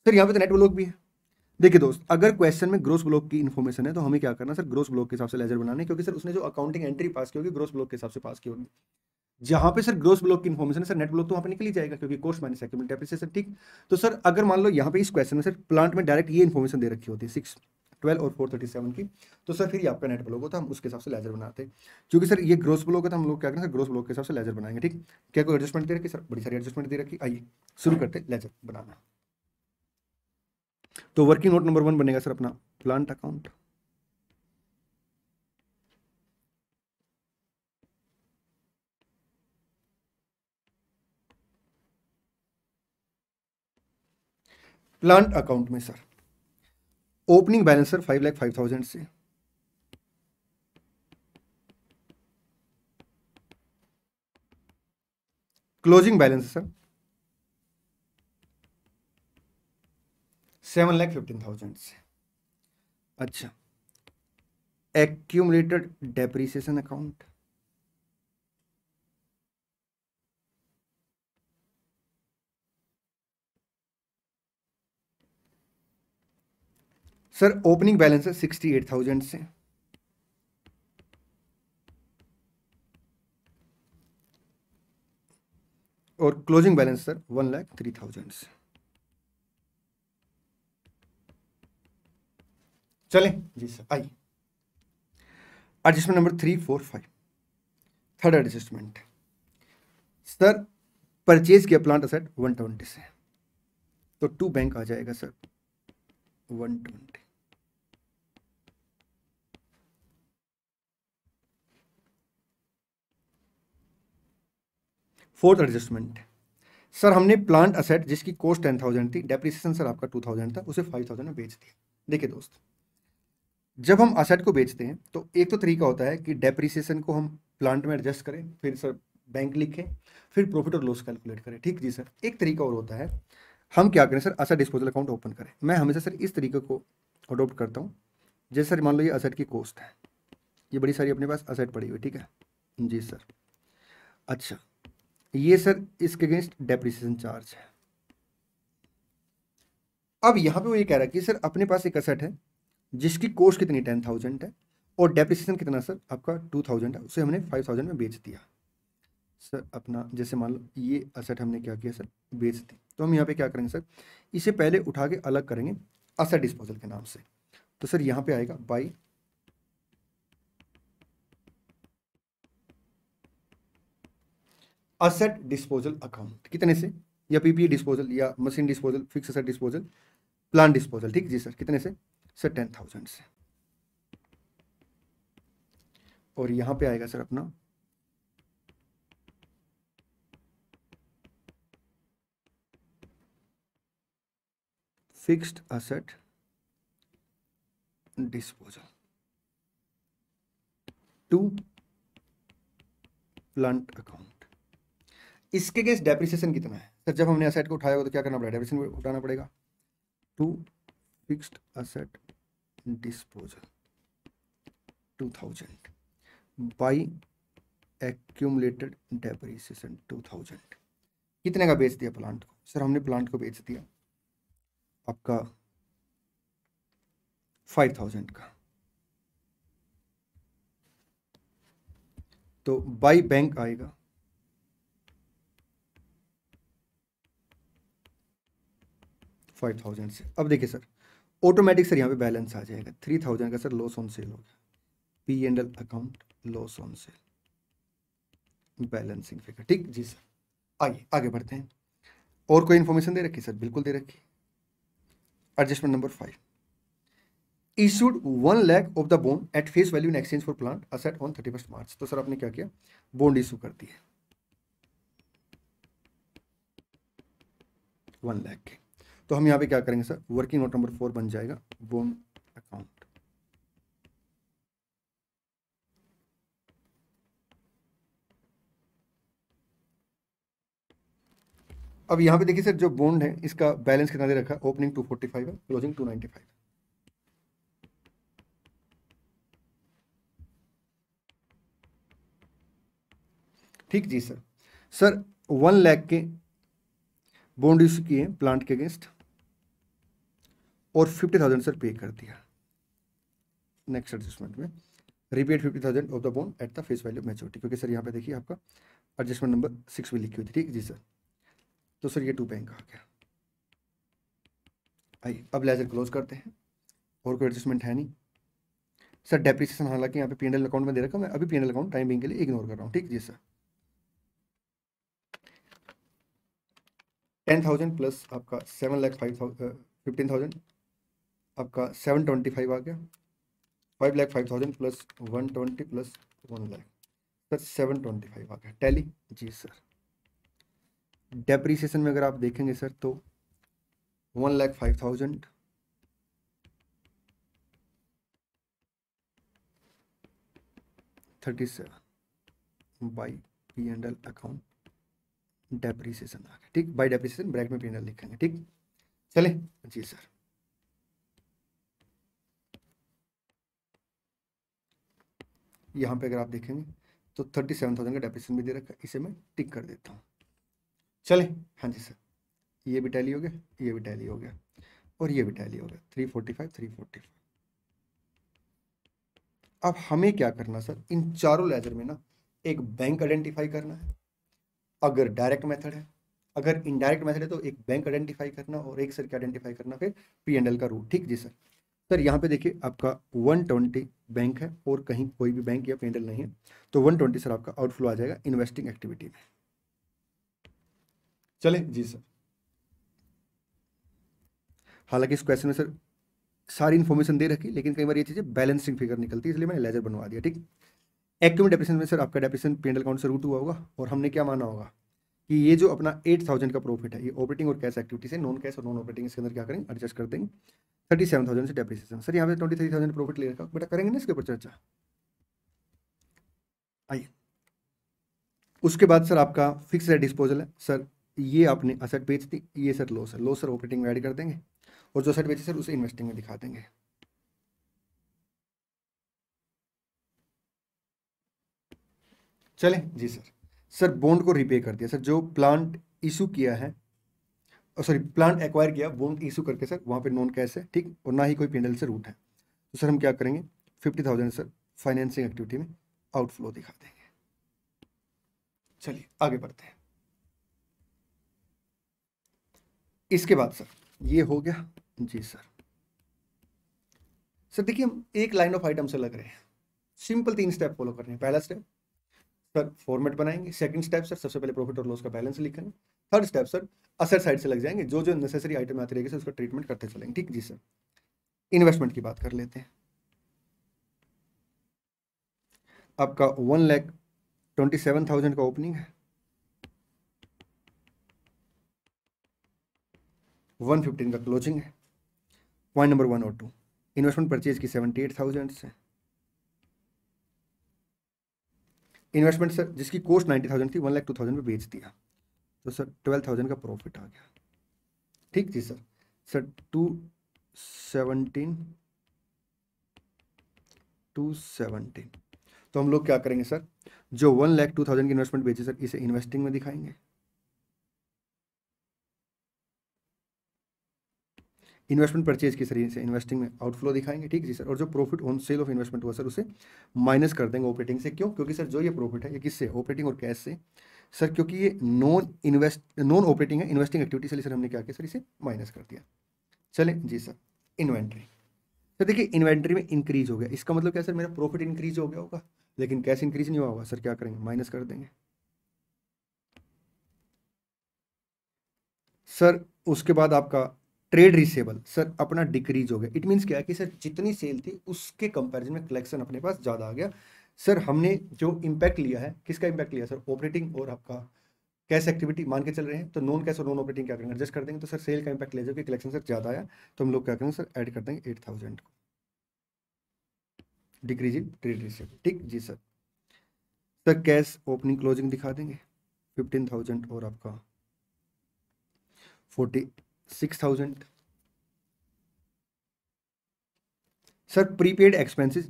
सर यहाँ पे तो नेट ब्लॉक भी है देखिए दोस्त अगर क्वेश्चन में ग्रोस ब्लॉक की इन्फॉर्मेशन है तो हमें क्या करना सर ग्रोस ब्लॉक के हिसाब से लेजर बनाने क्योंकि सर उसने जो अकाउंटिंग एंट्री पास की होगी ग्रोस ब्लॉक के हिसाब से पास की होगी जहां पे सर ग्रोस ब्लॉक की इन्फॉर्मेशन है सर नेट ब्लॉक तो वहाँ पे निकली जाएगा क्योंकि कोर्स माइनस एक्यूमेंट ठीक तो सर अगर मान लो यहाँ पे इस क्वेश्चन में सर प्लांट में डायरेक्ट ये इन्फॉर्मेशन दे रखी होती है सिक्स ट्वेल्व और फोर थर्टी सेवन की तो सर फिर ये आपका नेट ब्लॉक होता है हम उसके हिसाब से लेजर बनाते हैं क्योंकि सर ये ग्रोस ब्लॉक है तो हम लोग क्या करें सर ग्रोस ब्लॉक के हिसाब से लेजर बनाएंगे ठीक क्या कोई एडजस्टमेंट दे रखी सर बड़ी सारी एडजस्टमेंट दे रखी आइए शुरू करते लेजर बनाना तो वर्किंग नोट नंबर वन बनेगा सर अपना प्लांट अकाउंट प्लांट अकाउंट में sir opening balance sir five lakh five thousand से closing balance sir seven lakh fifteen thousand से अच्छा accumulated depreciation account sir opening balance है सिक्सटी एट थाउजेंड से और closing balance sir one lakh three thousand से चले जी सर आइए adjustment number three four five third adjustment sir purchase किया प्लांट असेट वन ट्वेंटी से तो टू बैंक आ जाएगा sir one twenty fourth adjustment sir हमने प्लांट असेट जिसकी कॉस्ट टेन थाउजेंड थी डेप्रिसिएशन सर आपका टू थाउजेंड था उसे फाइव थाउजेंड में बेच दिया देखिए दोस्त जब हम असेट को बेचते हैं तो एक तो तरीका होता है कि डेप्रिसिएशन को हम प्लांट में एडजस्ट करें फिर सर बैंक लिखें फिर प्रॉफिट और लॉस कैलकुलेट करें ठीक जी सर एक तरीका और होता है हम क्या करें sir asset disposal account open करें मैं हमेशा सर इस तरीके को अडोप्ट करता हूँ जैसे सर मान लो ये असेट की कॉस्ट है ये बड़ी सारी अपने पास असेट पड़ी हुई ठीक है जी सर अच्छा ये सर इसके अगेंस्ट डेप्रिसिएशन चार्ज है अब यहां पे वो ये कह रहा है कि सर अपने पास एक असट है जिसकी कोस्ट कितनी टेन थाउजेंड है और डेप्रिसिएशन कितना सर आपका टू थाउजेंड है उसे हमने फाइव थाउजेंड में बेच दिया सर अपना जैसे मान लो ये असट हमने क्या किया सर बेच दी तो हम यहाँ पे क्या करेंगे सर इसे पहले उठा के अलग करेंगे असट डिस्पोजल के नाम से तो सर यहाँ पे आएगा बाई असेट डिस्पोजल अकाउंट कितने से या पीपीई डिस्पोजल e या machine disposal fix asset disposal plan disposal ठीक जी सर कितने से सर टेन थाउजेंड से और यहां पे आएगा सर अपना fixed asset disposal to plant account इसके केस डेप्रिसिएशन कितना है सर जब हमने असेट को उठाया होगा तो क्या करना पड़ेगा डेप्रिसिएशन उठाना पड़ेगा to fixed asset disposal two thousand by accumulated depreciation two thousand कितने का बेच दिया प्लांट को सर हमने प्लांट को बेच दिया आपका फाइव थाउजेंड का तो बाई बैंक आएगा फाइव थाउजेंड से अब देखिए सर ऑटोमेटिक सर यहाँ पे बैलेंस आ जाएगा थ्री थाउजेंड का सर लॉस ऑन सेल हो गया P and L account loss on sale balancing figure ठीक जी सर आइए आगे बढ़ते हैं और कोई इन्फॉर्मेशन दे रखी सर बिल्कुल दे रखी adjustment number five issued one lakh of the bond at face value in exchange for plant asset on thirty first March तो सर आपने क्या किया बोन्ड इशू कर दिया वन लैख के तो हम यहाँ पे क्या करेंगे sir working note number four बन जाएगा बोन अकाउंट अब यहाँ पे देखिए सर जो बॉन्ड है इसका बैलेंस कितना दे रखा है ओपनिंग 245 है क्लोजिंग 295 ठीक जी सर सर वन लैख के बॉन्ड इशू किए प्लांट के अगेंस्ट और फिफ्टी थाउजेंड सर पे कर दिया नेक्स्ट एडजस्टमेंट में repaid fifty thousand of the bond at the face value maturity क्योंकि सर यहाँ पे देखिए आपका एडजस्टमेंट नंबर सिक्स में लिखी हुई थी ठीक जी सर तो सर ये टू बैंक आ गया आइए अब लेजर क्लोज करते हैं और कोई एडजस्टमेंट है नहीं सर डेप्रिसिएशन हालांकि यहाँ पे पी अकाउंट में दे रखा मैं अभी पी अकाउंट टाइम बिंग के लिए इग्नोर कर रहा हूँ ठीक जी सर टेन थाउजेंड प्लस आपका seven lakh five thousand fifteen thousand आपका सेवन ट्वेंटी फाइव आ गया five lakh five thousand plus one twenty plus one lakh sir seven twenty five आ गया टैली जी सर डेप्रीसीशन में अगर आप देखेंगे सर तो one lakh five thousand thirty seven by P and L account depreciation आ गया ठीक बाई डेप्रीसीशन ब्रैक में पी एंड एल लिखेंगे ठीक चले जी सर यहाँ पे अगर आप देखेंगे तो थर्टी सेवन थाउजेंड का डेप्रिसिएशन भी दे रखा है इसे मैं टिक कर देता हूँ चले हाँ जी सर ये भी टैली हो गया ये भी टैली हो गया और ये भी टैली हो गया three forty five three forty five अब हमें क्या करना सर इन चारों लेजर में ना एक बैंक आइडेंटिफाई करना है अगर डायरेक्ट मेथड है अगर इनडायरेक्ट मेथड है तो एक बैंक आइडेंटिफाई करना और एक सर के आइडेंटिफाई करना फिर पी एंड एल का रूट ठीक जी सर सर यहाँ पे देखिए आपका 120 बैंक है और कहीं कोई भी बैंक या पेंडल नहीं है तो 120 सर आपका आउटफ्लो आ जाएगा इन्वेस्टिंग एक्टिविटी में चले जी सर हालांकि इस क्वेश्चन में सर सारी इन्फॉर्मेशन दे रखी लेकिन कई बार ये चीज़ें बैलेंसिंग फिगर निकलती है इसलिए मैंने लेजर बनवा दिया ठीक एक्टिव डेपिशन में सर आपका डेपिशन पेंडल अकाउंट से रूट हुआ होगा और हमने क्या माना होगा कि ये जो अपना एट थाउजेंड का प्रॉफिट है ये ऑपरेटिंग और कैश एक्टिविटी से नॉन कैश और नॉन ऑपरेटिंग इसके अंदर क्या करेंगे एडजस्ट कर देंगे थर्टी सेवन थाउजेंड से डेप्रिसिएशन सर यहाँ पे ट्वेंटी थ्री थाउजेंड प्रॉफिट ले रखा बेटा करेंगे ना इसके ऊपर चर्चा आइए उसके बाद सर आपका फिक्स है डिस्पोजल है सर ये आपने असेट बेच दी ये सर लो सर लो सर ऑपरेटिंग में एड कर देंगे और जो असेट बेचे सर उसे इन्वेस्टिंग में दिखा देंगे चलें जी सर सर बॉन्ड को रिपे कर दिया सर जो प्लांट इशू किया है सॉरी प्लांट एक्वायर किया बॉन्ड इशू करके सर वहाँ पे नॉन कैश है ठीक और ना ही कोई पेंडल से रूट है तो सर हम क्या करेंगे fifty thousand sir financing activity में आउटफ्लो दिखा देंगे चलिए आगे बढ़ते हैं इसके बाद सर ये हो गया जी सर सर देखिए हम एक लाइन ऑफ आइटम से लग रहे हैं सिंपल तीन स्टेप फॉलो करने हैं पहला स्टेप सर फॉर्मेट बनाएंगे सेकंड स्टेप सर सबसे पहले प्रॉफिट और लॉस का बैलेंस लिखेंगे थर्ड स्टेप सर असर साइड से लग जाएंगे जो जो नेसेसरी आइटम आते रहेगी सर उसका ट्रीटमेंट करते चलेंगे ठीक जी सर इन्वेस्टमेंट की बात कर लेते हैं आपका one lakh twenty seven thousand का ओपनिंग है वन फिफ्टीन का क्लोजिंग है पॉइंट नंबर वन और टू इन्वेस्टमेंट परचेज की सेवेंटी एट थाउजेंड से इन्वेस्टमेंट सर जिसकी कोस्ट नाइन्टी थाउजेंड थी वन लाख टू थाउजेंड में बेच दिया तो सर ट्वेल्व थाउजेंड का प्रॉफिट आ गया ठीक जी sir sir two seventeen two seventeen तो हम लोग क्या करेंगे सर जो वन लाख टू थाउजेंड की इन्वेस्टमेंट बेची सर इसे इन्वेस्टिंग में दिखाएंगे इन्वेस्टमेंट परचेज के सर से इन्वेस्टिंग में आउटफ्लो दिखाएंगे ठीक जी सर और जो profit on sale of investment हुआ सर उसे माइनस कर देंगे ऑपरेटिंग से क्यों क्योंकि सर जो ये प्रॉफिट है ये किससे ऑपरेटिंग और कैश से सर क्योंकि ये नॉन इन्वेस्ट नॉन ऑपरेटिंग है इन्वेस्टिंग एक्टिविटी से सर हमने क्या किया सर इसे माइनस कर दिया चले जी सर इन्वेंट्री सर देखिए इन्वेंट्री में इंक्रीज हो गया इसका मतलब क्या सर मेरा प्रॉफिट इंक्रीज हो गया होगा लेकिन कैश इंक्रीज नहीं हुआ होगा सर क्या करेंगे माइनस कर देंगे सर उसके बाद आपका ट्रेड रिसेबल सर अपना डिक्रीज हो गया इट मीन्स क्या है कि सर जितनी सेल थी उसके कंपैरिजन में कलेक्शन अपने पास ज़्यादा आ गया सर हमने जो इम्पैक्ट लिया है किसका इम्पैक्ट लिया सर ऑपरेटिंग और आपका कैश एक्टिविटी मान के चल रहे हैं तो नॉन कैश और नॉन ऑपरेटिंग क्या करेंगे एडजस्ट कर देंगे तो सर सेल का इम्पैक्ट ले जाओ कलेक्शन सर ज़्यादा आया तो हम लोग क्या करेंगे सर ऐड कर देंगे एट थाउजेंड को डिक्रीज इन ट्रेड रिसेबल ठीक जी sir sir cash opening closing दिखा देंगे फिफ्टीन थाउजेंड और आपका forty six thousand sir prepaid expenses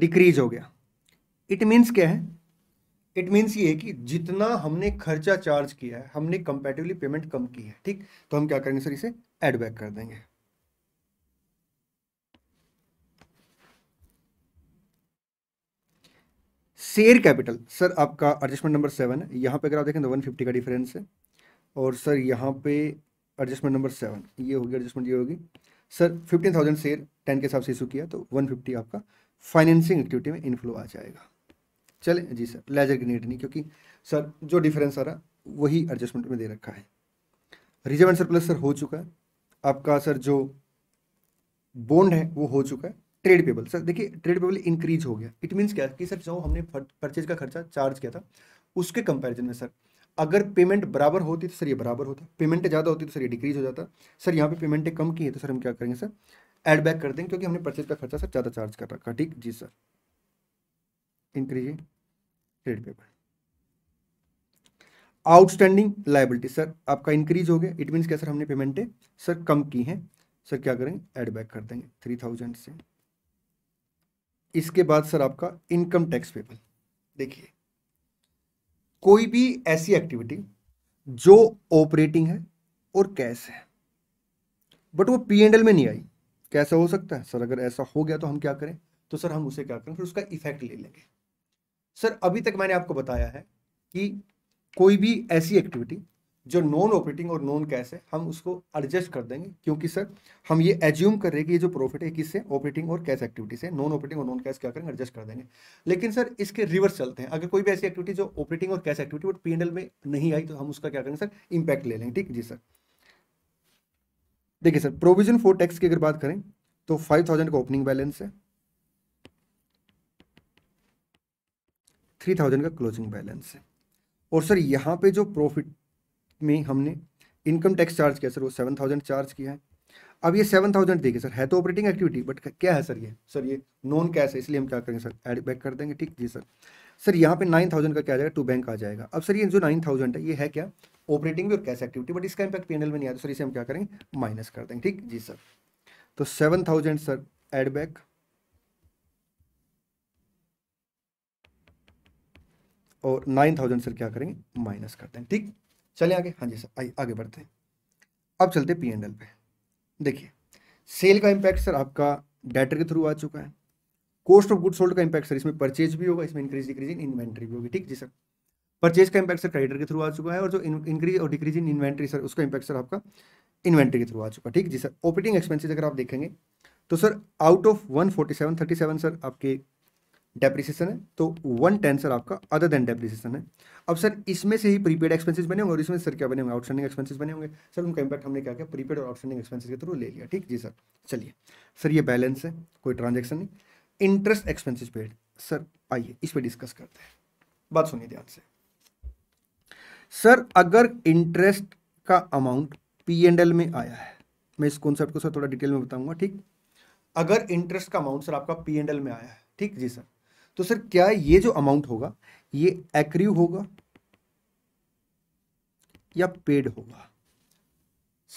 decrease हो गया इट मींस क्या है इट मींस ये है कि जितना हमने खर्चा चार्ज किया है हमने कंपेटिवली पेमेंट कम की है ठीक तो हम क्या करेंगे सर इसे एड बैक कर देंगे शेयर कैपिटल सर आपका एडजस्टमेंट नंबर सेवन है यहाँ पे अगर आप देखें तो वन फिफ्टी का डिफरेंस है और सर यहाँ पे एडजस्टमेंट नंबर सेवन ये होगी एडजस्टमेंट ये होगी sir fifteen thousand share ten के हिसाब से इशू किया तो वन फिफ्टी आपका फाइनेंसिंग एक्टिविटी में इनफ्लो आ जाएगा चले जी सर लेजर की नीड नहीं क्योंकि सर जो डिफरेंस आ रहा वही एडजस्टमेंट में दे रखा है रिजर्व एंड सरप्लस सर हो चुका है आपका सर जो बॉन्ड है वो हो चुका है ट्रेड पेबल सर देखिए ट्रेड पेबल इंक्रीज हो गया इट मीन्स क्या कि सर जो हमने परचेज का खर्चा चार्ज किया था उसके कंपैरिजन में सर अगर पेमेंट बराबर होती तो सर ये बराबर होता पेमेंट ज़्यादा होती तो सर ये डिक्रीज हो जाता सर यहाँ पे पेमेंटें कम की है तो सर हम क्या करेंगे सर एड बैक कर देंगे क्योंकि हमने परचेज का खर्चा सर ज़्यादा चार्ज कर रखा ठीक जी sir increasing trade payable outstanding liability sir आपका इंक्रीज हो गया इट मीन्स क्या सर हमने पेमेंटें सर कम की हैं सर क्या करेंगे एड बैक कर देंगे थ्री थाउजेंड से इसके बाद सर आपका इनकम टैक्स पेपर देखिए कोई भी ऐसी एक्टिविटी जो ऑपरेटिंग है और कैश है बट वो पी एंड एल में नहीं आई कैसा हो सकता है सर अगर ऐसा हो गया तो हम क्या करें तो सर हम उसे क्या करें फिर उसका इफेक्ट ले लेंगे सर अभी तक मैंने आपको बताया है कि कोई भी ऐसी एक्टिविटी जो नॉन ऑपरेटिंग और नॉन कैश है हम उसको एडजस्ट कर देंगे क्योंकि सर हम ये एज्यूम कर रहे हैं कि ये जो प्रॉफिट है किससे ऑपरेटिंग और कैश एक्टिविटी से नॉन ऑपरेटिंग और नॉन कैश क्या करेंगे एडजस्ट कर देंगे लेकिन सर इसके रिवर्स चलते हैं अगर कोई भी ऐसी एक्टिविटी जो ऑपरेटिंग और कैश एक्टिविटी बट पी में नहीं आई तो हम उसका क्या करेंगे सर इम्पैक्ट ले लेंगे ठीक जी सर देखिए सर प्रोविजन फॉर टैक्स की अगर बात करें तो फाइव थाउजेंड का ओपनिंग बैलेंस है थ्री थाउजेंड का क्लोजिंग बैलेंस है और सर यहाँ पे जो प्रॉफिट में हमने इनकम टैक्स चार्ज किया सर वो सेवन थाउजेंड चार्ज किया है अब ये सेवन थाउजेंड देखिए सर है तो ऑपरेटिंग एक्टिविटी बट क्या है सर ये सर ये नॉन कैश है इसलिए हम क्या करेंगे सर एड बैक कर देंगे ठीक जी सर सर यहाँ पे नाइन थाउजेंड का क्या जाएगा टू बैंक आ जाएगा अब सर ये जो नाइन थाउजेंड है ये है क्या ऑपरेटिंग भी और कैश एक्टिविटी बट इसका इम्पैक्ट पीएनएल में नहीं आता सर तो, इसे हम क्या करेंगे माइनस कर देंगे ठीक जी सर तो seven thousand sir add back और नाइन थाउजेंड सर क्या करेंगे माइनस कर देंगे ठीक चले आगे हाँ जी सर आइए आगे बढ़ते हैं अब चलते पी एंड एल पे देखिए सेल का इम्पैक्ट सर आपका डेटर के थ्रू आ चुका है कॉस्ट ऑफ गुड सोल्ड का इम्पैक्ट सर इसमें परचेज भी होगा इसमें इंक्रीज डिक्रीज इन इन्वेंट्री भी होगी ठीक जी सर परचेज का इम्पैक्ट सर क्रेडिटर के थ्रू आ चुका है और जो इंक्रीज और डिक्रीज इन इन्वेंट्री सर उसका इम्पैक्ट सर आपका इन्वेंट्री के थ्रू आ चुका है ठीक जी सर ऑपरेटिंग एक्सपेंसिस अगर आप देखेंगे तो sir out of one forty seven thirty seven sir आपके डेप्रिसिएशन है तो वन टेन सर आपका अदर देन डेप्रिसिएशन है अब सर इसमें से ही प्रीपेड एक्सपेंसेस बने होंगे और इसमें सर क्या बने होंगे आउटस्टैंडिंग एक्सपेंसेस बने होंगे सर उनका इंपैक्ट हमने क्या किया प्रीपेड और आउटस्टैंडिंग एक्सपेंसेस के थ्रू ले लिया ठीक जी सर चलिए सर ये बैलेंस है कोई ट्रांजेक्शन नहीं इंटरेस्ट एक्सपेंसिस पेड सर आइए इस पर डिस्कस करते हैं बात सुनिए ध्यान से सर अगर इंटरेस्ट का अमाउंट पी एंड एल में आया है मैं इस कॉन्सेप्ट को सर थोड़ा डिटेल में बताऊंगा ठीक अगर इंटरेस्ट का अमाउंट सर आपका पी एंड एल में आया है ठीक जी सर तो सर क्या ये जो अमाउंट होगा ये एक्रीव होगा या पेड होगा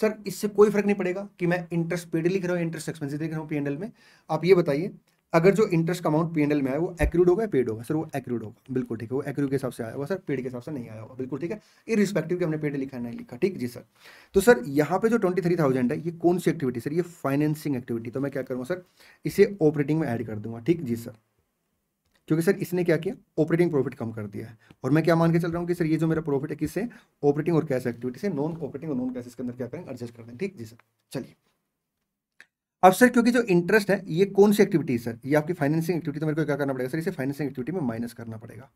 सर इससे कोई फर्क नहीं पड़ेगा कि मैं इंटरेस्ट पेड लिख रहा हूँ इंटरेस्ट एक्सपेंसिव लिख रहा हूँ पीएनएल में आप ये बताइए अगर जो इंटरेस्ट का अमाउंट पीएनएल में आया वो एक्रूड होगा या पेड होगा सर वो एक्रूड होगा बिल्कुल ठीक है वो एक्रू के हिसाब से आया होगा सर पेड के हिसाब से नहीं आया होगा बिल्कुल ठीक है इन रिस्पेक्टिव कि हमने पेड लिखा नहीं लिखा ठीक जी सर तो सर यहाँ पे जो ट्वेंटी थ्री थाउजेंड है ये कौन सी एक्टिविटी सर ये फाइनेंसिंग एक्टिविटी तो मैं क्या करूँगा सर इसे ऑपरेटिंग में एड कर दूंगा ठीक जी सर क्योंकि सर इसने क्या किया ऑपरेटिंग प्रॉफिट कम कर दिया है और मैं क्या मान के चल रहा हूँ कि सर ये जो मेरा प्रॉफिट है किससे ऑपरेटिंग और कैश एक्टिविटी से नॉन ऑपरेटिंग और नॉन कैश के अंदर क्या करेंगे एडजस्ट कर दें ठीक जी सर चलिए अब सर क्योंकि जो इंटरेस्ट है ये कौन सी एक्टिविटी सर ये आपकी फाइनेंसिंग एक्टिविटी तो मेरे को क्या करना पड़ेगा सर इसे फाइनेंसिंग एक्टिविटी में माइनस करना पड़ेगा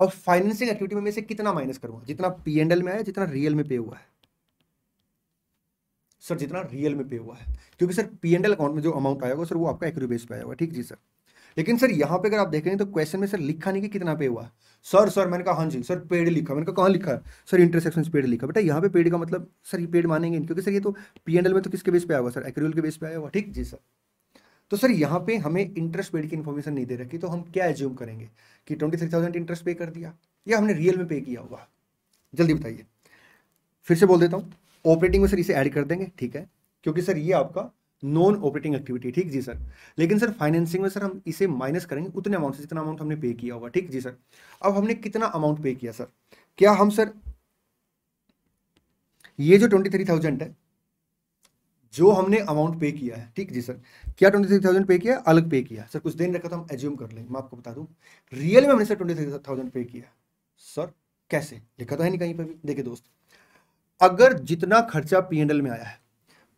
और फाइनेंसिंग एक्टिविटी में इसे कितना माइनस करूंगा जितना पी एंड एल में आया जितना रियल में पे हुआ है सर जितना रियल में पे हुआ है क्योंकि sir P and L account में जो अमाउंट आया होगा सर वो आपका एक बेस पे आया हुआ ठीक जी सर लेकिन सर यहाँ पे अगर आप देखेंगे तो क्वेश्चन में सर लिखा नहीं कि कितना पे हुआ सर सर मैंने कहा हाँ जी सर पेड़ लिखा मैंने कहा कहाँ लिखा सर इंटरसेक्शन पेड़ लिखा बेटा यहाँ पे पेड़ का मतलब सर ये पेड़ मानेंगे क्योंकि सर ये तो पी में तो किसके बेस पे आया हुआ सर एक्रूल के बेस पे आया हुआ ठीक जी सर तो सर यहाँ पे हमें इंटरेस्ट पेड की इन्फॉर्मेशन नहीं दे रखी तो हम क्या एज्यूम करेंगे कि ट्वेंटी थ्री थाउजेंड इंटरेस्ट पे कर दिया या हमने रियल में पे किया होगा जल्दी बताइए फिर से बोल देता हूँ ऑपरेटिंग में सर इसे ऐड कर देंगे ठीक है क्योंकि सर ये आपका नॉन ऑपरेटिंग एक्टिविटी ठीक जी सर लेकिन सर फाइनेंसिंग में सर हम इसे माइनस करेंगे उतने अमाउंट से जितना अमाउंट हमने पे किया होगा ठीक जी सर अब हमने कितना अमाउंट पे किया सर क्या हम सर ये जो ट्वेंटी थ्री थाउजेंड है जो हमने अमाउंट पे किया है ठीक जी सर क्या ट्वेंटी थ्री थाउजेंड पे किया अलग पे किया सर कुछ दिन रखा था तो हम एज्यूम कर लें मैं आपको बता दूं रियल में हमने sir twenty three thousand pay किया सर कैसे लिखा तो है नहीं कहीं पर भी देखिए दोस्त अगर जितना खर्चा पी में आया है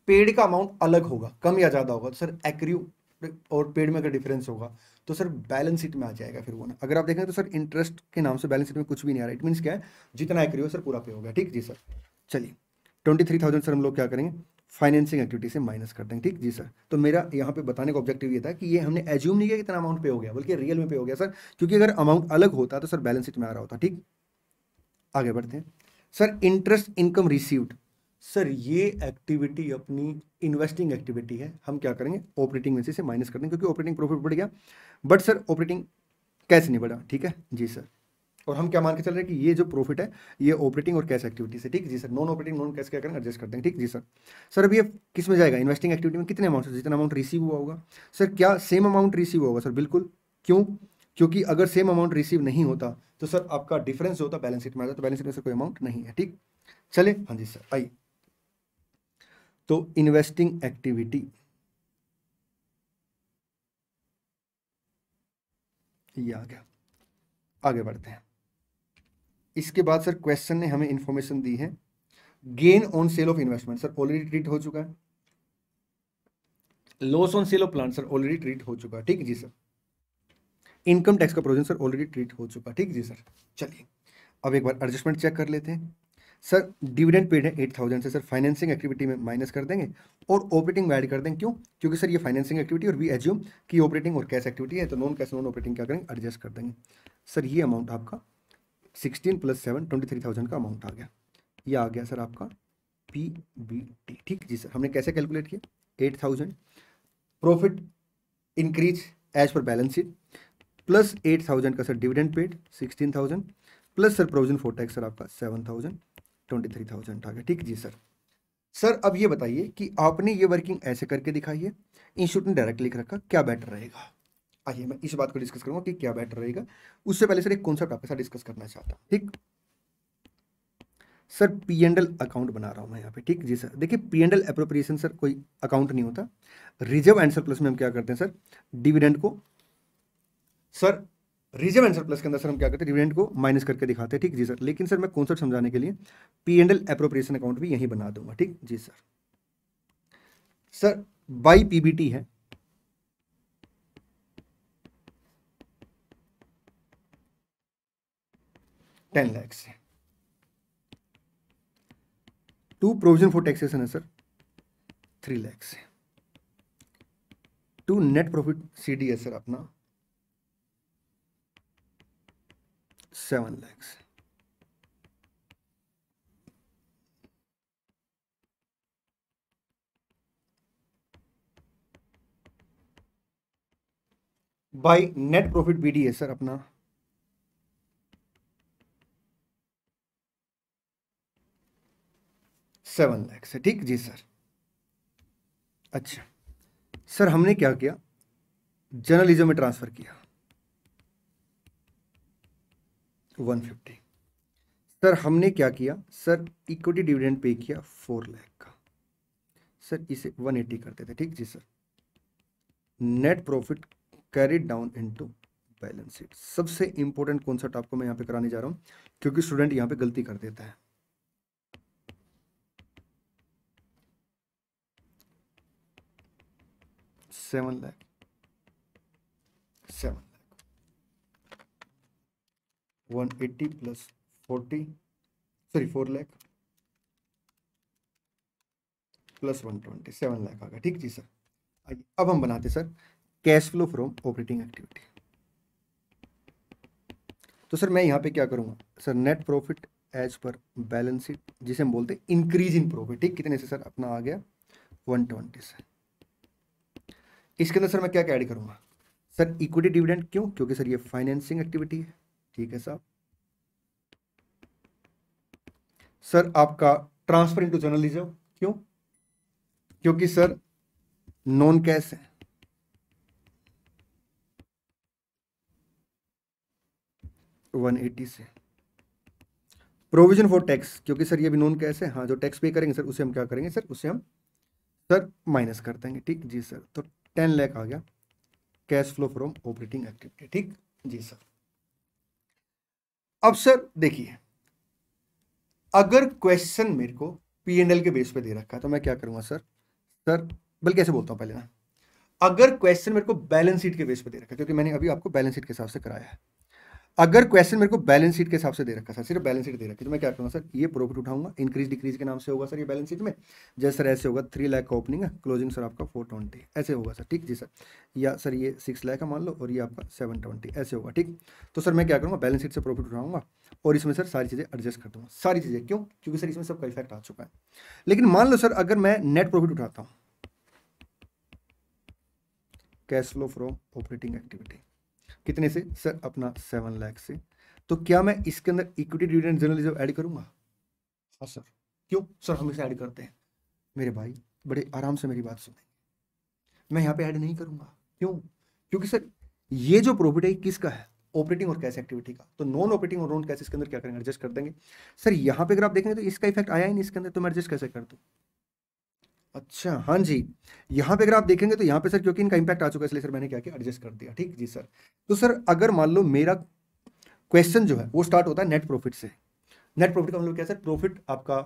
पेड का अमाउंट अलग होगा कम या ज़्यादा होगा तो सर एक्रू और पेड में अगर डिफरेंस होगा तो सर बैलेंस शीट में आ जाएगा फिर वो ना अगर आप देखें तो सर इंटरेस्ट के नाम से बैलेंस शीट में कुछ भी नहीं आ रहा इट मीनस क्या है जितना एक्री सर पूरा पे होगा ठीक जी सर चलिए ट्वेंटी थ्री थाउजेंड सर हम लोग क्या करेंगे फाइनेंसिंग एक्टिविटी से माइनस कर देंगे ठीक जी सर तो मेरा यहाँ पे बताने का ऑब्जेक्टिव ये था कि ये हमने एज्यूम नहीं किया कितना अमाउंट पे हो गया बल्कि रियल में पे हो गया सर क्योंकि अगर अमाउंट अलग होता तो सर बैलेंस शीट में आ रहा होता ठीक आगे बढ़ते हैं sir interest income received sir ये एक्टिविटी अपनी इन्वेस्टिंग एक्टिविटी है हम क्या करेंगे ऑपरेटिंग में से माइनस कर देंगे क्योंकि ऑपरेटिंग प्रॉफिट बढ़ गया बट सर ऑपरेटिंग कैसे नहीं बढ़ा ठीक है जी सर और हम क्या मान के चल रहे हैं कि ये जो प्रॉफिट है ये ऑपरेटिंग और कैश एक्टिविटी से ठीक जी sir non operating non cash क्या करेंगे एडजस्ट कर देंगे ठीक जी सर सर अब ये किस में जाएगा इन्वेस्टिंग एक्टिविटी में कितने अमाउंट जितना अमाउंट रिसीव हुआ होगा सर क्या सेम अमाउंट रिसीव होगा सर बिल्कुल क्यों क्योंकि अगर सेम अमाउंट रिसीव नहीं होता तो सर आपका डिफरेंस जो होता बैलेंस शीट में आता तो बैलेंस शीट में से कोई अमाउंट नहीं है ठीक चले हाँ जी सर आइए तो इन्वेस्टिंग एक्टिविटी ये आ गया आगे बढ़ते हैं इसके बाद सर क्वेश्चन ने हमें इंफॉर्मेशन दी है gain on sale of investment sir already treat हो चुका है loss on sale of plant sir already treat हो चुका है ठीक जी सर इनकम टैक्स का प्रोविजन सर ऑलरेडी ट्रीट हो चुका ठीक जी सर चलिए अब एक बार एडजस्टमेंट चेक कर लेते हैं सर डिविडेंड पेड है एट थाउजेंड से सर फाइनेंसिंग एक्टिविटी में माइनस कर देंगे और ऑपरेटिंग में ऐड कर देंगे क्यों क्योंकि सर ये फाइनेंसिंग एक्टिविटी और वी एज्यूम की ऑपरेटिंग और कैश एक्टिविटी है तो नॉन कैश नॉन ऑपरेटिंग क्या करेंगे एडजस्ट कर देंगे सर ये अमाउंट आपका sixteen plus seven twenty three thousand का अमाउंट आ गया ये आ गया सर आपका पी बी टी ठीक जी सर हमने कैसे कैलकुलेट किया eight thousand profit increase as per balance sheet plus eight thousand का sir dividend paid sixteen thousand plus sir provision for tax sir आपका seven thousand twenty three thousand आ गया ठीक जी सर सर अब ये बताइए कि आपने ये वर्किंग ऐसे करके दिखाई है इंस्टीट्यूट ने डायरेक्ट लिख रखा क्या बेटर रहेगा आइए मैं इस बात को डिस्कस करूंगा कि क्या बेटर रहेगा उससे पहले सर एक कॉन्सेप्ट आपके साथ डिस्कस करना चाहता हूँ ठीक सर पी एंडल अकाउंट बना रहा हूँ मैं यहाँ पे ठीक जी सर देखिए पी एंडल अप्रोप्रिएशन सर कोई अकाउंट नहीं होता रिजर्व एंड सरप्लस में हम क्या करते हैं सर डिविडेंड को सर रिजर्व एंसर प्लस के अंदर सर हम क्या करते हैं डिविडेंड को माइनस करके दिखाते हैं ठीक जी सर लेकिन सर मैं कॉन्सेप्ट समझाने के लिए P and L appropriation account भी यहीं बना दूंगा ठीक जी सर सर बाई पीबीटी है टेन लैक्स से टू प्रोविजन फॉर टैक्सेशन है सर थ्री लैक्स से टू नेट प्रॉफिट सीडी है सर अपना seven lakhs by net profit B D है सर अपना सेवन लैक्स है ठीक जी सर अच्छा सर हमने क्या किया जर्नलिज्म में ट्रांसफ़र किया वन फिफ्टी सर हमने क्या किया सर इक्विटी डिविडेंड पे किया फोर लैख का सर इसे वन एटी करते थे ठीक जी sir net profit carried down into balance sheet सबसे इंपॉर्टेंट कॉन्सेप्ट आपको मैं यहाँ पे कराने जा रहा हूँ क्योंकि स्टूडेंट यहाँ पे गलती कर देता है seven lakh seven one eighty plus forty sorry four lakh plus one twenty seven lakh आ गया ठीक जी सर आइए अब हम बनाते sir cash flow from operating activity तो सर मैं यहाँ पे क्या करूँगा sir net profit as per balance sheet जिसे हम बोलते हैं इंक्रीज इन प्रॉफिट ठीक कितने से सर अपना आ गया वन ट्वेंटी से इसके अंदर सर मैं क्या क्या ऐड करूँगा सर इक्विटी डिविडेंड क्यों क्योंकि सर ये फाइनेंसिंग एक्टिविटी है ठीक है साहब सर आपका ट्रांसफर इनटू जर्नलिज्म क्यों क्योंकि सर नॉन कैश है वन एटी से प्रोविजन फॉर टैक्स क्योंकि सर ये भी नॉन कैश है हाँ जो टैक्स पे करेंगे सर उसे हम क्या करेंगे सर उसे हम सर माइनस कर देंगे ठीक जी सर तो टेन लैख आ गया cash flow from operating activity ठीक जी सर अब सर देखिए अगर क्वेश्चन मेरे को पी एंड एल के बेस पे दे रखा है तो मैं क्या करूंगा सर सर बल्कि ऐसे बोलता हूं पहले मैं अगर क्वेश्चन मेरे को बैलेंस शीट के बेस पे दे रखा है क्योंकि मैंने अभी आपको बैलेंस शीट के हिसाब से कराया है अगर क्वेश्चन मेरे को बैलेंस शीट के हिसाब से दे रखा सर सिर्फ बैलेंस शीट दे रखी तो मैं क्या करूँगा सर ये प्रॉफिट उठाऊंगा इंक्रीज डिक्रीज के नाम से होगा सर ये बैलेंस शीट में जैसे सर ऐसे होगा थ्री लाख का ओपनिंग है क्लोजिंग सर आपका फोर ट्वेंटी ऐसे होगा सर ठीक जी सर या सर ये सिक्स लाख का मान लो और ये आपका सेवन ट्वेंटी ऐसे होगा ठीक तो सर मैं क्या करूँगा बैलेंस शीट से प्रॉफिट उठाऊंगा और इसमें सर सारी चीज़ें एडजस्ट कर दूँगा सारी चीज़ें क्यों क्योंकि सर इसमें सबका इफेक्ट आ चुका है लेकिन मान लो सर अगर मैं नेट प्रॉफिट उठाता हूँ cash flow from operating activity कितने से सर अपना सेवन लाख से तो क्या मैं इसके अंदर इक्विटी डिविडेंड रिजर्व ऐड करूंगा हाँ सर क्यों सर हम इसे ऐड करते हैं मेरे भाई बड़े आराम से मेरी बात सुनेंगे मैं यहाँ पे ऐड नहीं करूंगा क्यों क्योंकि सर ये जो प्रॉफिट है किसका है ऑपरेटिंग और कैश एक्टिविटी का तो नॉन ऑपरेटिंग और नॉन कैश इसके अंदर क्या करेंगे एडजस्ट कर देंगे सर यहाँ पे अगर आप देखेंगे तो इसका इफेक्ट आया ही नहीं इसके अंदर तो मैं एडजस्ट कैसे कर दूँ अच्छा हाँ जी यहाँ पे अगर आप देखेंगे तो यहाँ पे सर क्योंकि इनका इम्पैक्ट आ चुका है इसलिए सर मैंने क्या किया एडजस्ट कर दिया ठीक जी सर तो सर अगर मान लो मेरा क्वेश्चन जो है वो स्टार्ट होता है नेट प्रॉफिट से नेट प्रॉफिट का मतलब क्या सर प्रॉफिट आपका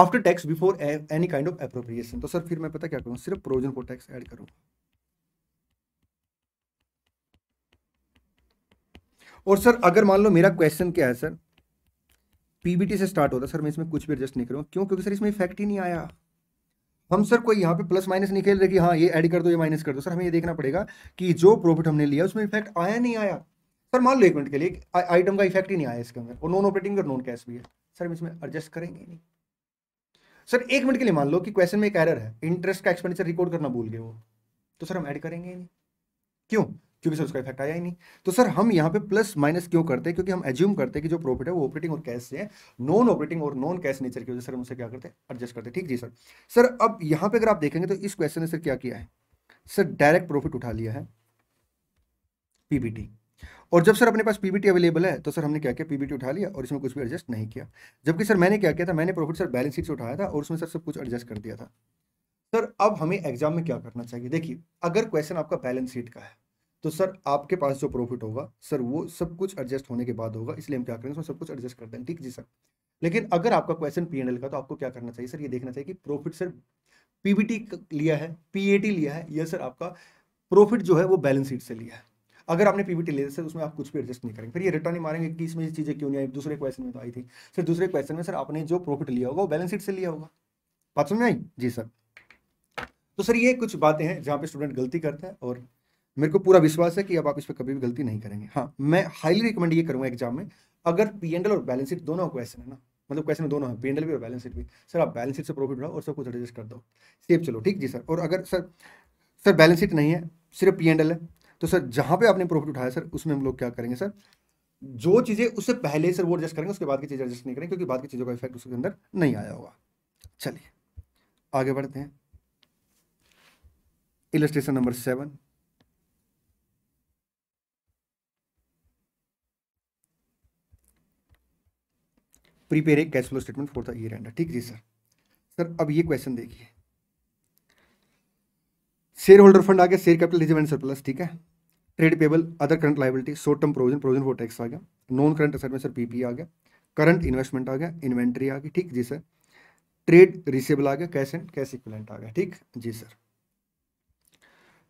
after tax before any kind of appropriation तो सर फिर मैं पता क्या करूँ सिर्फ प्रोविजन फॉर टैक्स एड करूँ और सर अगर मान लो मेरा क्वेश्चन क्या है सर पीबीटी से स्टार्ट होता सर मैं इसमें कुछ भी एडजस्ट नहीं करूँ क्यों क्योंकि सर इसमें इफेक्ट ही नहीं आया हम सर कोई यहाँ पे प्लस माइनस नहीं खेल रहे कि हाँ ये ऐड कर दो ये माइनस कर दो सर हमें ये देखना पड़ेगा कि जो प्रॉफिट हमने लिया उसमें इफेक्ट आया नहीं आया सर मान लो एक मिनट के लिए आइटम का इफेक्ट ही नहीं आया इसके अंदर और नॉन ऑपरेटिंग और नॉन कैश भी है सर हम इसमें एडजस्ट करेंगे नहीं सर एक मिनट के लिए मान लो कि क्वेश्चन में एक एरर है इंटरेस्ट का एक्सपेंडिचर रिकॉर्ड करना भूल गए वो तो सर हम ऐड करेंगे नहीं क्यों क्योंकि सर उसका इफेक्ट आया ही नहीं तो सर हम यहाँ पे प्लस माइनस क्यों करते हैं क्योंकि हम एज्यूम करते हैं कि जो प्रॉफिट है वो ऑपरेटिंग और कैश से है नॉन ऑपरेटिंग और नॉन कैश नेचर की वजह से हम उसे क्या करते हैं एडजस्ट करते हैं ठीक जी सर सर अब यहाँ पे अगर आप देखेंगे तो इस क्वेश्चन ने सर क्या किया है सर डायरेक्ट प्रॉफिट उठा लिया है पीबीटी और जब सर अपने पास पीबीटी अवेलेबल है तो सर हमने क्या किया पीबीटी उठा लिया और इसमें कुछ भी एडजस्ट नहीं किया जबकि सर मैंने क्या किया था मैंने प्रॉफिट सर बैलेंस शीट से उठाया था और उसमें सर सब कुछ एडजस्ट कर दिया था सर अब हमें एग्जाम में क्या करना चाहिए देखिए अगर क्वेश्चन आपका बैलेंस शीट का है तो सर आपके पास जो प्रॉफिट होगा सर वो सब कुछ एडजस्ट होने के बाद होगा इसलिए हम क्या करेंगे सब कुछ एडजस्ट कर देंगे ठीक जी सर लेकिन अगर आपका क्वेश्चन पी का तो आपको क्या करना चाहिए सर ये देखना चाहिए कि प्रॉफिट सर पीबीटी लिया है पीएटी लिया है या सर आपका प्रॉफिट जो है वो बैलेंस शीट से लिया है अगर आपने पीबीटी ले सर उसमें आप कुछ भी एडजस्ट नहीं करेंगे फिर ये रिटर्न ही मारेंगे कि इसमें चीज़ें क्यों नहीं आई दूसरे क्वेश्चन में तो आई थी सर दूसरे क्वेश्चन में सर आपने जो प्रॉफिट लिया होगा वो बैलेंस शीट से लिया होगा बात समझ में आई जी सर तो सर ये कुछ बातें हैं जहाँ पे स्टूडेंट गलती करता है और मेरे को पूरा विश्वास है कि अब आप इस पर कभी भी गलती नहीं करेंगे हाँ मैं हाईली रिकमेंड ये करूँगा एग्जाम में अगर पी और बैलेंस शीट दोनों क्वेश्चन है ना मतलब क्वेश्चन दोनों हैं पी भी और बैलेंस शीट भी सर आप बैलेंस शीट से प्रॉफिट बढ़ाओ और सब कुछ एडजस्ट कर दो सेफ चलो ठीक जी सर और अगर सर सर बैलेंस शीट नहीं है सिर्फ पी है तो सर जहाँ पे आपने प्रॉफिट उठाया सर उसमें हम लोग क्या करेंगे सर जो चीज़ें उससे पहले सर वो एडजस्ट करेंगे उसके बाद की चीज़ एडजस्ट नहीं करेंगे क्योंकि बाद की चीज़ों का इफेक्ट उसके अंदर नहीं आया होगा चलिए आगे बढ़ते हैं illustration number seven prepare a cash flow statement four था ये रहना ठीक जी सर सर अब ये क्वेश्चन देखिए शेयर होल्डर फंड आ गया share capital reserve and surplus ठीक है trade payable other current liability short term provision provision for tax आ गया नॉन करंट असेट में सर पीपी आ गया करंट इन्वेस्टमेंट आ गया इन्वेंट्री आ गई ठीक जी सर ट्रेड रिसेबल आ गया कैश एंड कैश इक्विलेंट आ गया ठीक जी सर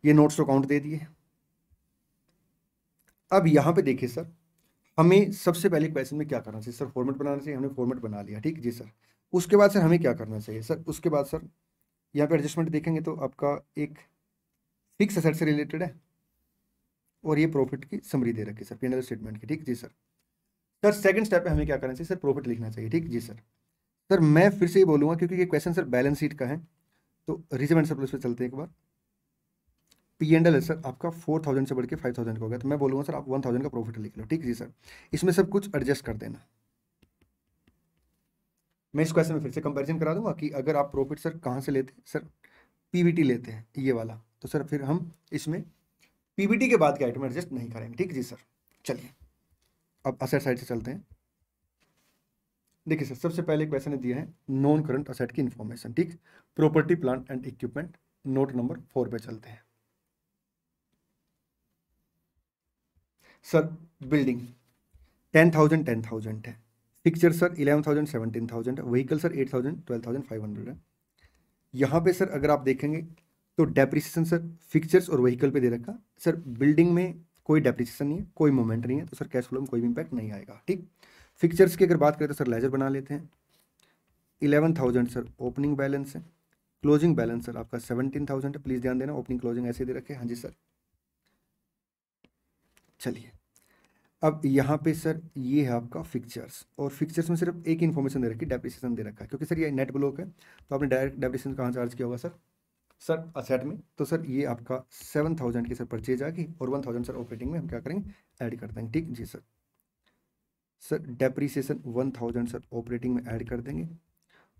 ये नोट्स तो अकाउंट दे दिए अब यहां पे देखिए सर हमें सबसे पहले क्वेश्चन में क्या करना चाहिए सर फॉर्मेट बनाना चाहिए हमने फॉर्मेट बना लिया ठीक जी सर उसके बाद सर हमें क्या करना चाहिए सर उसके बाद सर यहाँ पे एडजस्टमेंट देखेंगे तो आपका एक फिक्स असेट से रिलेटेड है और ये प्रॉफिट की समरी दे रखी सर पी स्टेटमेंट की ठीक जी सर सर सेकंड स्टेप है हमें क्या करना चाहिए सर प्रॉफिट लिखना चाहिए ठीक जी सर सर मैं फिर से ये बोलूँगा क्योंकि ये क्वेश्चन सर बैलेंस शीट का है तो रिजर्व एंड सरप्लस पे चलते हैं एक बार पी एंड एल सर आपका फोर थाउजेंड से बढ़ के फाइव थाउजेंड का हो गया तो मैं बोलूँगा सर आप वन थाउजेंड का प्रॉफिट लिख लो ठीक जी सर इसमें सब कुछ एडजस्ट कर देना मैं इस क्वेश्चन में फिर से कंपैरिजन करा दूंगा कि अगर आप प्रॉफिट सर कहाँ से लेते हैं सर पीबीटी लेते हैं ये वाला तो सर फिर हम इसमें पीबीटी के बाद के आइटम एडजस्ट नहीं करेंगे ठीक जी सर चलिए अब असेट साइड से चलते हैं देखिए सर सबसे पहले क्वेश्चन दिया है नॉन करंट असेट की इन्फॉर्मेशन ठीक property plant and equipment note number four पे चलते हैं sir building ten thousand ten thousand है fixture sir eleven thousand seventeen thousand है vehicle sir eight thousand twelve thousand five hundred है यहाँ पे सर अगर आप देखेंगे तो डेप्रिसिएशन सर फिक्चर्स और व्हीकल पे दे रखा सर बिल्डिंग में कोई डेप्रिसिएशन नहीं है कोई मोमेंट नहीं है तो सर कैश फ्लो में कोई भी इम्पैक्ट नहीं आएगा ठीक फिक्चर्स की अगर बात करें तो सर लेजर बना लेते हैं eleven thousand sir opening balance है क्लोजिंग बैलेंस सर आपका सेवनटीन थाउजेंड है प्लीज़ ध्यान देना ओपनिंग क्लोजिंग ऐसे दे रखे हाँ जी सर चलिए अब यहाँ पे सर ये है आपका फिक्चर्स और फिक्चर्स में सिर्फ एक इन्फॉर्मेशन दे रखी है डेप्रिसिएशन दे रखा है क्योंकि सर ये नेट ब्लॉक है तो आपने डायरेक्ट डेप्रिसिएशन कहाँ चार्ज किया होगा सर सर असेट में तो सर ये आपका सेवन थाउजेंड की सर परचेज आएगी और वन थाउजेंड सर ऑपरेटिंग में हम क्या करेंगे ऐड कर देंगे ठीक जी sir sir depreciation one thousand sir operating में ऐड कर देंगे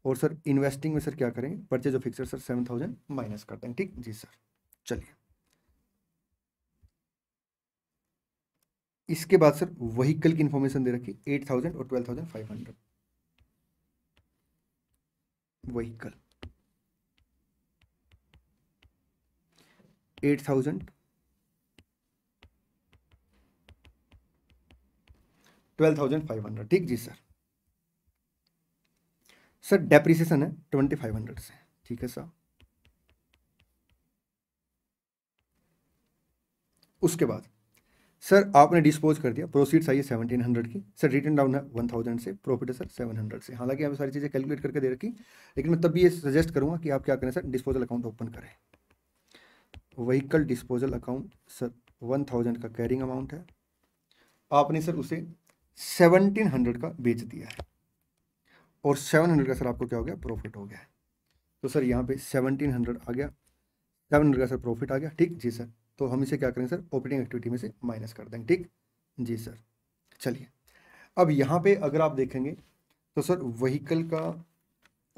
और सर इन्वेस्टिंग में सर क्या करेंगे purchase of fixture sir seven thousand minus कर देंगे ठीक जी सर चलिए इसके बाद सर वहीकल की इंफॉर्मेशन दे रखी एट थाउजेंड और twelve thousand five hundred vehicle eight thousand twelve thousand five hundred ठीक जी सर सर डेप्रिसिएशन है ट्वेंटी फाइव हंड्रेड से ठीक है सर उसके बाद सर आपने डिस्पोज कर दिया प्रोसीड्स आइए सेवनटीन हंड्रेड की सर रिटर्न डाउन है वन थाउजेंड से प्रॉफिट है सर सेवन हंड्रेड से हालांकि आप सारी चीज़ें कैलकुलेट करके दे रखी लेकिन मैं तब भी ये सजेस्ट करूँगा कि आप क्या करें सर डिस्पोजल अकाउंट ओपन करें vehicle disposal account sir one thousand का कैरिंग अमाउंट है आपने सर उसे सेवनटीन हंड्रेड का बेच दिया है और सेवन हंड्रेड का सर आपको क्या हो गया प्रॉफिट हो गया है तो सर यहाँ पे सेवनटीन हंड्रेड आ गया सेवन हंड्रेड का सर प्रॉफिट आ गया ठीक जी सर तो हम इसे क्या करेंगे सर ऑपरेटिंग एक्टिविटी में से माइनस कर देंगे ठीक जी सर चलिए अब यहाँ पे अगर आप देखेंगे तो सर वहीकल का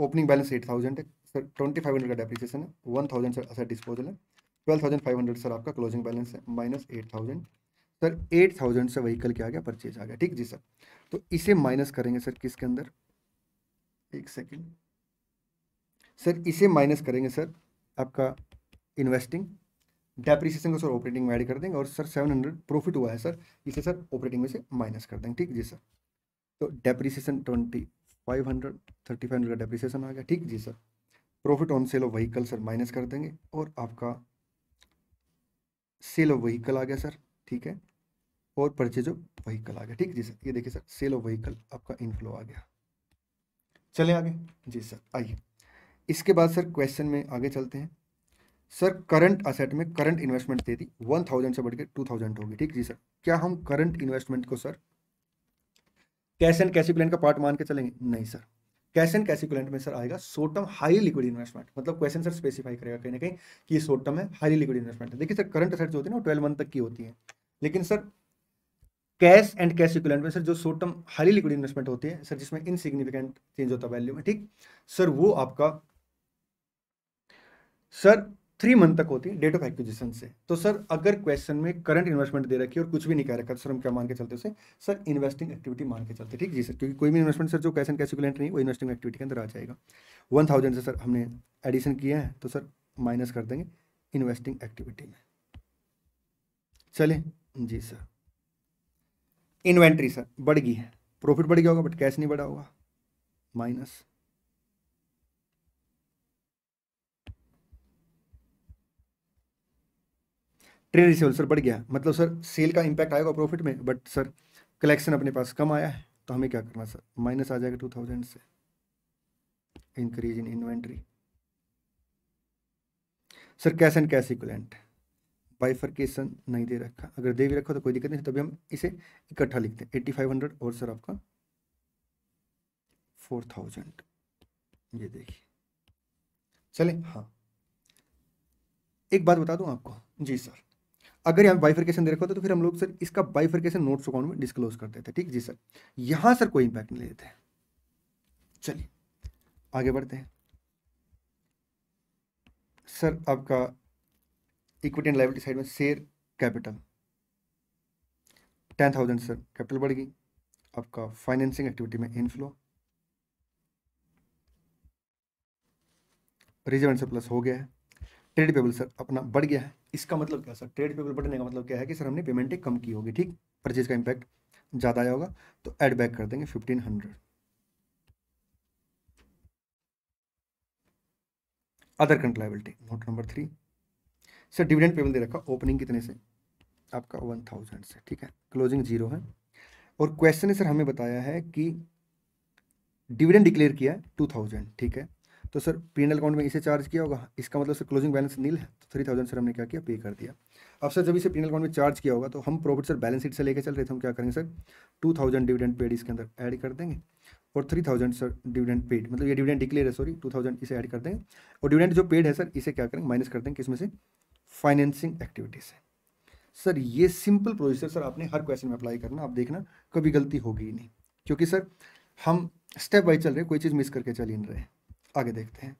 ओपनिंग बैलेंस एट थाउजेंड है सर ट्वेंटी फाइव हंड्रेड का डेप्रिसिएशन है वन थाउजेंड सर असर डिस्पोजल है twelve thousand five hundred sir आपका क्लोजिंग बैलेंस है minus eight thousand sir eight thousand से वहीकल क्या आ गया परचेज आ गया ठीक जी सर तो इसे माइनस करेंगे सर किसके अंदर एक सेकेंड सर इसे माइनस करेंगे सर आपका इन्वेस्टिंग डेप्रिसिएशन को सर ऑपरेटिंग में ऐड कर देंगे और सर सेवन हंड्रेड प्रॉफिट हुआ है सर इसे सर ऑपरेटिंग में से माइनस कर देंगे ठीक जी सर तो depreciation twenty five hundred thirty five hundred का डेप्रिसिएशन आ गया ठीक जी sir profit on sale of vehicle sir minus कर देंगे और आपका सेल ऑफ वहीकल आ गया सर ठीक है और परचेज ऑफ वहीकल आ गया ठीक जी सर ये देखिए सर सेल ऑफ वहीकल आपका इनफ्लो आ गया चले आगे जी सर आइए इसके बाद सर क्वेश्चन में आगे चलते हैं सर करंट असेट में करंट इन्वेस्टमेंट दे दी वन थाउजेंड से बढ़कर टू थाउजेंड होगी ठीक जी सर क्या हम करंट इन्वेस्टमेंट को sir cash and cash equivalent का पार्ट मान के चलेंगे नहीं sir cash and cash equivalent में सर आएगा short term high liquid investment मतलब क्वेश्चन सर स्पेसिफाई करेगा कहीं ना कहीं कि शॉर्ट टर्म है हाई लिक्विड इन्वेस्टमेंट है देखिए सर करंट असेट जो होती है ना ट्वेल्व मंथ तक की होती है लेकिन sir cash and cash equivalent में सर जो short term highly liquid investment होती है सर जिसमें इनसिग्निफिकेंट चेंज होता है वैल्यू में ठीक सर वो आपका सर थ्री मंथ तक होती है डेट ऑफ एक्विजिशन से तो सर अगर क्वेश्चन में करंट इन्वेस्टमेंट दे रखी है और कुछ भी नहीं कह रखा तो सर हम क्या मान के चलते सर सर इन्वेस्टिंग एक्टिविटी मान के चलते ठीक जी सर क्योंकि कोई भी इन्वेस्टमेंट सर जो कैश एंड क्लेंट नहीं वो इन्वेस्टिंग एक्टिविटी के अंदर आ जाएगा वन थाउजेंड से सर हमने एडिशन किया है तो सर माइनस कर देंगे इन्वेस्टिंग एक्टिविटी में चले जी सर इन्वेंट्री सर बढ़ गई है प्रॉफिट बढ़ गया होगा बट कैश नहीं बढ़ा होगा माइनस ट्रेड रिसेवल सर बढ़ गया मतलब सर सेल का इम्पैक्ट आएगा प्रॉफिट में बट सर कलेक्शन अपने पास कम आया है तो हमें क्या करना सर माइनस आ जाएगा टू थाउजेंड से increase in inventory sir cash and cash equivalent bifurcation नहीं दे रखा अगर दे भी रखा तो कोई दिक्कत नहीं तभी हम इसे इकट्ठा लिखते हैं एट्टी फाइव हंड्रेड और सर आपका फोर थाउजेंड ये देखिए चले हाँ एक बात बता दूं आपको जी सर अगर यहाँ बाइफरकेशन दे रखा होता तो फिर हम लोग सर इसका बाइफरकेशन नोट्स अकाउंट में डिस्क्लोज करते थे ठीक जी सर यहाँ सर कोई इंपैक्ट नहीं लेते चलिए आगे बढ़ते हैं सर आपका इक्विटी एंड लाइबिलिटी साइड में share capital ten thousand sir capital बढ़ गई आपका फाइनेंसिंग एक्टिविटी में इनफ्लो रिजर्व सर प्लस हो गया है ट्रेड पेबल सर अपना बढ़ गया है इसका मतलब क्या सर ट्रेड पेबल बढ़ने का मतलब क्या है कि सर हमने पेमेंटें कम की होगी ठीक परचेज का इम्पैक्ट ज़्यादा आया होगा तो एड बैक कर देंगे fifteen hundred other current liability note number three sir dividend payable दे रखा ओपनिंग कितने से आपका वन थाउजेंड से ठीक है क्लोजिंग जीरो है और क्वेश्चन ने सर हमें बताया है कि डिविडेंड डिक्लेयर किया टू थाउजेंड ठीक है तो सर पी अकाउंट में इसे चार्ज किया होगा इसका मतलब सर क्लोजिंग बैलेंस नील है तो थ्री थाउजेंड सर हमने क्या किया पे कर दिया अब सर जब इसे पी अकाउंट में चार्ज किया होगा तो हम प्रॉफिट सर बैलेंस शीट से लेकर चल रहे थे हम क्या करेंगे sir two thousand dividend paid इसके अंदर ऐड कर देंगे और three thousand sir dividend paid मतलब ये डिविडेंड डिक्लेयर है सॉरी टू थाउजेंड इसे ऐड कर देंगे और डिविडेंड जो पेड है सर इसे क्या करेंगे माइनस कर देंगे किसमें से फाइनेंसिंग एक्टिविटीज़ है सर ये सिंपल प्रोसीजर सर आपने हर क्वेश्चन में अप्लाई करना आप देखना कभी गलती होगी ही नहीं क्योंकि सर हम स्टेप बाई चल रहे कोई चीज़ मिस करके चल ही नहीं रहे आगे देखते हैं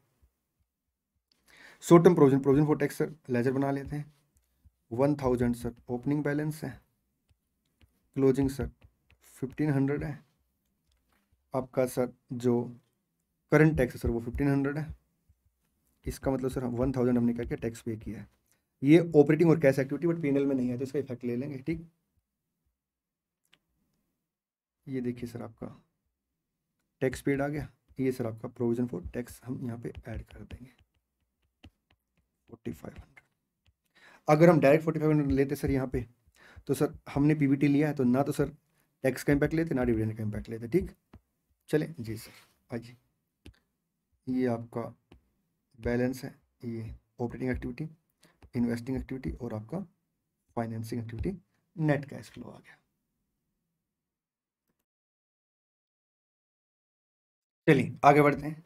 short term provision provision for tax sir ledger बना लेते हैं one thousand sir opening balance है क्लोजिंग सर फिफ्टीन हंड्रेड है आपका सर जो करंट टैक्स है सर वो फिफ्टीन हंड्रेड है इसका मतलब सर वन थाउजेंड हमने क्या किया टैक्स पे किया है ये ऑपरेटिंग और कैश एक्टिविटी बट पीएनएल में नहीं है तो इसका इफेक्ट ले लेंगे ठीक ये देखिए सर आपका टैक्स पेड आ गया ये सर आपका प्रोविजन फॉर टैक्स हम यहाँ पे ऐड कर देंगे फोर्टी फाइव हंड्रेड अगर हम डायरेक्ट फोर्टी फाइव हंड्रेड लेते सर यहाँ पे तो सर हमने पी लिया है तो ना तो सर टैक्स का इम्पैक्ट लेते ना डिविडेंड का इम्पैक्ट लेते ठीक चले जी सर आइए ये आपका बैलेंस है ये ऑपरेटिंग एक्टिविटी इन्वेस्टिंग एक्टिविटी और आपका financing activity net cash flow आ गया चलिए आगे बढ़ते हैं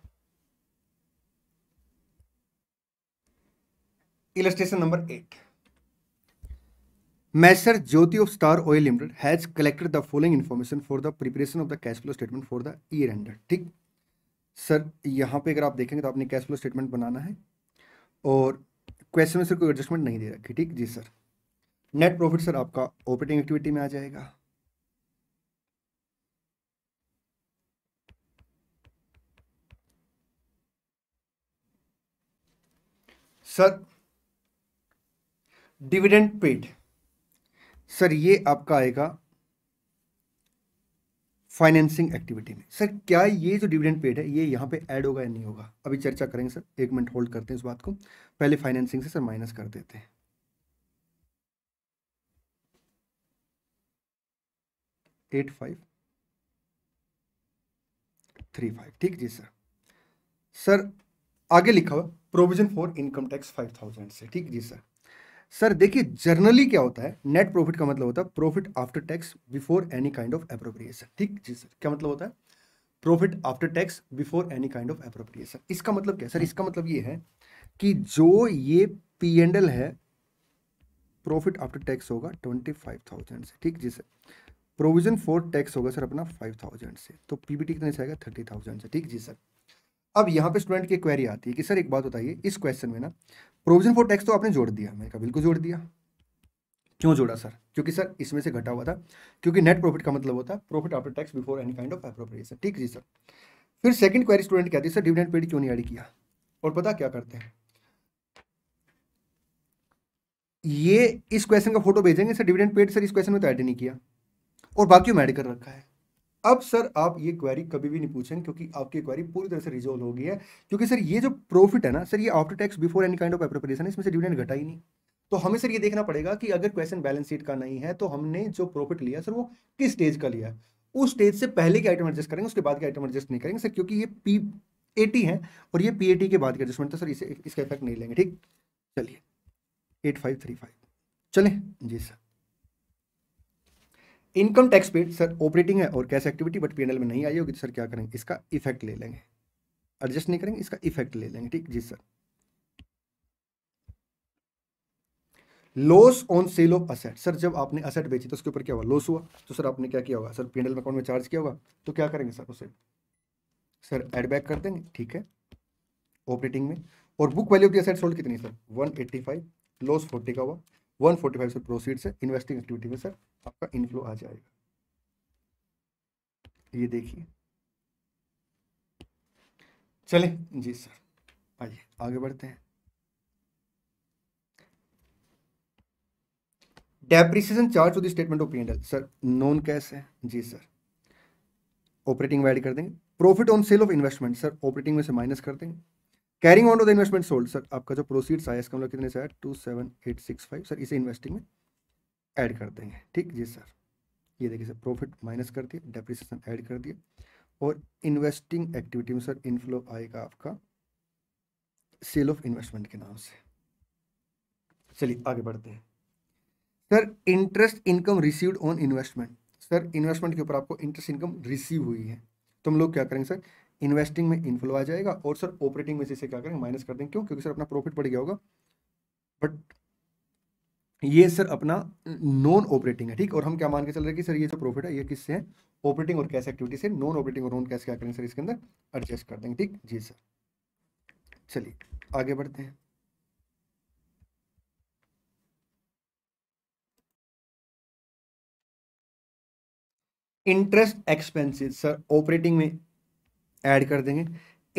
illustration number eight messrs Jyoti of Star Oil Limited has collected the following information for the preparation of the cash flow statement for the year ended ठीक sir यहाँ पे अगर आप देखेंगे तो आपने कैश फ्लो स्टेटमेंट बनाना है और क्वेश्चन में सर कोई एडजस्टमेंट नहीं दे रखी ठीक जी सर नेट प्रॉफिट सर आपका ऑपरेटिंग एक्टिविटी में आ जाएगा सर डिविडेंड पेड सर ये आपका आएगा फाइनेंसिंग एक्टिविटी में सर क्या ये जो डिविडेंड पेड है ये यहाँ पे ऐड होगा या नहीं होगा अभी चर्चा करेंगे सर एक मिनट होल्ड करते हैं इस बात को पहले फाइनेंसिंग से सर माइनस कर देते हैं एट फाइव थ्री फाइव ठीक जी सर सर आगे लिखा हुआ provision for income tax five thousand से ठीक जी सर सर देखिए जर्नली क्या होता है नेट प्रॉफिट का मतलब होता है profit after tax before any kind of appropriation ठीक जी सर क्या मतलब होता है profit after tax before any kind of appropriation इसका मतलब क्या सर इसका मतलब ये है कि जो ये पी एंड एल है प्रॉफिट आफ्टर टैक्स होगा ट्वेंटी फाइव थाउजेंड से ठीक जी सर प्रोविजन फॉर टैक्स होगा सर अपना फाइव थाउजेंड से तो पीबीटी कितने से आएगा थर्टी थाउजेंड से ठीक जी सर अब यहाँ पे स्टूडेंट की क्वेरी आती है कि सर एक बात बताइए इस क्वेश्चन में ना प्रोविजन फॉर टैक्स तो आपने जोड़ दिया मैंने कहा बिल्कुल जोड़ दिया क्यों जोड़ा सर क्योंकि सर इसमें से घटा हुआ था क्योंकि नेट प्रॉफिट का मतलब होता है profit after tax before any kind of appropriation ठीक जी सर फिर सेकंड क्वेरी स्टूडेंट कहती है सर डिविडेंड पेड क्यों नहीं ऐड किया और पता क्या करते हैं ये इस क्वेश्चन का फोटो भेजेंगे सर डिविडेंड पेड सर इस क्वेश्चन में तो ऐड नहीं किया और बाकी में ऐड कर रखा है अब सर आप ये क्वेरी कभी भी नहीं पूछेंगे क्योंकि आपकी क्वेरी पूरी तरह से रिजोल्व हो गई है क्योंकि सर ये जो प्रॉफिट है ना सर ये after tax before any kind of appropriation इसमें से डिविडेंड घटा ही नहीं तो हमें सर ये देखना पड़ेगा कि अगर क्वेश्चन बैलेंस शीट का नहीं है तो हमने जो प्रॉफिट लिया सर वो किस स्टेज का लिया उस स्टेज से पहले के आइटम एडजस्ट करेंगे उसके बाद के आइटम एडजस्ट नहीं करेंगे सर क्योंकि ये पी टी है और ये पी टी के बाद के एडजस्टमेंट तो सर इसे इसका इफेक्ट नहीं लेंगे ठीक चलिए एट फाइव थ्री फाइव चलें जी sir income tax paid sir operating है और कैश एक्टिविटी बट पीएनएल में नहीं आई होगी तो सर क्या करेंगे इसका इफेक्ट ले लेंगे एडजस्ट नहीं करेंगे इसका इफेक्ट ले लेंगे ठीक जी sir loss on sale of asset sir जब आपने असेट बेची तो उसके ऊपर क्या हुआ लॉस हुआ तो सर आपने क्या किया होगा सर पीएनएल अकाउंट में चार्ज किया होगा तो क्या करेंगे सर उसे सर एड बैक कर देंगे ठीक है ऑपरेटिंग में और book value of asset sold कितनी सर 185 लॉस 40 का हुआ 145 सर प्रोसीड से इन्वेस्टिंग एक्टिविटी में सर आपका इनफ्लो आ जाएगा ये देखिए चले जी सर आइए आगे बढ़ते हैं depreciation charge of the statement of P sir non cash है जी सर ऑपरेटिंग में एड कर देंगे profit on sale of investment sir operating में से माइनस कर देंगे carrying on of the investment sold sir आपका जो प्रोसीड्स आया इसका मतलब कितने से है two seven eight six five sir इसे इन्वेस्टिंग में ऐड कर देंगे ठीक जी सर ये देखिए सर प्रॉफिट माइनस कर दिए डेप्रिसिएशन ऐड कर दिए और इन्वेस्टिंग एक्टिविटी में सर इनफ्लो आएगा आपका सेल ऑफ इन्वेस्टमेंट के नाम से चलिए आगे बढ़ते हैं sir interest income received on investment sir investment के ऊपर आपको इंटरेस्ट इनकम रिसीव हुई है तो हम लोग क्या करेंगे सर इन्वेस्टिंग में इनफ्लो आ जाएगा और सर ऑपरेटिंग में से क्या करेंगे माइनस कर देंगे क्यों क्योंकि सर अपना प्रॉफिट बढ़ गया होगा बट ये सर अपना नॉन ऑपरेटिंग है ठीक और हम क्या मान के चल रहे हैं कि सर ये जो प्रॉफिट है ये किससे है ऑपरेटिंग और कैश एक्टिविटी से नॉन ऑपरेटिंग और नॉन कैश क्या करेंगे सर इसके अंदर एडजस्ट कर देंगे ठीक जी सर चलिए आगे बढ़ते हैं इंटरेस्ट एक्सपेंसेस सर ऑपरेटिंग में ऐड कर देंगे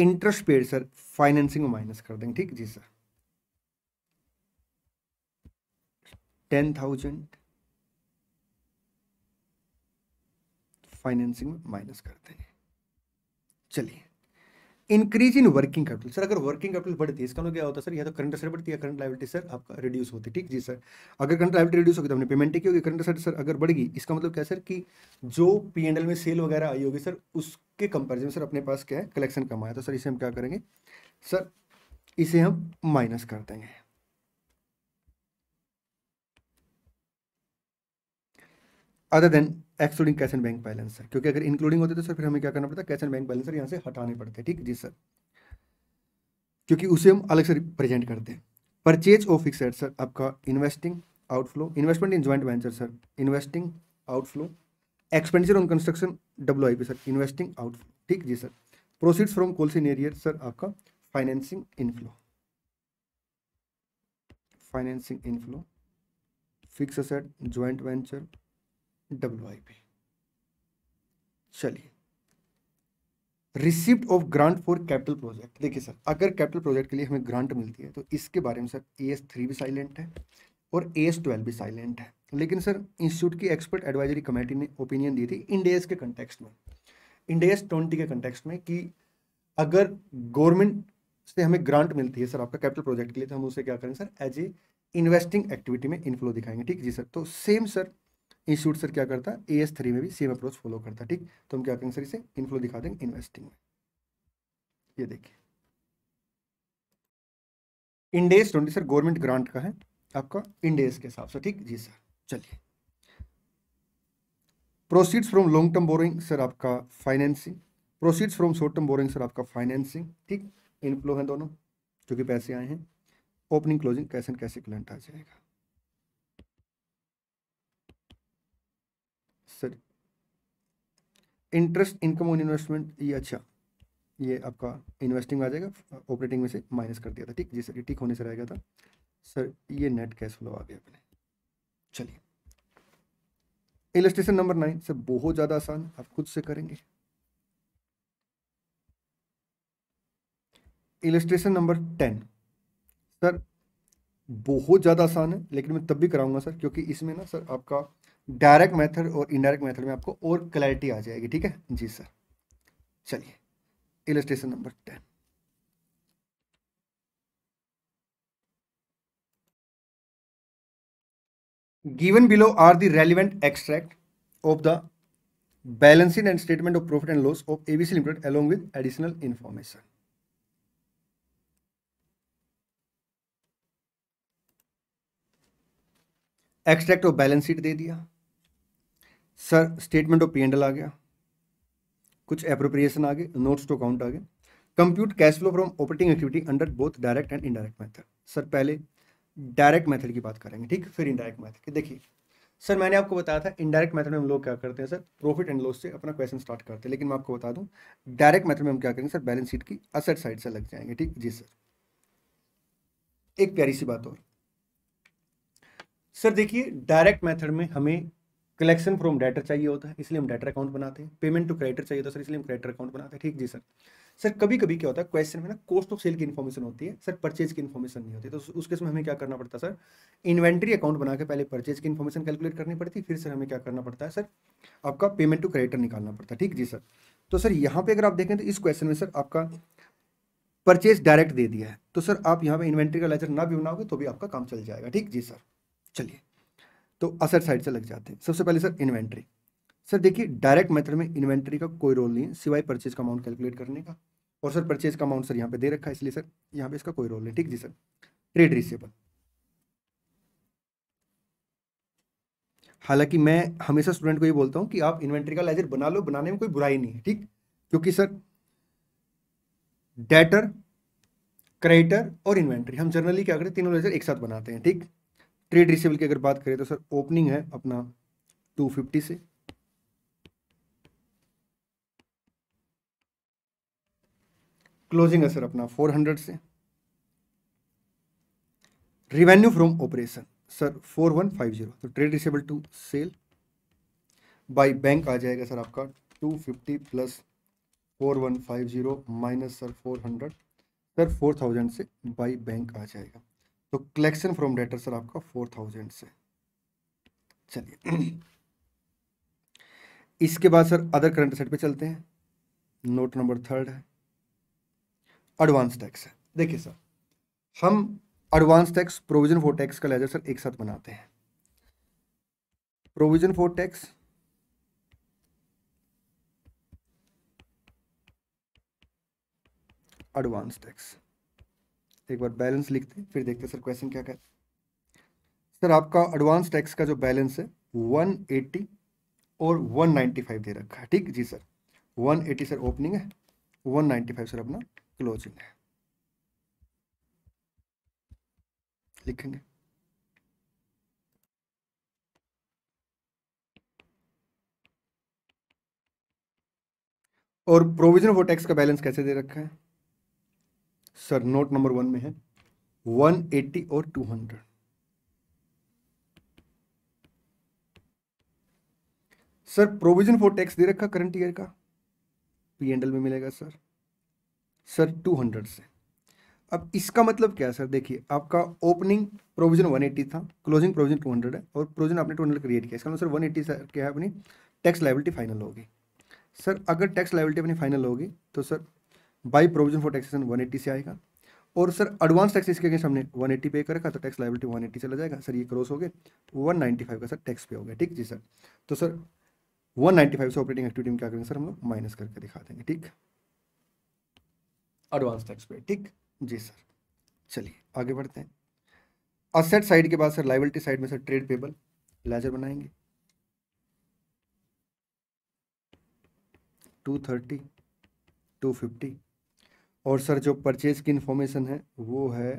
इंटरेस्ट पेड सर फाइनेंसिंग में माइनस कर देंगे ठीक जी सर टेन थाउजेंड फाइनेंसिंग में माइनस कर देंगे चलिए increase in working capital sir अगर वर्किंग कैपिटल बढ़ती है इसका मतलब क्या होता है सर या तो करंट असर बढ़ती है करंट लाइबिलिटी सर आपका रिड्यूस होती है ठीक जी सर अगर करंट लाइबिलिटी रिड्यूस होगी तो हमने पेमेंट की होगी करंट असर सर अगर बढ़ेगी इसका मतलब क्या सर कि जो पी एंड एल में सेल वगैरह आई होगी सर उसके कंपेरिजन सर अपने पास क्या है कलेक्शन कम आया तो सर इसे हम क्या करेंगे सर इसे हम माइनस कर देंगे other than excluding cash and bank balance क्योंकि अगर इंक्लूडिंग होते तो सर फिर हमें क्या करना पड़ता है कैश एंड बैंक बैलेंस यहाँ से हटाने पड़ते हैं ठीक जी सर क्योंकि उसे हम अलग से रिप्रेजेंट करते हैं परचेज ऑफ फिक्स सर आपका investing outflow investment in joint venture sir investing outflow expenditure on construction W I P sir investing outflow ठीक जी sir proceeds from calls in arrear sir आपका financing inflow financing inflow fix asset joint venture W I P चलिए receipt of grant for capital project देखिए sir अगर capital project के लिए हमें grant मिलती है तो इसके बारे में सर ए एस थ्री भी साइलेंट है और ए एस ट्वेल्व भी साइलेंट है लेकिन सर इंस्टीट्यूट की एक्सपर्ट एडवाइजरी कमेटी ने ओपिनियन दी थी इंडेस के कंटेक्स्ट में इंडेस ट्वेंटी के कंटेक्सट में कि अगर गवर्नमेंट से हमें ग्रांट मिलती है सर आपका कैपिटल प्रोजेक्ट के लिए तो हम उसे क्या करें sir as a investing activity में इनफ्लो दिखाएंगे ठीक जी सर तो सेम सर इंस्टीट्यूट सर क्या करता है ए एस थ्री में भी सेम अप्रोच फॉलो करता है ठीक तो हम क्या करेंगे सर इसे इनफ्लो दिखा देंगे इन्वेस्टिंग में ये देखिए Ind AS twenty sir government grant का है आपका इंडेस के हिसाब से ठीक जी सर चलिए proceeds from long term borrowing sir आपका financing proceeds from short term borrowing sir आपका फाइनेंसिंग ठीक इनफ्लो है दोनों क्योंकि पैसे आए हैं ओपनिंग क्लोजिंग कैसे कैसे क्लाइंट आ जाएगा sorry interest income on investment ये अच्छा ये आपका इन्वेस्टिंग आ जाएगा ऑपरेटिंग में से माइनस कर दिया था ठीक जी सर ये ठीक होने से रह गया था सर ये नेट कैश फ्लो आ गया अपने चलिए इलस्ट्रेशन नंबर नाइन सर बहुत ज़्यादा आसान आप खुद से करेंगे इलेस्ट्रेशन नंबर टेन सर बहुत ज़्यादा आसान है लेकिन मैं तब भी कराऊंगा सर क्योंकि इसमें ना सर आपका डायरेक्ट मेथड और इनडायरेक्ट मेथड में आपको और क्लैरिटी आ जाएगी ठीक है जी सर चलिए illustration number ten given below are the relevant extract of the balancing and statement of profit and loss of ABC Limited along with additional information extract of balance sheet दे दिया sir statement of P and L आ गया कुछ appropriation आ गए notes to account आ गए compute cash flow from operating activity under both direct and indirect method sir पहले direct method की बात करेंगे ठीक फिर इनडायरेक्ट मैथड की देखिए सर मैंने आपको बताया था इनडायरेक्ट मेथड में हम लोग क्या करते हैं सर प्रॉफिट एंड लॉस से अपना क्वेश्चन स्टार्ट करते हैं लेकिन मैं आपको बता दूं डायरेक्ट मेथड में हम क्या करेंगे सर बैलेंस शीट की असेट साइड से लग जाएंगे ठीक जी सर एक प्यारी सी बात और सर देखिए डायरेक्ट मेथड में हमें कलेक्शन फ्रॉम डेटर चाहिए होता है इसलिए हम डेटर अकाउंट बनाते हैं पेमेंट टू क्रेडिटर चाहिए होता है सर इसलिए हम क्रेडिटर अकाउंट बनाते हैं ठीक जी सर सर कभी कभी क्या होता है क्वेश्चन में ना कॉस्ट ऑफ सेल की इन्फॉर्मेशन होती है सर परचेज की इन्फॉर्मेशन नहीं होती तो उस केस में हमें क्या करना पड़ता है सर इन्वेंट्री अकाउंट बना के पहले परचेज की इन्फॉर्मेशन कैलकुलेट करनी पड़ती है फिर सर हमें क्या करना पड़ता है सर आपका पेमेंट टू क्रेडिटर निकालना पड़ता है ठीक जी सर तो सर यहाँ पे अगर आप देखें तो इस क्वेश्चन में सर आपका परचेज डायरेक्ट दे दिया है तो सर आप यहाँ पे इन्वेंट्री का लेजर ना भी बनाओगे तो भी आपका काम चल जाएगा ठीक जी सर चलिए तो असर साइड से लग जाते हैं सबसे पहले सर इन्वेंट्री सर देखिए डायरेक्ट मेथड में इन्वेंट्री का कोई रोल नहीं है सिवाय परचेज का अमाउंट कैलकुलेट करने का और सर परचेज का अमाउंट सर यहाँ पे दे रखा है इसलिए सर यहाँ पे इसका कोई रोल नहीं ठीक जी सर ट्रेड रिसेबल हालांकि मैं हमेशा स्टूडेंट को ये बोलता हूँ कि आप इन्वेंट्री का लेजर बना लो बनाने में कोई बुराई नहीं है ठीक क्योंकि सर डेटर क्रेडिटर और इन्वेंट्री हम जनरली क्या करते हैं तीनों लेजर एक साथ बनाते हैं ठीक ट्रेड रिसेबल की अगर बात करें तो सर ओपनिंग है अपना 250 से क्लोजिंग है सर अपना 400 से रिवेन्यू फ्रॉम ऑपरेशन सर 4150 तो trade receivable to sale by bank आ जाएगा सर आपका 250 प्लस 4150 माइनस सर 400 सर 4000 से बाय बैंक आ जाएगा तो कलेक्शन फ्रॉम डेटर सर आपका फोर थाउजेंड से चलिए इसके बाद सर अदर करंट सेट पे चलते हैं नोट नंबर थर्ड है एडवांस टैक्स है देखिए सर हम advance tax provision for tax का लेजर सर एक साथ बनाते हैं provision for tax advance tax तो एक बार बैलेंस लिखते फिर देखते सर क्वेश्चन क्या कहते सर आपका एडवांस टैक्स का जो बैलेंस है वन एटी और वन नाइन्टी फाइव दे रखा है ठीक जी sir one eighty sir opening है फाइव सर अपना क्लोजिंग है लिखेंगे और प्रोविजन फॉर टैक्स का बैलेंस कैसे दे रखा है सर नोट नंबर वन में है 180 और 200 सर प्रोविजन फॉर टैक्स दे रखा करंट ईयर का पी एंडल में मिलेगा सर सर 200 से अब इसका मतलब क्या है सर देखिए आपका ओपनिंग प्रोविजन 180 था क्लोजिंग प्रोविजन 200 है और प्रोविजन आपने 200 क्रिएट किया इसका मतलब सर 180 सर क्या है अपनी टैक्स लाइबिलिटी फाइनल होगी सर अगर टैक्स लाइबिलिटी अपनी फाइनल होगी तो sir by provision for taxation eighty से आएगा और सर एडवांस टैक्स इसके अगेंस्ट हमने 180 पे कर रखा तो टैक्स लाइबिलिटी 180 चला जाएगा सर ये क्रॉस हो गए तो 195 का सर टैक्स पे हो गया ठीक जी सर तो सर 195 से ऑपरेटिंग एक्टिविटी में क्या करेंगे सर हम लोग माइनस करके दिखा देंगे ठीक एडवांस टैक्स पे ठीक जी सर चलिए आगे बढ़ते हैं असेट साइड के बाद सर लाइबिलिटी साइड में सर ट्रेड पेबल लेजर बनाएंगे टू थर्टी टू फिफ्टी और सर जो परचेज की इन्फॉर्मेशन है वो है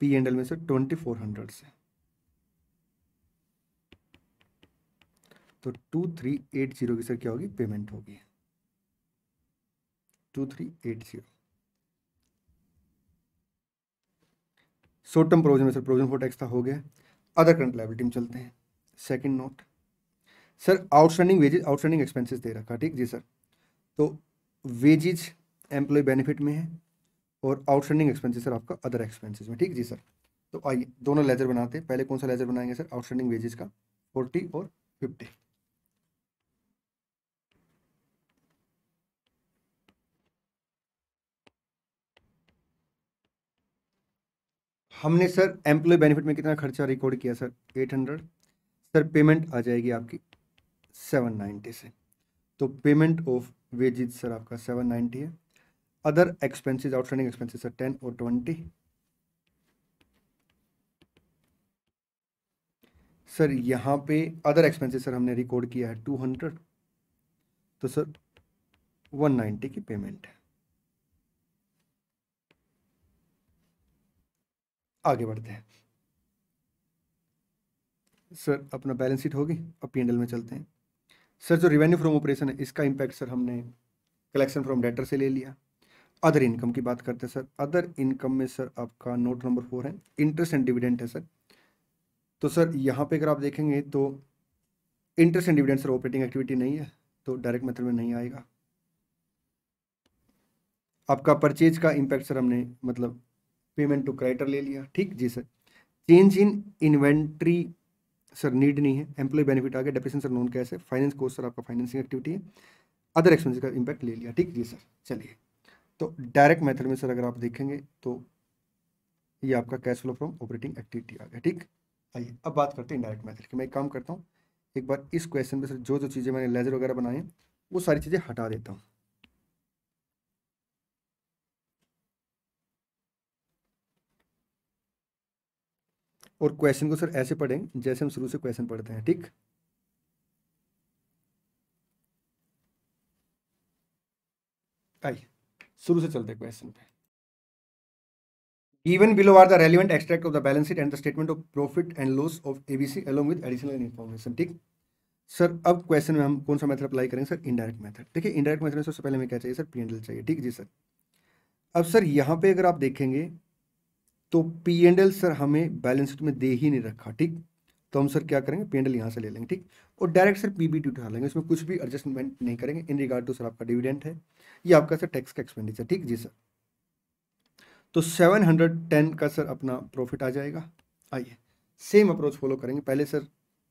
पी एंडल में से ट्वेंटी फोर हंड्रेड से तो टू थ्री एट जीरो की सर क्या होगी पेमेंट होगी two three eight zero short term provision में सर प्रोविजन फॉर टैक्स था हो गया अदर करंट लाइबिलिटी में चलते हैं second note sir outstanding wages outstanding expenses दे रखा ठीक जी सर तो वेजेज एम्प्लॉय बेनिफिट में है और आउटस्टैंडिंग एक्सपेंसेस सर आपका अदर एक्सपेंसेस में ठीक जी सर तो आइए दोनों लेजर बनाते हैं पहले कौन सा लेजर बनाएंगे सर आउटस्टैंडिंग वेजेस का फोर्टी और फिफ्टी हमने सर एम्प्लॉय बेनिफिट में कितना खर्चा रिकॉर्ड किया sir eight hundred sir payment आ जाएगी आपकी सेवन नाइन्टी से तो पेमेंट ऑफ वेजिज सर आपका सेवन नाइन्टी है other expenses outstanding expenses sir ten और ट्वेंटी सर यहाँ पे अदर एक्सपेंसेस सर हमने रिकॉर्ड किया है टू हंड्रेड तो सर वन नाइन्टी की पेमेंट है आगे बढ़ते हैं सर अपना बैलेंस शीट होगी अब पी में चलते हैं सर जो रिवेन्यू फ्रॉम ऑपरेशन है इसका इम्पैक्ट सर हमने कलेक्शन फ्रॉम डेटर से ले लिया अदर इनकम की बात करते हैं सर अदर इनकम में सर आपका नोट नंबर फोर है इंटरेस्ट एंड डिविडेंट है सर तो सर यहाँ पे अगर आप देखेंगे तो interest and dividend sir operating activity नहीं है तो डायरेक्ट मेथड में नहीं आएगा आपका परचेज का इम्पैक्ट सर हमने मतलब पेमेंट टू क्राइटर ले लिया ठीक जी sir change in inventory sir need नहीं है एम्प्लॉय बेनिफिट आ गया डेप्रेशन सर नॉन कैश है फाइनेंस कोर्स सर आपका फाइनेंसिंग एक्टिविटी है अदर एक्सपेंसिस का इम्पैक्ट ले लिया ठीक जी सर चलिए तो डायरेक्ट मेथड में सर अगर आप देखेंगे तो ये आपका cash flow from operating activity आ गया ठीक आइए अब बात करते हैं डायरेक्ट मैथड की मैं एक काम करता हूँ एक बार इस क्वेश्चन में सर जो जो चीज़ें मैंने लेजर वगैरह बनाए हैं वो सारी चीज़ें हटा देता हूँ और क्वेश्चन को सर ऐसे पढ़ेंगे जैसे हम शुरू से क्वेश्चन पढ़ते हैं ठीक आइए शुरू से चलते क्वेश्चन पे Given below are the relevant extract of the balance sheet and the statement of profit and loss of ABC along with additional information ठीक सर अब क्वेश्चन में हम कौन सा मेथड अप्लाई करेंगे सर इनडायरेक्ट मेथड देखिए indirect method में सबसे पहले हमें क्या चाहिए सर पी चाहिए ठीक जी सर अब सर यहाँ पे अगर आप देखेंगे तो पी एंड एल सर हमें बैलेंस शीट में दे ही नहीं रखा ठीक तो हम सर क्या करेंगे पी एंड एल यहाँ से ले लेंगे ठीक और direct sir P B T उठा लेंगे इसमें कुछ भी एडजस्टमेंट नहीं करेंगे इन रिगार्ड टू सर आपका डिविडेंट है ये आपका सर टैक्स का एक्सपेंडिचर ठीक जी सर तो सेवन हंड्रेड टेन का सर अपना प्रॉफिट आ जाएगा आइए सेम अप्रोच फॉलो करेंगे पहले सर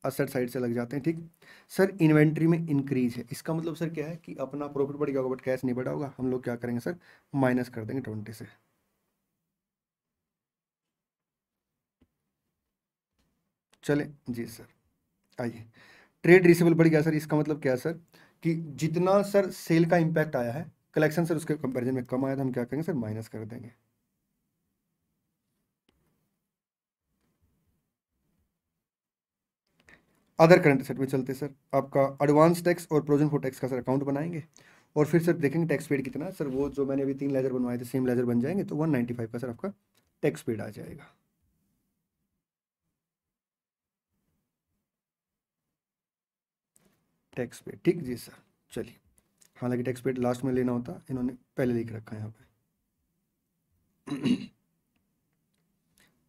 असर साइड से लग जाते हैं ठीक सर इन्वेंट्री में इंक्रीज है इसका मतलब सर क्या है कि अपना प्रॉफिट बढ़ गया होगा बट कैश नहीं बढ़ा होगा हम लोग क्या करेंगे सर माइनस कर देंगे ट्वेंटी से चले जी सर आइए ट्रेड रिसेबल बढ़ गया सर इसका मतलब क्या है सर कि जितना सर सेल का इंपैक्ट आया है कलेक्शन सर उसके कंपेरिजन में कम आया था हम क्या करेंगे सर माइनस कर देंगे अदर करंट सेट में चलते सर आपका एडवांस टैक्स और प्रोजन फोर टैक्स का सर अकाउंट बनाएंगे और फिर सर देखेंगे टैक्स पेड कितना सर वो जो मैंने अभी तीन लेजर बनवाए थे सेम लेजर बन जाएंगे तो वन फाइव का सर आपका टैक्स पेड आ जाएगा टैक्स पेड ठीक जी सर चलिए हालांकि टैक्स पेड लास्ट में लेना होता इन्होंने पहले लिख रखा है यहाँ पे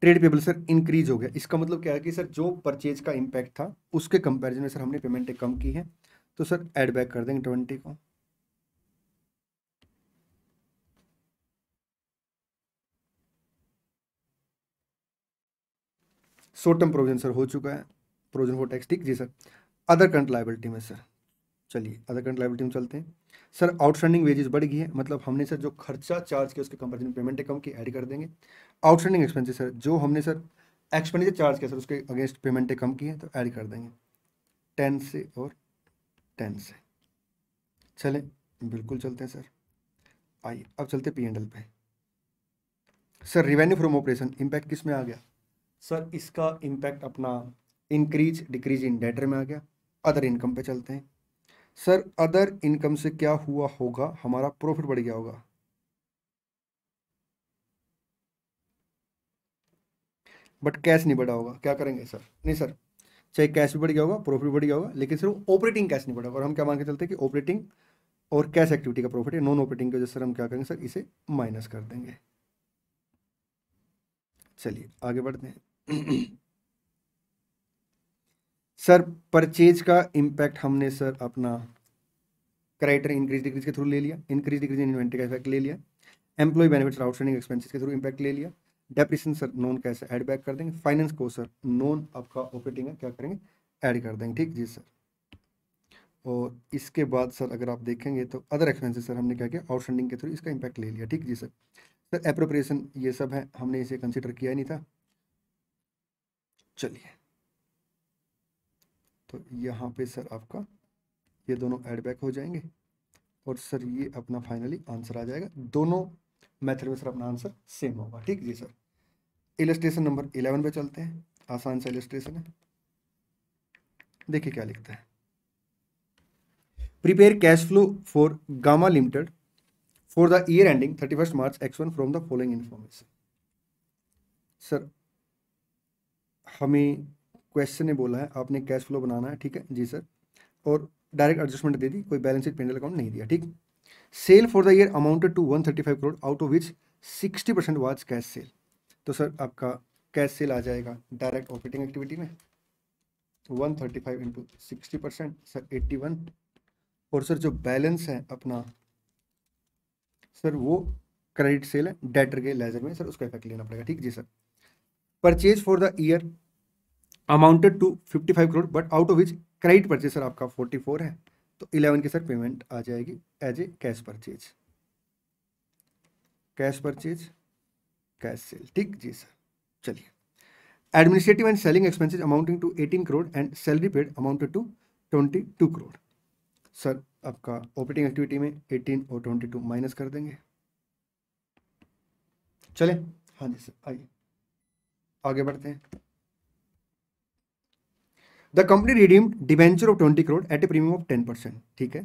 ट्रेड पेबल सर इंक्रीज हो गया इसका मतलब क्या है कि सर जो परचेज का इंपैक्ट था उसके कंपैरिजन में सर हमने पेमेंट कम की है तो सर एड बैक कर देंगे ट्वेंटी को शॉर्ट टर्म प्रोविजन सर हो चुका है प्रोविजन फॉर टैक्स ठीक जी सर अदर करंट लाइबिलिटी में सर चलिए अदर करंट लाइबिलिटी में चलते हैं सर आउटस्टैंडिंग वेजेस बढ़ गई है मतलब हमने सर जो खर्चा चार्ज किया उसके कंपेरिजन में पेमेंट कम की ऐड कर देंगे आउटस्टैंडिंग एक्सपेंसेस सर जो हमने सर एक्सपेंडिचर चार्ज किया सर उसके अगेंस्ट पेमेंटें कम की है तो ऐड कर देंगे टेन से और टेन से चलें बिल्कुल चलते हैं सर आइए अब चलते पी एंडल पे sir revenue from operation impact किस में आ गया सर इसका इम्पैक्ट अपना इंक्रीज डिक्रीज इन डेटर में आ गया अदर इनकम पे चलते हैं सर अदर इनकम से क्या हुआ होगा हमारा प्रॉफिट बढ़ गया होगा बट कैश नहीं बढ़ा होगा क्या करेंगे सर नहीं सर चाहे कैश भी बढ़ गया होगा प्रॉफिट बढ़ गया होगा लेकिन सिर्फ ऑपरेटिंग कैश नहीं बढ़ा होगा और हम क्या मान के चलते हैं कि ऑपरेटिंग और कैश एक्टिविटी का प्रॉफिट है नॉन ऑपरेटिंग की वजह से हम क्या करेंगे सर इसे माइनस कर देंगे चलिए आगे बढ़ते हैं सर परचेज का इम्पैक्ट हमने सर अपना क्राइटर इंक्रीज डिक्रीज के थ्रू ले लिया इंक्रीज डिक्रीज इन इन्वेंट्री का इफेक्ट ले लिया एम्प्लॉय बेनिफिट्स आउटस्टैंडिंग एक्सपेंसेस के थ्रू इम्पैक्ट ले लिया डेप्रिशन सर नॉन कैसे ऐड बैक कर देंगे फाइनेंस को सर नॉन आपका ऑपरेटिंग है क्या करेंगे ऐड कर देंगे ठीक जी सर और इसके बाद सर अगर आप देखेंगे तो अदर एक्सपेंसेस सर हमने क्या किया आउटस्टैंडिंग के थ्रू इसका इम्पैक्ट ले लिया ठीक जी सर सर अप्रोप्रिएशन ये सब है हमने इसे कंसिडर किया ही नहीं था चलिए तो यहाँ पे सर आपका ये दोनों ऐड बैक हो जाएंगे और सर ये अपना फाइनली आंसर आ जाएगा दोनों मेथड में सर अपना आंसर सेम होगा ठीक जी सर इलेस्ट्रेशन नंबर इलेवन पे चलते हैं आसान सा इलेस्ट्रेशन है देखिए क्या लिखता है prepare cash flow for gamma limited for the year ending thirty first March X one from the following information sir हमें क्वेश्चन ने बोला है आपने कैश फ्लो बनाना है ठीक है जी सर और डायरेक्ट एडजस्टमेंट दे दी कोई बैलेंस शीट पेंडल अकाउंट नहीं दिया ठीक sale for the year amounted to one thirty five crore out of which sixty percent was cash sale तो सर आपका कैश सेल आ जाएगा डायरेक्ट ऑपरेटिंग एक्टिविटी में one thirty five into sixty percent sir eighty one और sir जो balance है अपना sir वो क्रेडिट सेल है डेटर के लेजर में सर उसका इफेक्ट लेना पड़ेगा ठीक जी sir purchase for the year amounted to fifty five crore but out of which credit purchase sir आपका फोर्टी फोर है तो इलेवन की सर पेमेंट आ जाएगी as a cash purchase cash purchase cash sale ठीक जी सर चलिए administrative and selling expenses amounting to eighteen crore and salary paid amounted to twenty two crore sir आपका ऑपरेटिंग एक्टिविटी में एटीन और ट्वेंटी टू माइनस कर देंगे चले हाँ जी सर आइए आगे बढ़ते हैं the company redeemed debenture of twenty crore at a premium of ten percent ठीक है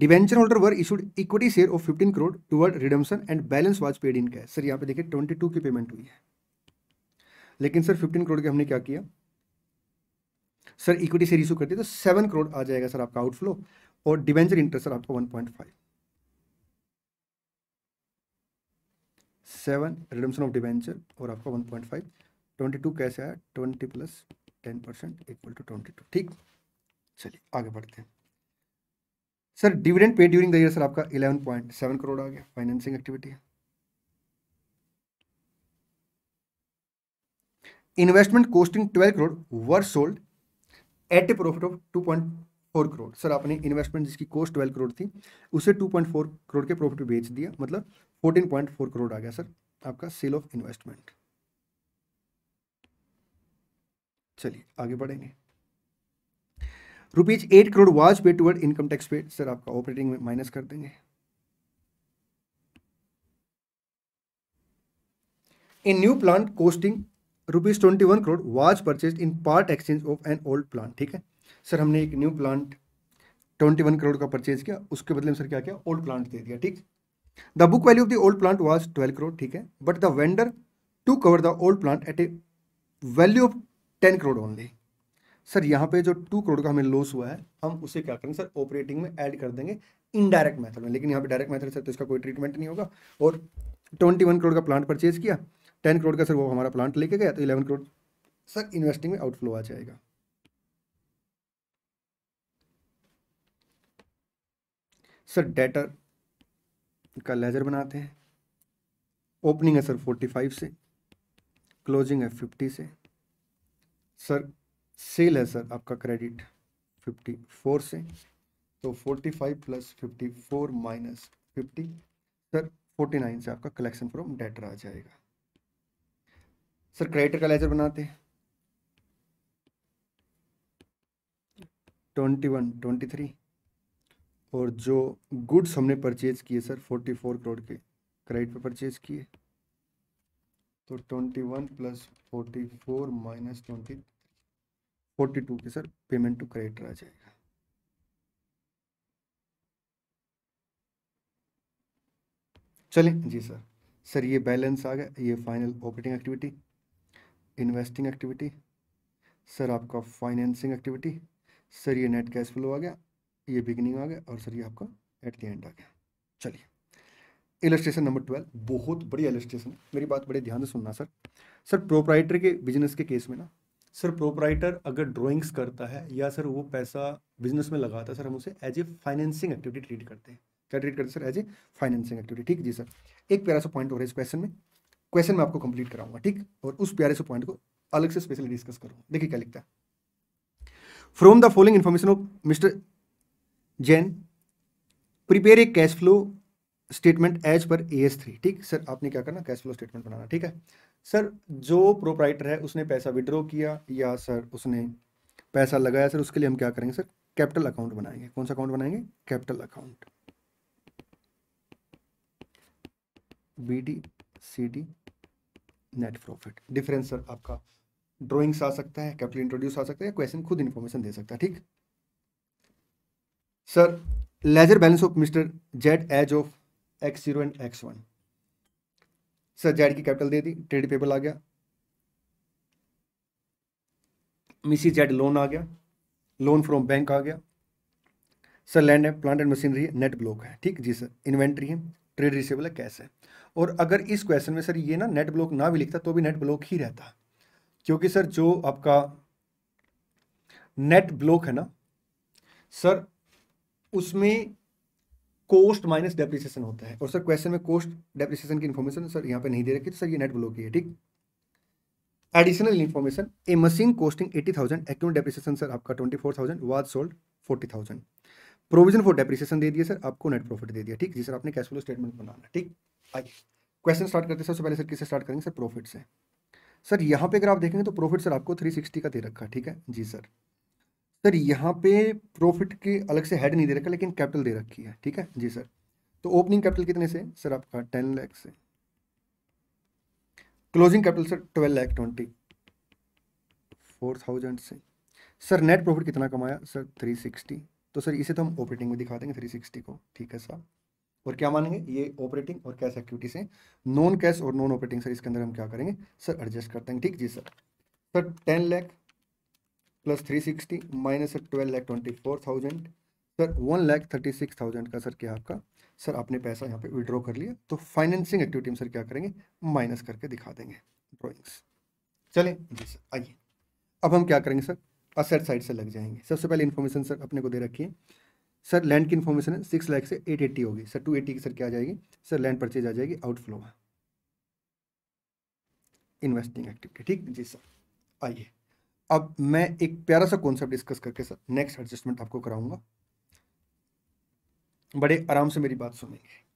debenture holder were issued equity share of fifteen crore toward redemption and balance was paid in cash sir यहाँ पे देखिए ट्वेंटी टू की payment हुई है लेकिन sir fifteen crore के हमने क्या किया सर इक्विटी शेयर इशू कर दिया तो सेवन करोड़ आ जाएगा सर आपका आउटफ्लो और डिवेंचर इंटरेस्ट सर आपका one point five seven redemption of debenture और आपका one point five twenty two कैसे आया twenty plus ten percent equal to twenty two ठीक चलिए आगे बढ़ते हैं sir dividend pay during the year sir आपका इलेवन पॉइंट सेवन करोड़ आ गया फाइनेंसिंग एक्टिविटी है investment costing twelve crore were sold at a profit of two point four crore sir आपने इन्वेस्टमेंट जिसकी कॉस्ट ट्वेल्व करोड़ थी उसे टू पॉइंट फोर करोड़ के profit बेच दिया मतलब फोर्टीन पॉइंट फोर करोड़ आ गया सर आपका सेल ऑफ इन्वेस्टमेंट चलिए आगे बढ़ेंगे rupees eight crore was paid toward income tax पे सर आपका ऑपरेटिंग में माइनस कर देंगे in new plant costing rupees twenty one crore was purchase in part exchange of an old plant ठीक है सर हमने एक new plant twenty one crore का परचेज किया उसके बदले में सर क्या किया ओल्ड प्लांट दे दिया ठीक the book value of the old plant was twelve crore ठीक है but the vendor to cover the old plant at a value of ten crore only sir यहाँ पे जो टू करोड़ का हमें लॉस हुआ है हम उसे क्या करेंगे सर ऑपरेटिंग में ऐड कर देंगे इनडायरेक्ट मेथड में लेकिन यहाँ पे डायरेक्ट मेथड सर तो इसका कोई ट्रीटमेंट नहीं होगा और ट्वेंटी वन करोड़ का प्लांट परचेज किया टेन करोड़ का सर वो हमारा प्लांट लेके गया तो इलेवन करोड़ सर इन्वेस्टिंग में आउटफ्लो आ जाएगा सर डेटर का लेजर बनाते हैं ओपनिंग है सर फोर्टी फाइव से क्लोजिंग है फिफ्टी से सर सेल है सर आपका क्रेडिट फिफ्टी फोर से तो forty five plus fifty four minus fifty sir forty nine से आपका कलेक्शन फ्रॉम डेटर आ जाएगा सर क्रेडिटर का लेजर बनाते हैं ट्वेंटी वन ट्वेंटी थ्री और जो गुड्स हमने परचेज किए सर फोर्टी फोर करोड़ के क्रेडिट पे परचेज किए तो twenty one plus forty four minus twenty forty two के सर पेमेंट टू क्रेडिटर आ जाएगा चलें जी सर सर ये बैलेंस आ गया ये final operating activity investing activity sir आपका फाइनेंसिंग एक्टिविटी सर ये नेट कैश फ्लो आ गया ये बिगिनिंग आ गया और सर ये आपका एट द एंड आ गया चलिए इलस्ट्रेशन नंबर ट्वेल्व बहुत बढ़िया इलस्ट्रेशन है मेरी बात बड़े ध्यान से सुनना सर सर प्रोपराइटर के बिजनेस के केस में ना सर प्रोपराइटर अगर ड्राइंग्स करता है या सर वो पैसा बिजनेस में लगाता है सर हम उसे as a financing activity treat करते हैं क्या ट्रीट करते हैं sir as a financing activity ठीक जी सर एक प्यारा सा पॉइंट हो रहा है इस क्वेश्चन में क्वेश्चन में आपको कंप्लीट कराऊंगा ठीक और उस प्यारे से पॉइंट को अलग से स्पेशली डिस्कस करूंगा देखिए क्या लिखता है from the following information of mister Jain prepare a cash flow statement as per A S three ठीक सर आपने क्या करना कैश फ्लो स्टेटमेंट बनाना ठीक है सर जो प्रोपराइटर है उसने पैसा विड्रॉ किया या सर उसने पैसा लगाया सर उसके लिए हम क्या करेंगे सर कैपिटल अकाउंट बनाएंगे कौन सा अकाउंट बनाएंगे capital account B D C D net profit difference sir आपका ड्रॉइंग्स आ सकता है कैपिटल इंट्रोड्यूस आ सकता है क्वेश्चन खुद इन्फॉर्मेशन दे सकता है ठीक sir ledger balance of mister Z as of X zero and X one sir Z की कैपिटल दे दी ट्रेड पेबल आ गया मिसी जेड लोन आ गया लोन फ्रॉम बैंक आ गया सर लैंड है प्लांट एंड मशीनरी है नेट ब्लॉक है ठीक जी सर इन्वेंट्री है ट्रेड रिसेबल है कैश है और अगर इस क्वेश्चन में सर ये ना नेट ब्लॉक ना भी लिखता तो भी नेट ब्लॉक ही रहता क्योंकि सर जो आपका नेट ब्लॉक है ना सर उसमें कोस्ट माइनस डेप्रिसिएशन होता है और सर क्वेश्चन में कोस्ट डेप्रिसिएशन की इन्फॉर्मेशन सर यहाँ पे नहीं दे रखी तो सर ये नेट ब्लॉक की है ठीक additional information a machine costing eighty thousand act depreciation sir आपका twenty four thousand was sold forty thousand provision for depreciation दे दिया सर आपको नेट प्रॉफिट दे दिया ठीक जी सर आपने कैश फ्लो स्टेटमेंट बनाना ठीक आइए क्वेश्चन स्टार्ट करते हैं सबसे पहले सर किससे स्टार्ट करेंगे सर प्रॉफिट से सर यहाँ पे अगर आप देखेंगे तो प्रॉफिट सर आपको थ्री सिक्सटी का दे रखा ठीक है जी सर सर यहाँ पे प्रॉफिट के अलग से हेड नहीं दे रखा लेकिन कैपिटल दे रखी है ठीक है जी सर तो ओपनिंग कैपिटल कितने से सर आपका टेन लैख से closing capital sir twelve lakh twenty four thousand से सर नेट प्रॉफिट कितना कमाया सर थ्री सिक्सटी तो सर इसे तो हम ऑपरेटिंग में दिखा देंगे थ्री सिक्सटी को ठीक है सर और क्या मानेंगे ये ऑपरेटिंग और कैश एक्टिविटी से नॉन कैश और नॉन ऑपरेटिंग सर इसके अंदर हम क्या करेंगे सर एडजस्ट करते हैं ठीक जी sir sir ten lakh plus three sixty minus twelve lakh twenty four thousand sir one lakh thirty six thousand का सर क्या आपका सर आपने पैसा यहाँ पे विड्रॉ कर लिया तो फाइनेंसिंग एक्टिविटी में सर क्या करेंगे माइनस करके दिखा देंगे ड्रॉइंग्स चलें जी सर आइए अब हम क्या करेंगे सर असेट साइड से लग जाएंगे सबसे पहले इन्फॉर्मेशन सर अपने को दे रखी है सर लैंड की इन्फॉर्मेशन है सिक्स लैख से एट एट्टी होगी सर टू एट्टी की सर क्या आ जाएगी सर लैंड परचेज आ जाएगी आउटफ्लो इन्वेस्टिंग एक्टिविटी ठीक जी सर आइए अब मैं एक प्यारा सा कॉन्सेप्ट डिस्कस करके सर नेक्स्ट एडजस्टमेंट आपको कराऊंगा बड़े आराम से मेरी बात सुनेंगे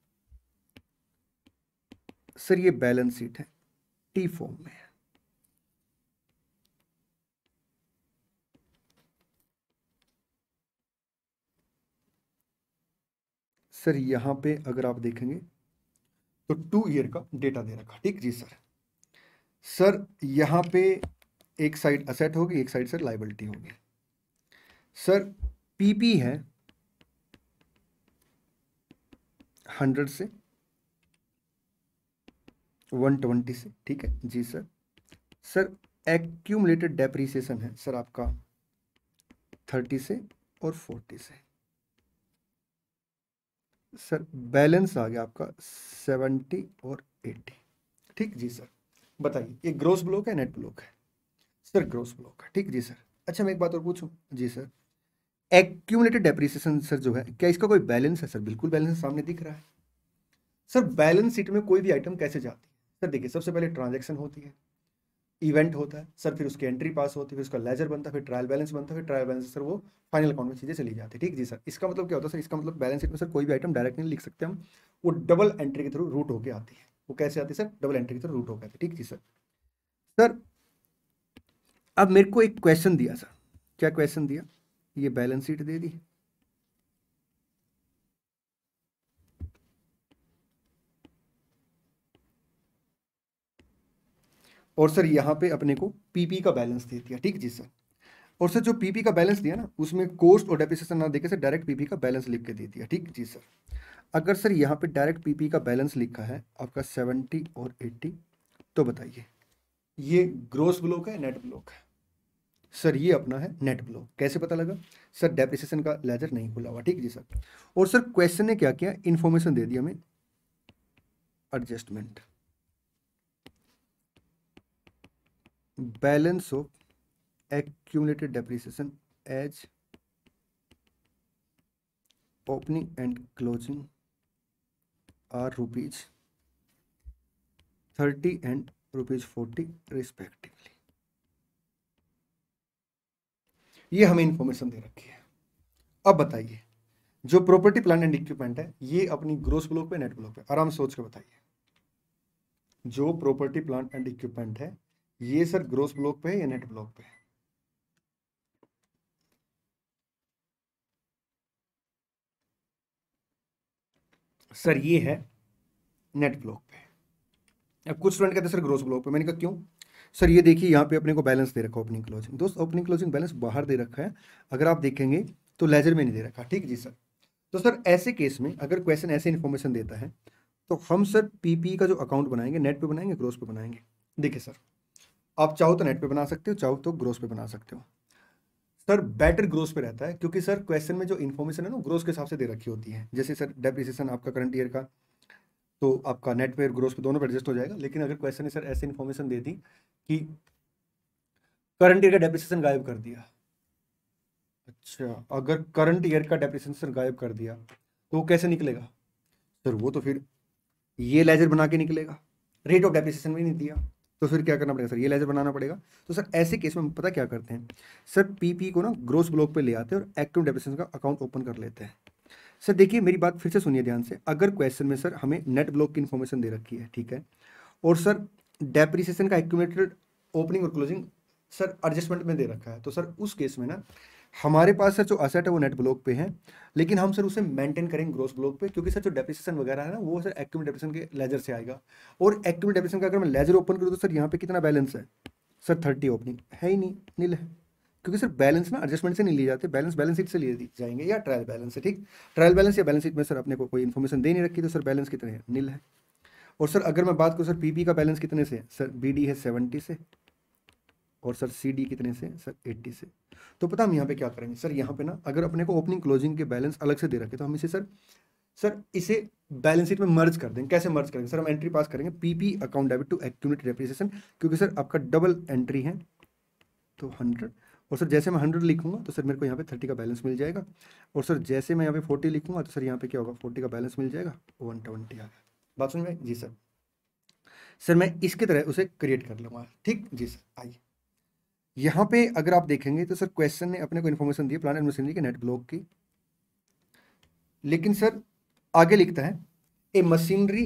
सर ये बैलेंस शीट है टी फॉर्म में सर यहां पे अगर आप देखेंगे तो टू ईयर का डेटा दे रखा ठीक जी सर सर यहां पे एक साइड असेट होगी एक साइड सर लाइबिलिटी होगी सर पीपी है हंड्रेड से वन ट्वेंटी से ठीक है जी सर सर एक्यूमलेटेड डेप्रीसिएशन है सर आपका थर्टी से और फोर्टी से सर बैलेंस आ गया आपका सेवेंटी और एट्टी ठीक जी सर बताइए ये ग्रोस ब्लॉक है नेट ब्लॉक है सर ग्रोस ब्लॉक का ठीक जी सर अच्छा मैं एक बात और पूछूँ जी सर एक्यूमलेटेड डेप्रिसिएशन सर जो है क्या इसका कोई बैलेंस है सर बिल्कुल बैलेंस सामने दिख रहा है सर बैलेंस शीट में कोई भी आइटम कैसे जाती है सर देखिए सबसे पहले ट्रांजेक्शन होती है इवेंट होता है सर फिर उसकी एंट्री पास होती है फिर उसका लेजर बनता है फिर ट्रायल बैलेंस बनता है फिर ट्रायल बैलेंस सर वो फाइनल अकाउंट में चीज़ें चली जाती है ठीक जी सर इसका मतलब क्या होता है सर इसका मतलब बैलेंस शीट में सर कोई भी आइटम डायरेक्ट नहीं लिख सकते हम वो डबल एंट्री के थ्रू रूट होकर आती है वो कैसे आती है सर डबल एंट्री के थ्रू रूट होकर आती है ठीक जी सर सर अब मेरे को एक क्वेश्चन दिया सर क्या क्वेश्चन दिया ये बैलेंस शीट दे दी और सर यहां पे अपने को पीपी का बैलेंस दे दिया ठीक जी सर और सर जो पीपी का बैलेंस दिया ना उसमें कोस्ट और डेपिसन ना देकर सर डायरेक्ट पीपी का बैलेंस लिख के दे दिया ठीक जी सर अगर सर यहाँ पे डायरेक्ट पीपी का बैलेंस लिखा है आपका सेवेंटी और एट्टी तो बताइए ये ग्रोस ब्लॉक है नेट ब्लॉक है सर ये अपना है नेट ब्लो कैसे पता लगा सर डेप्रिसिएशन का लेजर नहीं खुला हुआ ठीक जी सर और सर क्वेश्चन ने क्या किया इन्फॉर्मेशन दे दिया हमें adjustment balance of accumulated depreciation as opening and closing are rupees thirty and rupees forty respectively ये हमें इन्फॉर्मेशन दे रखी है अब बताइए जो प्रॉपर्टी प्लान एंड इक्विपमेंट है ये अपनी ग्रोस ब्लॉक पे नेट ब्लॉक पे आराम से सोच के बताइए जो प्रॉपर्टी प्लान एंड इक्विपमेंट है ये सर ग्रोस ब्लॉक पे है या नेट ब्लॉक पे है सर ये है नेट ब्लॉक पे अब कुछ स्टूडेंट कहते हैं सर ग्रोस ब्लॉक पे मैंने कहा क्यों सर ये देखिए यहाँ पे अपने को बैलेंस दे रखा है ओपनिंग क्लोजिंग दोस्त ओपनिंग क्लोजिंग बैलेंस बाहर दे रखा है अगर आप देखेंगे तो लेजर में नहीं दे रखा ठीक जी सर तो सर ऐसे केस में अगर क्वेश्चन ऐसे इन्फॉर्मेशन देता है तो हम सर पीपी का जो अकाउंट बनाएंगे नेट पे बनाएंगे ग्रोस पे बनाएंगे देखिए सर आप चाहो तो नेट पे बना सकते हो चाहो तो ग्रोस पे बना सकते हो सर बेटर ग्रोस पे रहता है क्योंकि सर क्वेश्चन में जो इन्फॉर्मेशन है ना ग्रोस के हिसाब से दे रखी होती है जैसे सर डेप्रिसिएशन आपका करंट ईयर का तो आपका नेट पे ग्रोथ पे दोनों पर एडजस्ट हो जाएगा लेकिन अगर क्वेश्चन ने सर ऐसे इन्फॉर्मेशन दे दी कि करंट ईयर का डेप्रिसिएशन गायब कर दिया अच्छा अगर करंट ईयर का डेप्रिसिएशन गायब कर दिया तो वो कैसे निकलेगा सर वो तो फिर ये लेजर बना के निकलेगा रेट ऑफ डेप्रिसिएशन भी नहीं दिया तो फिर क्या करना पड़ेगा सर ये लेजर बनाना पड़ेगा तो सर ऐसे केस में हम पता क्या करते हैं सर पीपी को ना ग्रोस ब्लॉक पे ले आते हैं और एक्टिव डेप्रिसिएशन का अकाउंट ओपन कर लेते हैं सर देखिए मेरी बात फिर से सुनिए ध्यान से अगर क्वेश्चन में सर हमें नेट ब्लॉक की इन्फॉर्मेशन दे रखी है ठीक है और सर डेप्रिसिएशन का एक्यूमेटेड ओपनिंग और क्लोजिंग सर एडजस्टमेंट में दे रखा है तो सर उस केस में ना हमारे पास सर जो असेट है वो नेट ब्लॉक पे है लेकिन हम सर उसे मेंटेन करेंगे ग्रोस ब्लॉक पे क्योंकि सर जो डेप्रिसिएशन वगैरह है ना वो सर एक्यूमेट डेप्रिसिएशन के लेजर से आएगा और एक्यूमेट डेप्रिसिएशन का अगर मैं लेजर ओपन करूँ तो सर यहाँ पे कितना बैलेंस है सर थर्टी ओपनिंग है ही नहीं नील है क्योंकि सर बैलेंस ना एडजस्टमेंट से नहीं लिए जाते बैलेंस बैलेंस शीट से लिए जाएंगे या ट्रायल बैलेंस से ठीक ट्रायल बैलेंस या बैलेंस शीट में सर अपने को कोई इन्फॉर्मेशन दे नहीं रखी तो सर बैलेंस कितने हैं नील है और सर अगर मैं बात करूँ सर पीपी का बैलेंस कितने से सर बी है सेवेंटी से और सर सी डी कितने से सर एट्टी से तो पता हम यहाँ पे क्या करेंगे सर यहाँ पे ना अगर अपने को ओपनिंग क्लोजिंग के बैलेंस अलग से दे रखे तो हम इसे सर सर इसे बैलेंस शीट में मर्ज कर देंगे कैसे मर्ज करेंगे सर हम एंट्री पास करेंगे PP account debit to accumulated depreciation क्योंकि सर आपका डबल एंट्री है तो हंड्रेड और सर जैसे मैं हंड्रेड लिखूंगा तो सर मेरे को यहाँ पे थर्टी का बैलेंस मिल जाएगा और सर जैसे मैं यहाँ पे फोर्टी लिखूंगा तो सर यहाँ पे क्या होगा फोर्टी का बैलेंस मिल जाएगा वन ट्वेंटी आ गया बात सुन में जी सर सर मैं इसके तरह उसे क्रिएट कर लूँगा ठीक जी सर आइए यहाँ पे अगर आप देखेंगे तो सर क्वेश्चन ने अपने को इन्फॉर्मेशन दी प्लान एंड मशीनरी के नेट ब्लॉक की लेकिन सर आगे लिखता है a machinery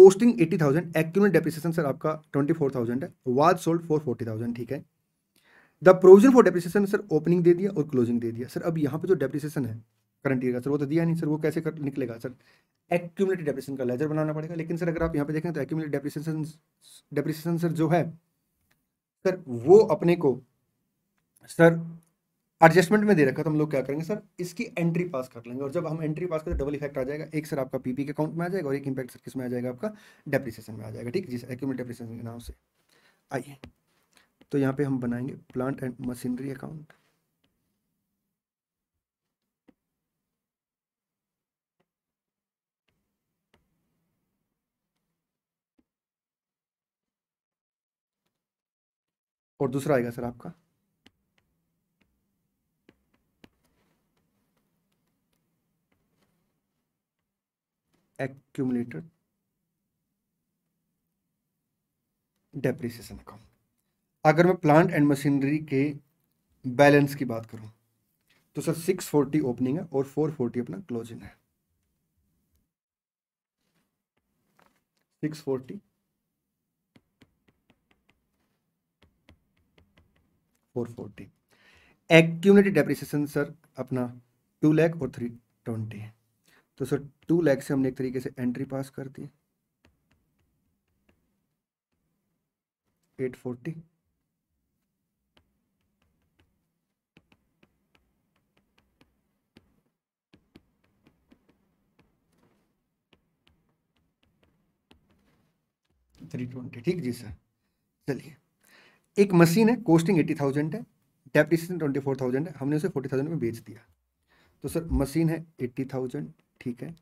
costing eighty thousand accumulated depreciation sir आपका ट्वेंटी फोर थाउजेंड है was sold four forty thousand ठीक है the provision for depreciation sir opening दे दिया और क्लोजिंग दे दिया सर अब यहाँ पे जो डेप्रिसिएशन है करंट ईयर का सर वो तो दिया नहीं सर वो कैसे कर निकलेगा सर एक्यूमुलेटेड डेप्रिसिएशन का लेजर बनाना पड़ेगा लेकिन सर अगर आप यहाँ पे देखें तो एक्यूमुलेटेड डेप्रिसिएशन डेप्रिसिएशन सर जो है सर वो अपने को सर एडजस्टमेंट में दे रखा तो हम लोग क्या करेंगे सर इसकी एंट्री पास कर लेंगे और जब हम एंट्री पास करें डबल इफेक्ट आ जाएगा एक सर आपका पीपी के अकाउंट में आ जाएगा और एक इम्पैक्ट सर किस में आ जाएगा आपका डेप्रिसिएशन में आ जाएगा ठीक जिस एक्यूमुलेट डेप्रिसिएशन के नाम से आइए तो यहाँ पे हम बनाएंगे प्लांट एंड मशीनरी अकाउंट और दूसरा आएगा सर आपका accumulated डेप्रिसिएशन अकाउंट अगर मैं प्लांट एंड मशीनरी के बैलेंस की बात करूं तो सर 640 ओपनिंग है और 440 अपना क्लोजिंग है 640 440 एक्यूमलेटेड डेप्रिसिएशन सर अपना टू लैख और थ्री ट्वेंटी है तो सर टू लैख से हमने एक तरीके से एंट्री पास कर दी एट फोर्टी थ्री ट्वेंटी ठीक जी सर चलिए एक मशीन है कॉस्टिंग एटी थाउजेंड है डेप्रिसिएशन ट्वेंटी फोर थाउजेंड है हमने उसे फोर्टी थाउजेंड में बेच दिया तो सर मशीन है एट्टी थाउजेंड ठीक है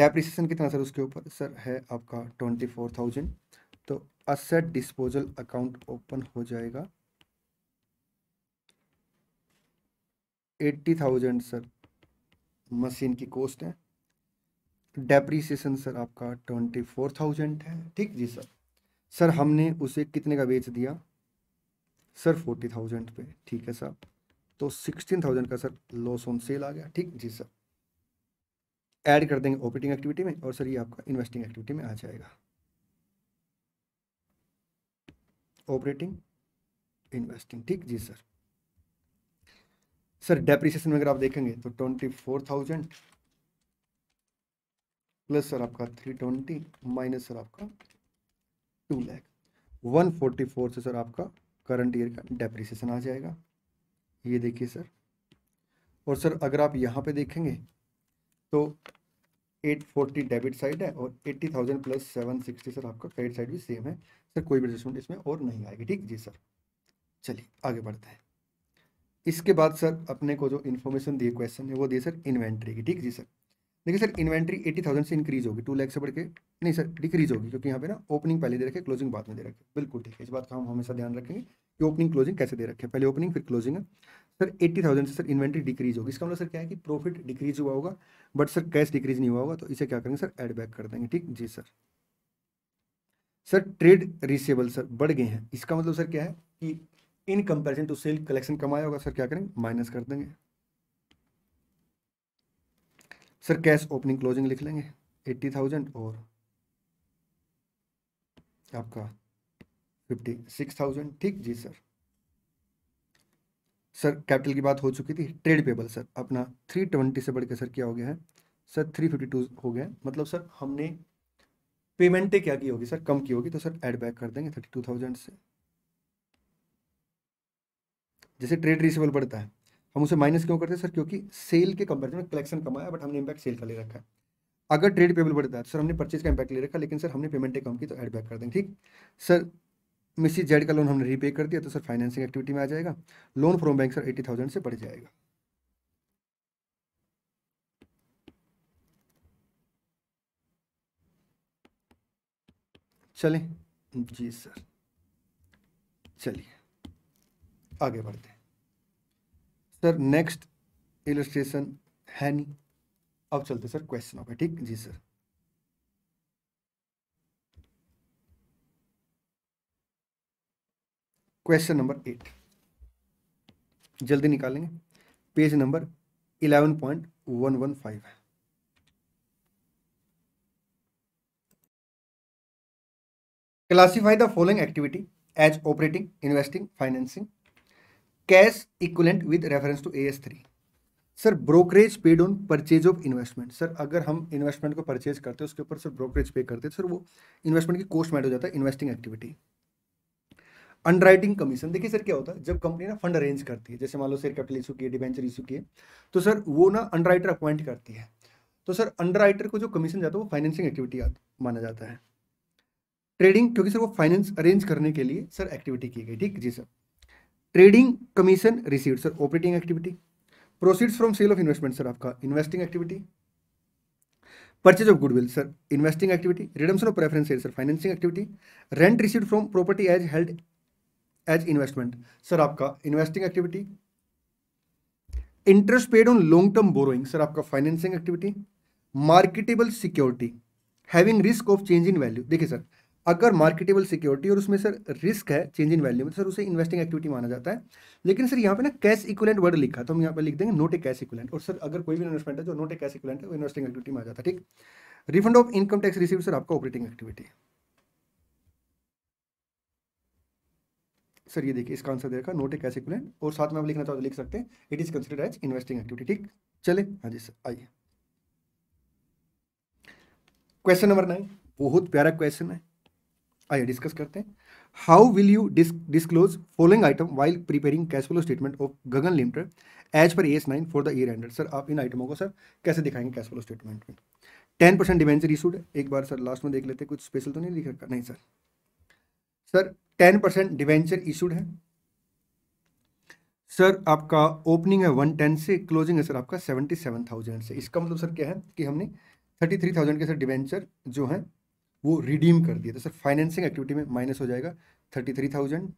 डेप्रिसिएशन कितना सर उसके ऊपर सर है आपका ट्वेंटी फोर थाउजेंड तो असेट डिस्पोजल अकाउंट ओपन हो जाएगा एट्टी थाउजेंड सर मशीन की कॉस्ट है डेप्रीसीसन सर आपका ट्वेंटी फोर थाउजेंड है ठीक जी सर सर हमने उसे कितने का बेच दिया सर फोर्टी थाउजेंड पे ठीक है सर तो सिक्सटीन थाउजेंड का सर लॉस ऑन सेल आ गया ठीक जी सर ऐड कर देंगे ऑपरेटिंग एक्टिविटी में और सर ये आपका इन्वेस्टिंग एक्टिविटी में आ जाएगा ऑपरेटिंग इन्वेस्टिंग ठीक जी सर सर डेप्रिसिएशन में अगर आप देखेंगे तो twenty four thousand plus sir आपका थ्री ट्वेंटी माइनस सर आपका two lakh one forty four से सर आपका करंट ईयर का डेप्रिसिएशन आ जाएगा ये देखिए सर और सर अगर आप यहाँ पे देखेंगे तो एट फोर्टी डेबिट साइड है और eighty thousand plus seven sixty sir आपका क्रेडिट साइड भी सेम है सर कोई भी एडजस्टमेंट इसमें और नहीं आएगी ठीक जी सर चलिए आगे बढ़ते हैं इसके बाद सर अपने को जो इन्फॉर्मेशन दिए क्वेश्चन है वो दिए सर इन्वेंट्री की ठीक जी सर देखिए सर इन्वेंट्री एटी थाउजेंड से इंक्रीज होगी टू लैख से बढ़ के नहीं सर डिक्रीज होगी क्योंकि यहाँ पे ना ओपनिंग पहले दे रखे क्लोजिंग बाद में दे रखे बिल्कुल ठीक है इस बात का हम हमेशा ध्यान रखेंगे कि ओपनिंग क्लोजिंग कैसे दे रखे पहले ओपनिंग फिर क्लोजिंग है सर एट्टी थाउजेंड से सर इन्वेंट्री डिक्रीज होगी इसका मतलब सर क्या है कि प्रॉफिट डिक्रीज हुआ होगा बट सर कैश डिक्रीज नहीं हुआ होगा तो इसे क्या करेंगे सर एड बैक कर देंगे ठीक जी sir sir trade receivable sir बढ़ गए हैं इसका मतलब सर क्या है कि in comparison to sale collection कमाया होगा सर क्या करेंगे माइनस कर देंगे सर कैश ओपनिंग क्लोजिंग लिख लेंगे एट्टी थाउजेंड और आपका फिफ्टी सिक्स थाउजेंड ठीक जी सर सर कैपिटल की बात हो चुकी थी ट्रेड पेबल सर अपना थ्री ट्वेंटी से बढ़ के सर क्या हो गया है सर थ्री फिफ्टी टू हो गया मतलब सर हमने पेमेंटें क्या की होगी सर कम की होगी तो सर एड बैक कर देंगे थर्टी टू थाउजेंड से जैसे ट्रेड रिसेबल बढ़ता है हम उसे माइनस क्यों करते हैं सर क्योंकि सेल के कंपेरिजन में कलेक्शन कमाया बट हमने इम्पैक्ट सेल का ले रखा है अगर ट्रेड पेबल बढ़ता है तो सर हमने परचेज का इम्पैक्ट ले रखा लेकिन सर हमने पेमेंट कम की तो एड बैक कर देंगे ठीक सर मिसी जेड का लोन हमने रीपे कर दिया तो सर फाइनेंसिंग एक्टिविटी में आ जाएगा loan from bank sir eighty thousand से बढ़ जाएगा चलें जी सर चलिए आगे बढ़ते हैं सर नेक्स्ट इलस्ट्रेशन है नहीं अब चलते सर क्वेश्चनों पे ठीक जी सर क्वेश्चन नंबर एट जल्दी निकालेंगे page number eleven point one one five है classify the following activity as operating investing financing cash equivalent with reference to A S three sir brokerage paid on purchase of investment sir अगर हम investment को purchase करते हैं उसके ऊपर sir brokerage pay करते हैं सर वो इन्वेस्टमेंट की कोस्ट मैट हो जाता है इन्वेस्टिंग एक्टिविटी अंडरराइटिंग कमीशन देखिए सर क्या होता है जब कंपनी ना फंड अरेंज करती है जैसे मान लो शेयर कैपिटल इशू किए डिवेंचर इशू किए तो सर वो ना राइटर अपॉइंट करती है तो सर राइटर को जो कमीशन जाता है वो फाइनेंसिंग एक्टिविटी माना जाता है ट्रेडिंग क्योंकि सर वो फाइनेंस अरेंज करने के लिए सर एक्टिविटी की गई ठीक जी sir trading commission received sir operating activity proceeds from sale of investment sir आपका investing activity purchase of goodwill sir investing activity redemption of preference sir financing activity rent receive from property as held as investment sir आपका investing activity interest paid on long term borrowing sir आपका financing activity marketable security having risk of change in value देखिए sir अगर marketable security और उसमें sir risk है change in value में तो sir उसे इन्वेस्टिंग एक्टिविटी माना जाता है लेकिन सर यहाँ पे ना कैश इक्वलेंट वर्ड लिखा तो हम यहाँ पे लिख देंगे नोट ए कैश इक्वलेंट और सर अगर कोई भी इन्वेस्टमेंट है जो तो नोट ए कैश इक्वलेंट है वो इन्वेस्टिंग एक्टिविटी माना जाता है ठीक refund of income tax receive sir आपका ऑपरेटिंग एक्टिविटी सर ये देखिए इसका आंसर देखा नोट ए कैश इक्वलेंट और साथ में आप लिखना चाहते तो लिख सकते हैं it is considered as investing activity ठीक चले हाँ जी सर आइए क्वेश्चन नंबर नाइन बहुत प्यारा क्वेश्चन है आइए डिस्कस करते हैं how will you disclose following item while preparing cash flow statement of Gagan limited as per AS nine for the year hundred sir आप इन आइटमों को सर कैसे दिखाएंगे कैश फ्लो स्टेटमेंट में टेन परसेंट डिवेंचर इशूड एक बार सर लास्ट में देख लेते हैं कुछ स्पेशल तो नहीं लिख रखा नहीं sir sir ten percent debenture issued है सर आपका ओपनिंग है वन टेन से क्लोजिंग है सर आपका सेवेंटी सेवन थाउजेंड से इसका मतलब सर क्या है कि हमने थर्टी थ्री थाउजेंड के सर डिवेंचर जो है वो रिडीम कर दिए तो सर फाइनेंसिंग एक्टिविटी में माइनस हो जाएगा thirty three thousand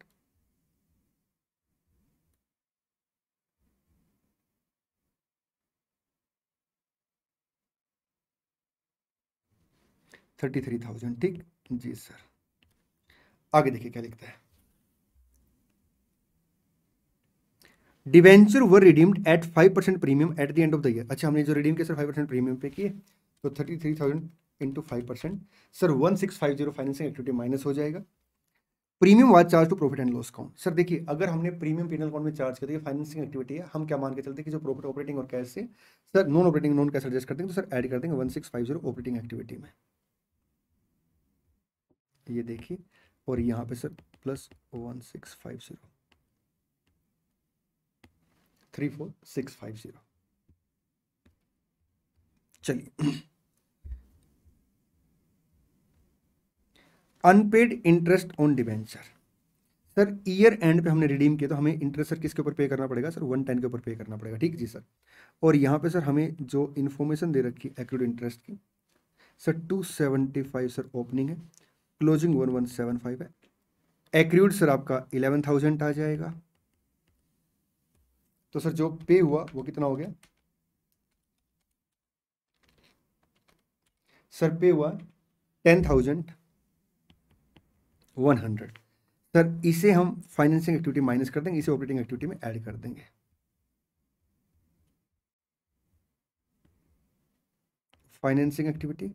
thirty three thousand ठीक जी सर आगे देखिए क्या लिखता है debenture were redeemed eight five percent premium at the end of the year अच्छा हमने जो रिडीम किया sir five percent premium pay किए तो thirty three thousand into five percent sir one six five zero financing activity minus हो जाएगा premium was charged to profit and loss account sir देखिए अगर हमने प्रीमियम पेनल अकाउंट में चार्ज कर दिया फाइनेंसिंग एक्टिविटी है हम क्या मान के चलते हैं कि जो प्रॉफिट ऑपरेटिंग और कैश से sir non operating non cash adjust करते हैं तो सर ऐड कर देंगे one six five zero operating activity में ये देखिए और यहाँ पे sir plus one six five zero three four six five zero चलिए unpaid interest on debenture sir year end पे हमने रिडीम किया तो हमें इंटरेस्ट सर किसके ऊपर पे करना पड़ेगा सर वन टेन के ऊपर पे करना पड़ेगा ठीक जी सर और यहाँ पे सर हमें जो इन्फॉर्मेशन दे रखी है एक्ट इंटरेस्ट की sir two seventy five sir opening है closing one one seven five है एक्रूड सर आपका इलेवन थाउजेंड आ जाएगा तो सर जो पे हुआ वो कितना हो गया सर पे हुआ ten thousand one hundred sir इसे हम फाइनेंसिंग एक्टिविटी माइनस कर देंगे इसे ऑपरेटिंग एक्टिविटी में ऐड कर देंगे फाइनेंसिंग एक्टिविटी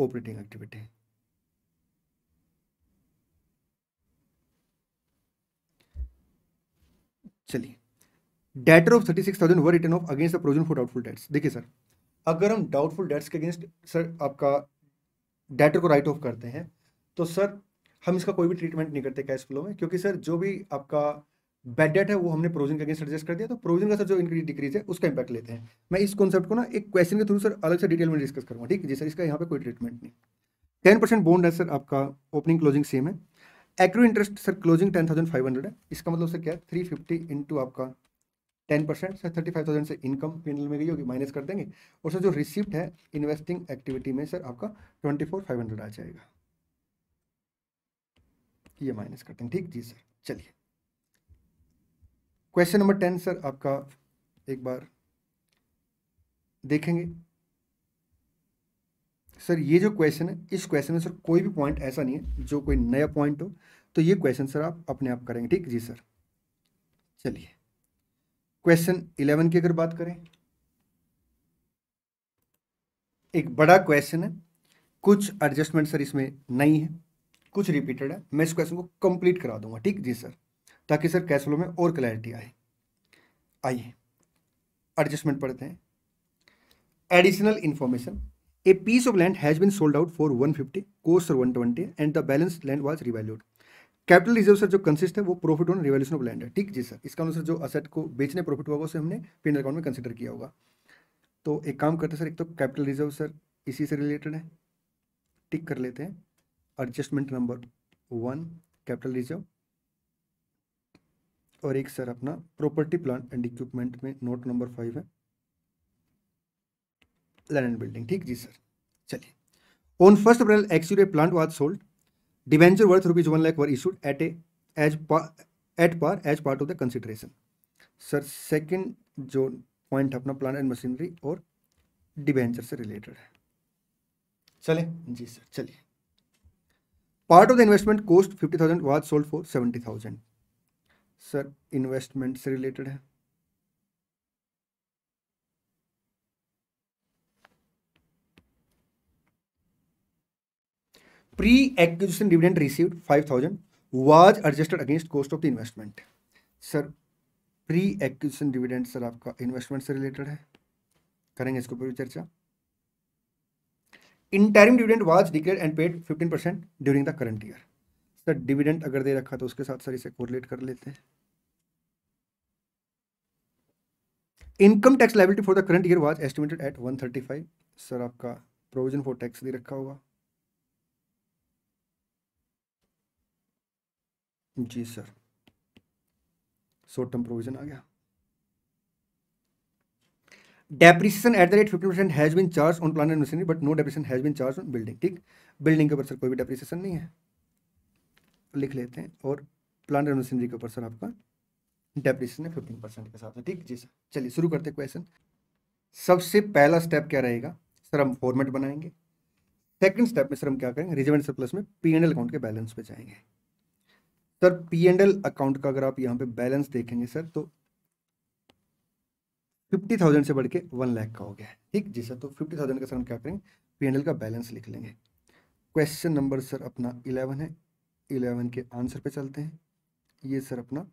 ऑपरेटिंग एक्टिविटी चलिए debtor of thirty six thousand were written off against the provision for doubtful debts देखिए सर अगर हम डाउटफुल डेट्स के अगेंस्ट सर आपका डेटर को राइट ऑफ करते हैं तो सर हम इसका कोई भी ट्रीटमेंट नहीं करते कैश फ्लो में क्योंकि सर जो भी आपका बैड डेट है वो हमने प्रोविजन के अगेंस्ट सजेस्ट कर दिया तो प्रोविजन का सर जो इंक्रीज डिक्रीज है उसका इंपैक्ट लेते हैं मैं इस कॉन्सेप्ट को ना एक क्वेश्चन के थ्रू सर अलग से डिटेल में डिस्कस करूँगा ठीक है जी सर इसका यहाँ पे कोई ट्रीटमेंट नहीं टेन परसेंट बोन्ड है सर आपका ओपनिंग क्लोजिंग सेम है accrued interest sir closing ten thousand five hundred है इसका मतलब सर क्या है थ्री फिफ्टी इंटू आपका ten percent sir thirty five thousand से इनकम पेनल में गई होगी माइनस कर देंगे और सर जो रिसिप्ट है इन्वेस्टिंग एक्टिविटी में सर आपका ट्वेंटी फोर फाइव हंड्रेड आ जाएगा ये माइनस करते हैं ठीक जी सर चलिए क्वेश्चन नंबर टेन सर आपका एक बार देखेंगे सर ये जो क्वेश्चन है इस क्वेश्चन में सर कोई भी पॉइंट ऐसा नहीं है जो कोई नया पॉइंट हो तो ये क्वेश्चन सर आप अपने आप करेंगे ठीक जी सर चलिए क्वेश्चन इलेवन की अगर बात करें एक बड़ा क्वेश्चन है कुछ एडजस्टमेंट सर इसमें नहीं है कुछ रिपीटेड है मैं इस क्वेश्चन को कंप्लीट करा दूंगा ठीक जी सर ताकि सर कैश फ्लो में और क्लैरिटी आए आइए एडजस्टमेंट पढ़ते हैं additional information a piece of land has been sold out for one fifty कोर्स sir one twenty and the balance land was revalued capital reserve sir जो consist है वो profit on revaluation of land है ठीक जी sir इसका अनुसार मतलब जो असेट को बेचने प्रॉफिट होगा उसे हमने पिन अकाउंट में कंसिडर किया होगा तो एक काम करते सर एक तो कैपिटल रिजर्व सर इसी से रिलेटेड है टिक कर लेते हैं adjustment number one capital reserve और एक सर अपना प्रॉपर्टी प्लांट एंड इक्विपमेंट में नोट नंबर फाइव है लैंड एंड बिल्डिंग ठीक जी सर चलिए on first April a plant was sold debenture worth rupees one lakh were issued at as at par as part of the consideration sir second जो point अपना plant and machinery और debenture से related है चले जी sir चलिए part of the investment cost fifty thousand was sold for seventy thousand sir investment से related है pre acquisition dividend received five thousand was adjusted against cost of the investment sir pre acquisition dividend sir आपका investment से related है करेंगे इसके ऊपर भी चर्चा interim dividend was declare and paid fifteen percent during the current year sir dividend अगर दे रखा तो उसके साथ सर इसे कोरिलेट कर लेते हैं income tax liability for the current year was estimated at 135 sir आपका प्रोविजन फॉर टैक्स दे रखा होगा जी सर शॉर्ट टर्म प्रोविजन आ गया depreciation at the rate fifty percent has been charge on plant and machinery but no depreciation has been charge on building ठीक building के ऊपर सर कोई भी डेप्रिसिएशन नहीं है लिख लेते हैं और प्लान एंड मशीनरी के ऊपर सर आपका डेप्रिसिएशन है फिफ्टीन परसेंट के साथ ठीक जी सर चलिए शुरू करते हैं क्वेश्चन सबसे पहला स्टेप क्या रहेगा सर हम फॉर्मेट बनाएंगे सेकेंड स्टेप में सर हम क्या करेंगे रिजर्व एंड सरप्लस में पी एंड एल अकाउंट के बैलेंस पे जाएंगे sir P and L account का अगर आप यहाँ पे बैलेंस देखेंगे सर तो फिफ्टी थाउजेंड से बढ़ के वन लाख का हो गया है ठीक जी सर तो फिफ्टी थाउजेंड का सर हम क्या करेंगे पी एन एल का बैलेंस लिख लेंगे क्वेश्चन नंबर सर अपना इलेवन है इलेवन के आंसर पे चलते हैं ये सर अपना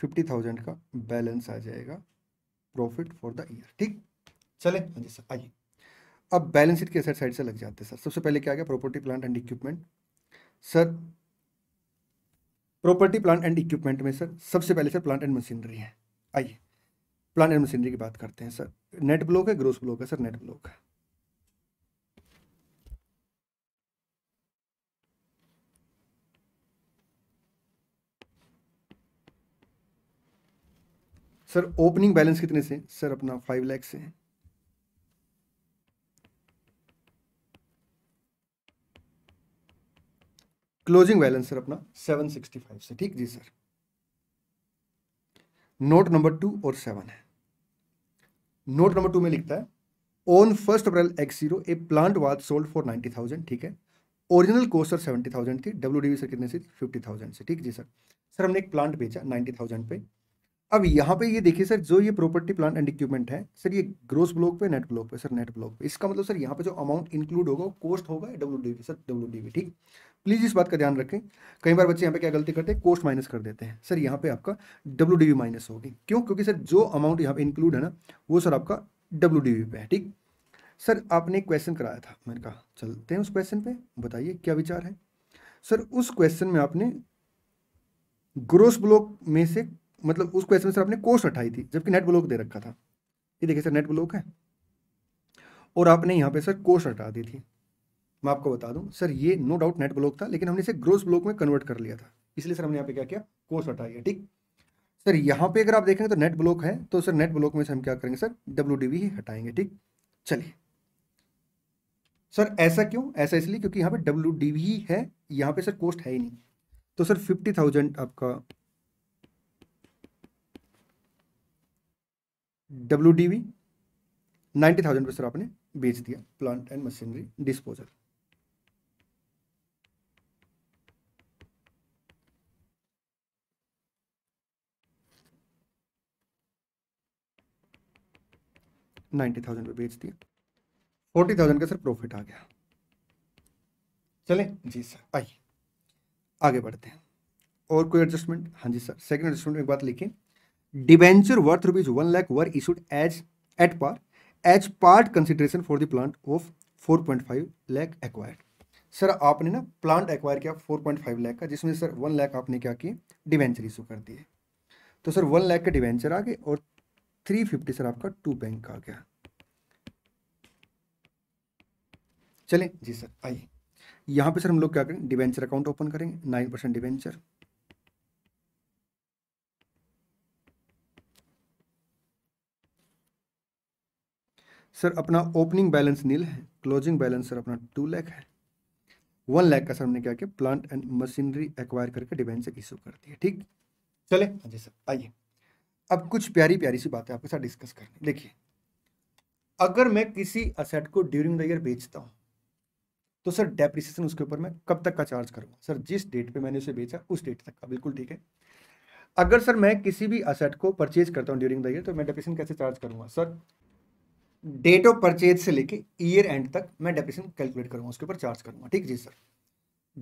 फिफ्टी थाउजेंड का बैलेंस आ जाएगा प्रॉफिट फॉर द ईयर ठीक चले हाँ जी सर आइए अब बैलेंस शीट के असर साइड से लग जाते हैं सर सबसे पहले क्या आ गया property plant and equipment sir property plant and equipment में सर सबसे पहले सर प्लांट एंड मशीनरी है आइए प्लान एंड मशीनरी की बात करते हैं सर नेट ब्लॉक है ग्रोस ब्लॉक है सर नेट ब्लॉक है सर ओपनिंग बैलेंस कितने से सर अपना फाइव लैख से क्लोजिंग बैलेंस सर अपना सेवन सिक्सटी फाइव से ठीक जी सर नोट नंबर टू और सेवन है नोट नंबर टू में लिखता है on first April X zero a plant was sold for ninety thousand ठीक है original cost sir seventy thousand थी डब्ल्यू डी सर कितने से फिफ्टी थाउजेंड से ठीक जी सर सर हमने एक प्लांट बेचा नाइन्टी थाउजेंड पे अब यहाँ पे ये देखिए सर जो ये प्रॉपर्टी प्लांट एंड इक्विपमेंट है सर ये ग्रोस ब्लॉक पे नेट ब्लॉक पे सर नेट ब्लॉक पे इसका मतलब सर यहाँ पे जो अमाउंट इंक्लूड होगा कोस्ट कॉस्ट होगा W D sir W D ठीक प्लीज़ इस बात का ध्यान रखें कई बार बच्चे यहाँ पे क्या गलती करते हैं कोस्ट माइनस कर देते हैं सर यहाँ पे आपका डब्ल्यू डी माइनस होगी क्यों क्योंकि सर जो अमाउंट यहाँ पे इंक्लूड है ना वो सर आपका डब्ल्यू डी पे है ठीक सर आपने एक क्वेश्चन कराया था मैंने कहा चलते हैं उस क्वेश्चन पे बताइए क्या विचार है सर उस क्वेश्चन में आपने ग्रोस ब्लॉक में से मतलब उस क्वेश्चन में सर आपने कोस्ट हटाई थी जबकि नेट ब्लॉक दे रखा था ये देखिए सर नेट ब्लॉक है और आपने यहाँ पे सर कोस्ट हटा दी थी मैं आपको बता दूं सर ये नो डाउट नेट ब्लॉक था लेकिन हमने इसे ग्रोस ब्लॉक में कन्वर्ट कर लिया था इसलिए सर हमने यहाँ पे क्या किया कोर्स हटाई है ठीक सर यहाँ पे अगर आप देखेंगे तो नेट ब्लॉक है तो सर नेट ब्लॉक में से हम क्या करेंगे सर डब्ल्यू ही हटाएंगे ठीक चलिए सर ऐसा क्यों ऐसा इसलिए क्योंकि यहाँ पे डब्ल्यू ही है यहाँ पे सर कोस्ट है ही नहीं तो सर फिफ्टी थाउजेंड आपका W D V ninety thousand पर सर आपने बेच दिया plant and machinery disposal ninety thousand पे बेच दिया फोर्टी थाउजेंड का सर प्रॉफिट आ गया चले जी सर आइए आगे बढ़ते हैं और कोई एडजस्टमेंट हाँ जी सर सेकंड एडजस्टमेंट में एक बात लिखिए debenture worth rupees one lakh were issued as at par as part consideration for the plant of four point five lakh acquire sir आपने ना प्लांट एक्वायर किया फोर पॉइंट फाइव लैख का जिसमें सर वन लैख आपने क्या किए डिवेंचर इशू कर दिए तो सर वन लैख के डिवेंचर आ गए और थ्री फिफ्टी सर आपका टू बैंक का आ गया चले जी सर आइए यहां पे सर हम लोग क्या करेंगे डिवेंचर अकाउंट ओपन करेंगे नाइन परसेंट डिवेंचर सर अपना ओपनिंग बैलेंस नील है क्लोजिंग बैलेंस सर अपना टू लैख है वन लैख का सर हमने क्या किया प्लांट एंड मशीनरी एक्वायर करके डिवेंचर इश्यू कर दिया ठीक चले हाँ जी सर आइए अब कुछ प्यारी प्यारी सी बातें आपके साथ डिस्कस करनी देखिए अगर मैं किसी असेट को ड्यूरिंग द ईयर बेचता हूँ तो सर डेप्रिसिएशन उसके ऊपर मैं कब तक का चार्ज करूँगा सर जिस डेट पे मैंने उसे बेचा उस डेट तक का बिल्कुल ठीक है अगर सर मैं किसी भी असेट को परचेज करता हूँ ड्यूरिंग द ईयर तो मैं डेप्रिसिएशन कैसे चार्ज करूँगा सर डेट ऑफ परचेज से लेके ईयर एंड तक मैं डेप्रिसिएशन कैलकुलेट करूँगा उसके ऊपर चार्ज करूँगा ठीक जी सर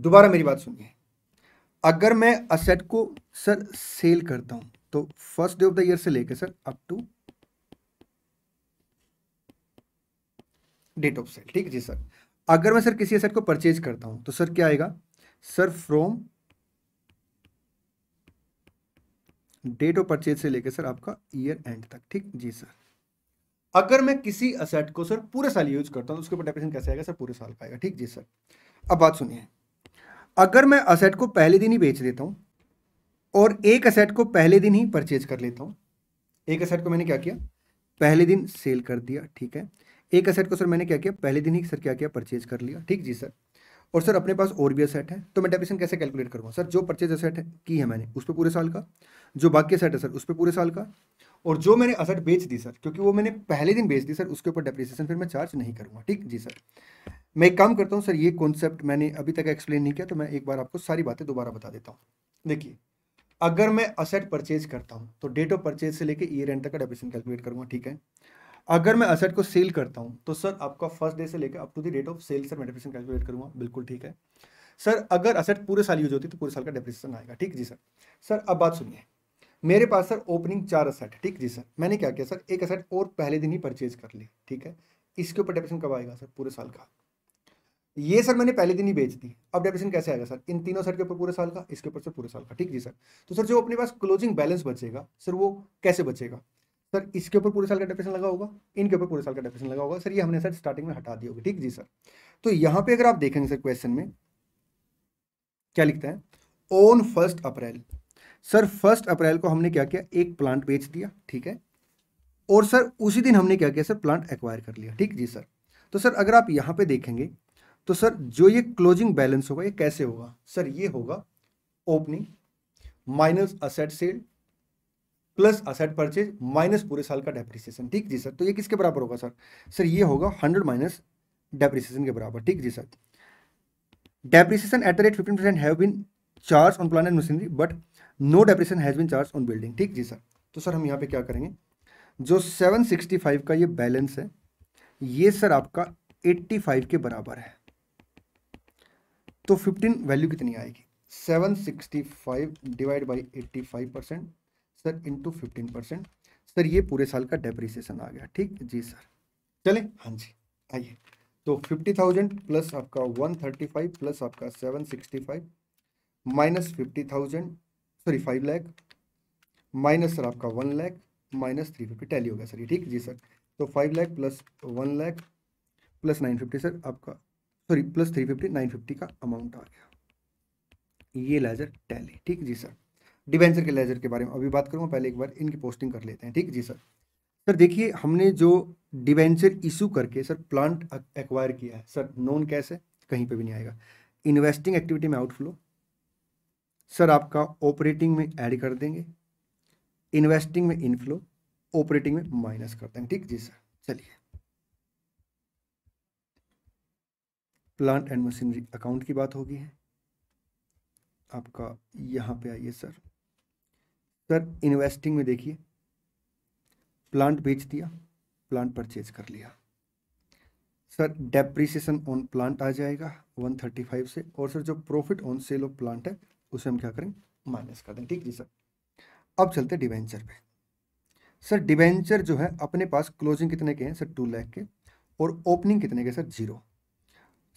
दोबारा मेरी बात सुनिए अगर मैं असेट को सर सेल करता हूँ तो first day of the year से लेकर sir up to date of sale ठीक है जी सर अगर मैं सर किसी एसेट को परचेज करता हूं तो सर क्या आएगा sir from date of purchase से लेकर सर आपका ईयर एंड तक ठीक जी सर अगर मैं किसी असेट को सर पूरे साल यूज करता हूं तो उसके ऊपर डेप्रेशन कैसे आएगा सर पूरे साल का आएगा ठीक जी सर अब बात सुनिए अगर मैं असेट को पहले दिन ही बेच देता हूं और एक असेट को पहले दिन ही परचेज कर लेता हूँ एक असेट को मैंने क्या किया पहले दिन सेल कर दिया ठीक है एक असेट को सर मैंने क्या किया पहले दिन ही सर क्या किया परचेज कर लिया ठीक जी सर और सर अपने पास और भी असेट है तो मैं डेप्रेशन कैसे कैलकुलेट करूँगा सर जो परचेज असेट है की है मैंने उस पर पूरे साल का जो बाकी असेट है सर उस पर पूरे साल का और जो मैंने असेट बेच दी सर क्योंकि वो मैंने पहले दिन बेच दी सर उसके ऊपर डेप्रिसिएशन फिर मैं चार्ज नहीं करूँगा ठीक जी सर मैं एक काम करता हूँ सर ये कॉन्सेप्ट मैंने अभी तक एक्सप्लेन नहीं किया तो मैं एक बार आपको सारी बातें दोबारा बता देता हूँ देखिए अगर मैं असेट परचेज करता हूँ तो डेट ऑफ परचेज से लेकर ईयर एंड तक का डेप्रेशन कैलकुलेट करूँगा ठीक है अगर मैं असेट को सेल करता हूँ तो सर आपका फर्स्ट डे से लेकर up to the date of sale sir मैं डेप्रेशन कैलकुलेट करूंगा बिल्कुल ठीक है सर अगर असेट पूरे साल यूज होती है तो पूरे साल का डेप्रेशन आएगा ठीक जी सर सर अब बात सुनिए मेरे पास सर ओपनिंग चार असेट ठीक जी सर मैंने क्या किया सर एक असेट और पहले दिन ही परचेज कर ली ठीक है इसके ऊपर डेपेशन कब आएगा सर पूरे साल का ये सर मैंने पहले दिन ही बेच दी अब डेप्रेशन कैसे आएगा सर इन तीनों सर के ऊपर पूरे साल का इसके ऊपर से पूरे साल का ठीक जी सर तो सर जो अपने पास क्लोजिंग बैलेंस बचेगा सर वो कैसे बचेगा सर इसके ऊपर पूरे साल का डेपेशन लगा होगा इनके ऊपर पूरे साल का डेपेशन लगा होगा सर ये हमने सर स्टार्टिंग में हटा दिया होगा ठीक जी सर तो यहाँ पे अगर आप देखेंगे सर क्वेश्चन में क्या लिखता है on first April sir first April को हमने क्या किया एक प्लांट बेच दिया ठीक है और सर उसी दिन हमने क्या किया सर प्लांट एक्वायर कर लिया ठीक जी सर तो सर अगर आप यहाँ पे देखेंगे तो सर जो ये क्लोजिंग बैलेंस होगा ये कैसे होगा सर ये होगा opening minus asset sale plus asset purchase minus पूरे साल का डेप्रिसिएशन ठीक जी सर तो ये किसके बराबर होगा सर सर ये होगा हंड्रेड माइनस डेप्रिसिएशन के बराबर ठीक जी sir depreciation at the rate fifteen percent have been charge on plant and machinery but no depreciation has been charge on building ठीक जी सर तो सर हम यहाँ पे क्या करेंगे जो फाइव का ये बैलेंस है ये सर आपका फाइव के बराबर है तो फिफ्टीन वैल्यू कितनी आएगी seven sixty five divide by eighty five percent sir into fifteen percent sir ये पूरे साल का डेप्रिसिएशन आ गया ठीक जी सर चले हाँ जी आइए तो फिफ्टी थाउजेंड प्लस आपका वन थर्टी फाइव प्लस आपका seven sixty five minus fifty thousand sorry five lakh minus sir आपका one lakh minus three fifty tally हो गया सर ये ठीक जी सर तो five lakh plus one lakh plus nine fifty sir आपका sorry plus three fifty nine fifty का अमाउंट आ गया ये लेजर टैली ठीक जी सर डिवेंचर के लेजर के बारे में अभी बात करूँगा पहले एक बार इनकी पोस्टिंग कर लेते हैं ठीक जी सर सर देखिए हमने जो डिवेंचर इशू करके सर प्लांट एक्वायर किया है सर नॉन कैश है कहीं पर भी नहीं आएगा इन्वेस्टिंग एक्टिविटी में आउटफ्लो सर आपका ऑपरेटिंग में ऐड कर देंगे इन्वेस्टिंग में इनफ्लो ऑपरेटिंग में माइनस कर देंगे ठीक जी सर चलिए प्लांट एंड मशीनरी अकाउंट की बात होगी है आपका यहाँ पे आइए सर सर इन्वेस्टिंग में देखिए प्लांट बेच दिया प्लांट परचेज कर लिया सर डेप्रिसिएशन ऑन प्लांट आ जाएगा 135 से और सर जो profit on sale of plant है उसे हम क्या करें माइनस कर दें ठीक जी सर अब चलते डिवेंचर पे सर डिवेंचर जो है अपने पास क्लोजिंग कितने के हैं सर टू लैख के और ओपनिंग कितने के sir zero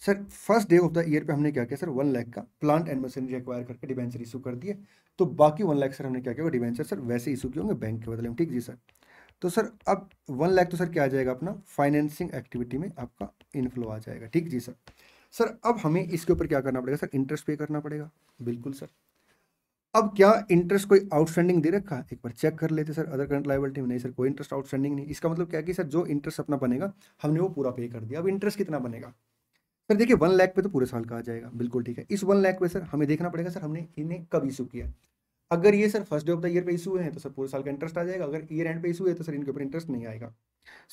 sir first day of the year पे हमने क्या किया सर वन लाख का प्लांट एंड मशीनरी एक्वायर करके डिवेंचर इशू कर दिए तो बाकी वन लाख सर हमने क्या किया डिवेंचर सर वैसे इशू किए होंगे बैंक के बदले में ठीक जी सर तो सर अब वन लाख तो सर क्या आ जाएगा अपना फाइनेंसिंग एक्टिविटी में आपका इनफ्लो आ जाएगा ठीक जी सर सर अब हमें इसके ऊपर क्या करना पड़ेगा सर इंटरेस्ट पे करना पड़ेगा बिल्कुल सर अब क्या इंटरेस्ट कोई आउटस्टैंडिंग दे रखा है एक बार चेक कर लेते सर अदर करंट लाइबिलिटी में नहीं सर कोई इंटरेस्ट आउटस्टैंडिंग नहीं इसका मतलब क्या कि सर जो इंटरेस्ट अपना बनेगा हमने वो पूरा पे कर दिया अब इंटरेस्ट कितना बनेगा सर देखिए वन लाख पे तो पूरे साल का आ जाएगा बिल्कुल ठीक है इस वन लाख पे सर हमें देखना पड़ेगा सर हमने इन्हें कब इशू किया अगर ये sir first day of the year पे इशू है तो सर पूरे साल का इंटरेस्ट आ जाएगा अगर ईयर एंड पे इशू है तो सर इनके ऊपर इंटरेस्ट नहीं आएगा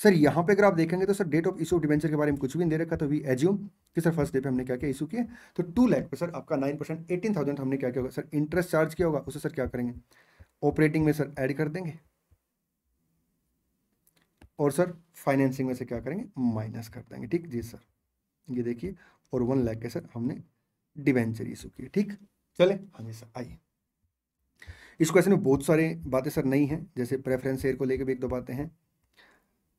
सर यहाँ पे अगर आप देखेंगे तो sir date of issue debenture के बारे में कुछ भी नहीं दे रखा तो वी एज्यूम कि सर फर्स्ट डे पे हमने क्या क्या इशू किया तो टू लाख पे सर आपका नाइन परसेंट एटीन थाउजेंड हमने क्या क्या होगा सर इंटरेस्ट चार्ज किया होगा उसे सर क्या करेंगे ऑपरेटिंग में सर ऐड कर देंगे और सर फाइनेंसिंग में से क्या करेंगे माइनस कर देंगे ठीक जी सर ये देखिए और वन लाख के सर हमने डिवेंचर इशू किए ठीक चले आगे हाँ सर आइए इस क्वेश्चन में बहुत सारे बातें सर नहीं हैं जैसे प्रेफरेंस शेयर को लेकर भी एक दो बातें हैं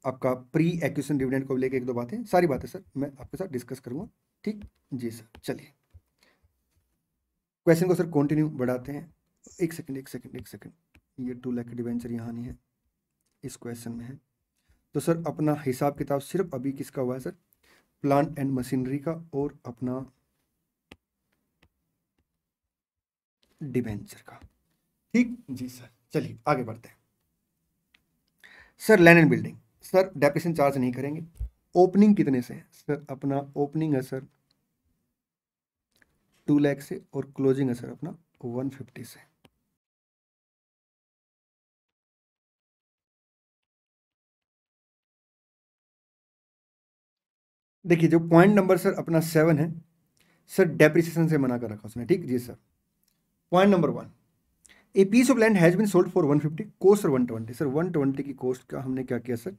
आपका प्री एक्शन डिविडेंड को लेकर एक दो बातें सारी बातें सर मैं आपके साथ डिस्कस करूंगा ठीक जी सर चलिए क्वेश्चन को सर कंटिन्यू बढ़ाते हैं एक सेकंड एक सेकंड एक सेकंड ये टू लाख डिवेंचर यहाँ नहीं है इस क्वेश्चन में है तो सर अपना हिसाब किताब सिर्फ अभी किसका हुआ है सर प्लांट एंड मशीनरी का और अपना डिवेंचर का ठीक जी सर चलिए आगे बढ़ते हैं sir land and building sir depreciation charge नहीं करेंगे ओपनिंग कितने से है सर अपना ओपनिंग है सर टू लैख से और क्लोजिंग है सर अपना वन फिफ्टी से देखिए जो पॉइंट नंबर सर अपना सेवन है सर डेप्रिसिएशन से मना कर रखा उसने ठीक जी sir point number one a piece of land has been sold for one fifty cost sir one twenty sir one twenty की कोस्ट का हमने क्या किया सर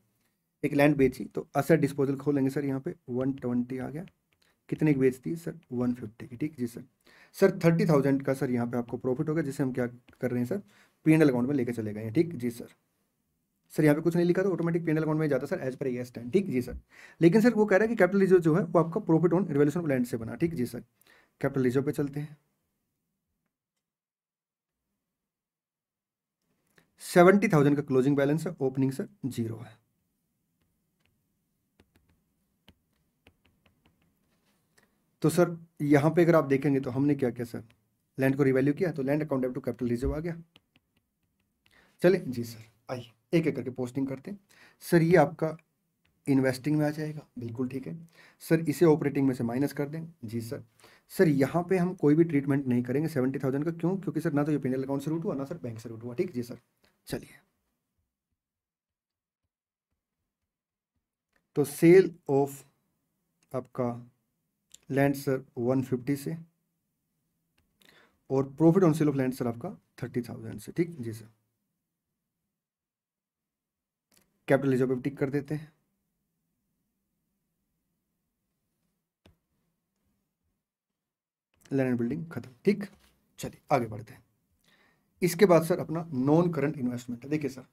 एक लैंड बेची तो असर डिस्पोजल खोलेंगे सर यहाँ पे वन ट्वेंटी आ गया कितने की बेचती सर वन फिफ्टी की ठीक जी सर सर थर्टी थाउजेंड का सर यहाँ पे आपको प्रॉफिट होगा जिसे हम क्या कर रहे हैं सर पी एंड अकाउंट में लेकर चले गए हैं ठीक जी सर सर यहाँ पे कुछ नहीं लिखा तो ऑटोमेटिक पेनल अकाउंट में जाता sir as per AS ten ठीक जी सर लेकिन सर वो कह रहा है कि कैपिटल रिजर्व जो है वो आपका प्रॉफिट ऑन रिवोल्यूशन लैंड से बना ठीक जी सर कैपिटल रिजर्व पे चलते हैं सेवेंटी थाउजेंड का क्लोजिंग बैलेंस है ओपनिंग सर जीरो है तो सर यहां पे अगर आप देखेंगे तो हमने क्या किया सर लैंड को रिवैल्यू किया तो land account to capital reserve आ गया चले जी सर आइए एक एक करके पोस्टिंग करते हैं सर ये आपका इन्वेस्टिंग में आ जाएगा बिल्कुल ठीक है सर इसे ऑपरेटिंग में से माइनस कर दें जी सर सर यहाँ पे हम कोई भी ट्रीटमेंट नहीं करेंगे सेवेंटी थाउजेंड का क्यों क्योंकि सर ना तो ये पेनल अकाउंट से रूट हुआ ना सर बैंक से रूट हुआ ठीक जी सर चलिए तो सेल ऑफ आपका लैंड सर वन फिफ्टी से और profit on sale of land sir आपका थर्टी थाउजेंड से ठीक जी सर कैपिटल एज टिक कर देते हैं लैंड बिल्डिंग खत्म ठीक चलिए आगे बढ़ते हैं इसके बाद सर अपना नॉन करंट इन्वेस्टमेंट है देखिए सर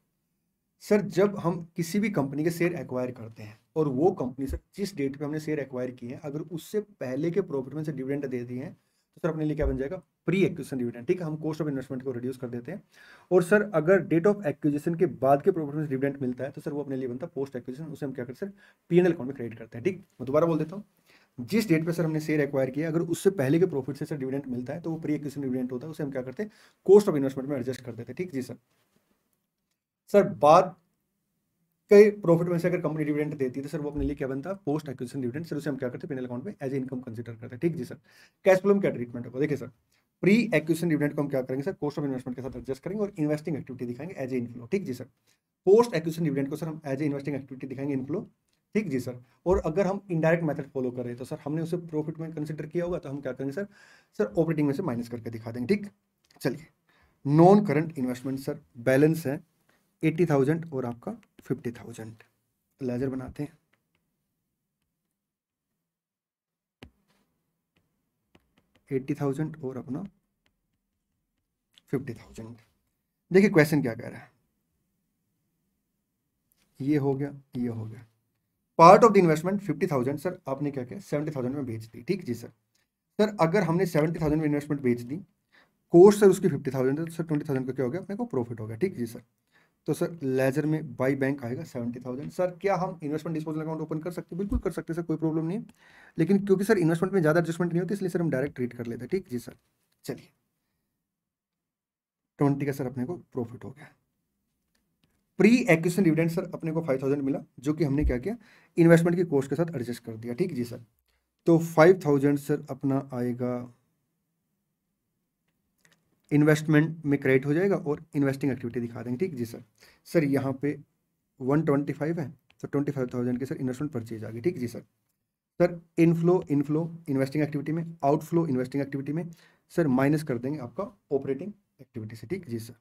सर जब हम किसी भी कंपनी के शेयर एक्वायर करते हैं और वो कंपनी सर जिस डेट पे हमने शेयर एक्वायर किए हैं अगर उससे पहले के प्रॉफिट में से डिविडेंड दे दिए हैं तो सर अपने लिए क्या बन जाएगा प्री एक्विजिशन डिविडेंड ठीक है हम कॉस्ट ऑफ इन्वेस्टमेंट को रिड्यूस कर देते हैं और सर अगर डेट ऑफ एक्विजिशन के बाद के प्रॉफिट में डिविडेंड मिलता है तो सर वो अपने लिए बनता पोस्ट एक्विजिशन उसे हम क्या करते हैं पी एन एल अकाउंट में क्रेडिट करते हैं ठीक मैं दोबारा बोल देता हूँ जिस डेट पे सर हमने शेयर एक्वायर किया अगर उससे पहले के प्रॉफिट से सर डिविडेंड मिलता है तो वो प्री एक्विजिशन डिविडेंड होता है उसे हम क्या करते हैं कॉस्ट ऑफ इन्वेस्टमेंट में एडजस्ट कर देते हैं ठीक जी सर सर बाद कई प्रॉफिट में से अगर कंपनी डिविडेंड देती है तो सर वो अपने लिए क्या बनता है पोस्ट एक्विजिशन डिविडेंड सर उसे हम क्या करते हैं पेनल अकाउंट में एज ए इनकम कंसिडर करते हैं ठीक जी सर कैश फ्लो में क्या ट्रीटमेंट होगा देखिए सर प्री एक्विजिशन डिविडेंड को हम क्या करेंगे सर कॉस्ट ऑफ इन्वेस्टमेंट के साथ एडजस्ट करेंगे और इन्वेस्टिंग एक्टिविटी दिखाएंगे एज ए इनफ्लो ठीक जी सर पोस्ट एक्विजिशन डिविडेंड को सर हम एज ए इन्वेस्टिंग एक्टिविटी दिखाएंगे इनफ्लो ठीक जी सर और अगर हम इनडायरेक्ट मेथड फॉलो कर रहे तो सर हमने उसे प्रॉफिट में कंसिडर किया होगा तो हम क्या करेंगे सर सर ऑपरेटिंग में से माइनस करके दिखा देंगे ठीक चलिए non current investment sir balance है एट्टी थाउजेंड और आपका फिफ्टी थाउजेंड लेजर बनाते हैं एट्टी थाउजेंड और अपना फिफ्टी थाउजेंड देखिए क्वेश्चन क्या कह रहा है ये हो गया ये हो गया part of the investment fifty thousand sir आपने क्या किया सेवेंटी थाउजेंड में बेच दी ठीक जी सर सर अगर हमने सेवेंटी थाउजेंड में इन्वेस्टमेंट बेच दी कोर्स सर उसकी fifty thousand sir twenty thousand का क्या हो गया अपने को प्रॉफिट हो गया ठीक जी सर तो सर लेजर में बाई बैंक आएगा सेवेंटी थाउजेंड सर क्या हम इन्वेस्टमेंट डिस्पोजल अकाउंट ओपन कर सकते हैं बिल्कुल कर सकते हैं सर कोई प्रॉब्लम नहीं है लेकिन क्योंकि सर इन्वेस्टमेंट में ज़्यादा एडजस्टमेंट नहीं होती इसलिए सर हम डायरेक्ट ट्रीट कर लेते हैं ठीक जी सर चलिए ट्वेंटी का सर अपने को प्रॉफिट हो गया प्री एक्विशन डिविडेंड सर अपने को फाइव थाउजेंड मिला जो कि हमने क्या किया इन्वेस्टमेंट की कोर्स के साथ एडजस्ट कर दिया ठीक जी सर तो फाइव थाउजेंड सर अपना आएगा इन्वेस्टमेंट में क्रेडिट हो जाएगा और इन्वेस्टिंग एक्टिविटी दिखा देंगे ठीक जी सर सर यहाँ पे वन ट्वेंटी फाइव है तो ट्वेंटी फाइव थाउजेंड की सर इन्वेस्टमेंट परचेज आ गई ठीक जी sir sir inflow inflow investing activity में आउटफ्लो इन्वेस्टिंग एक्टिविटी में सर माइनस कर देंगे आपका ऑपरेटिंग एक्टिविटी से ठीक जी sir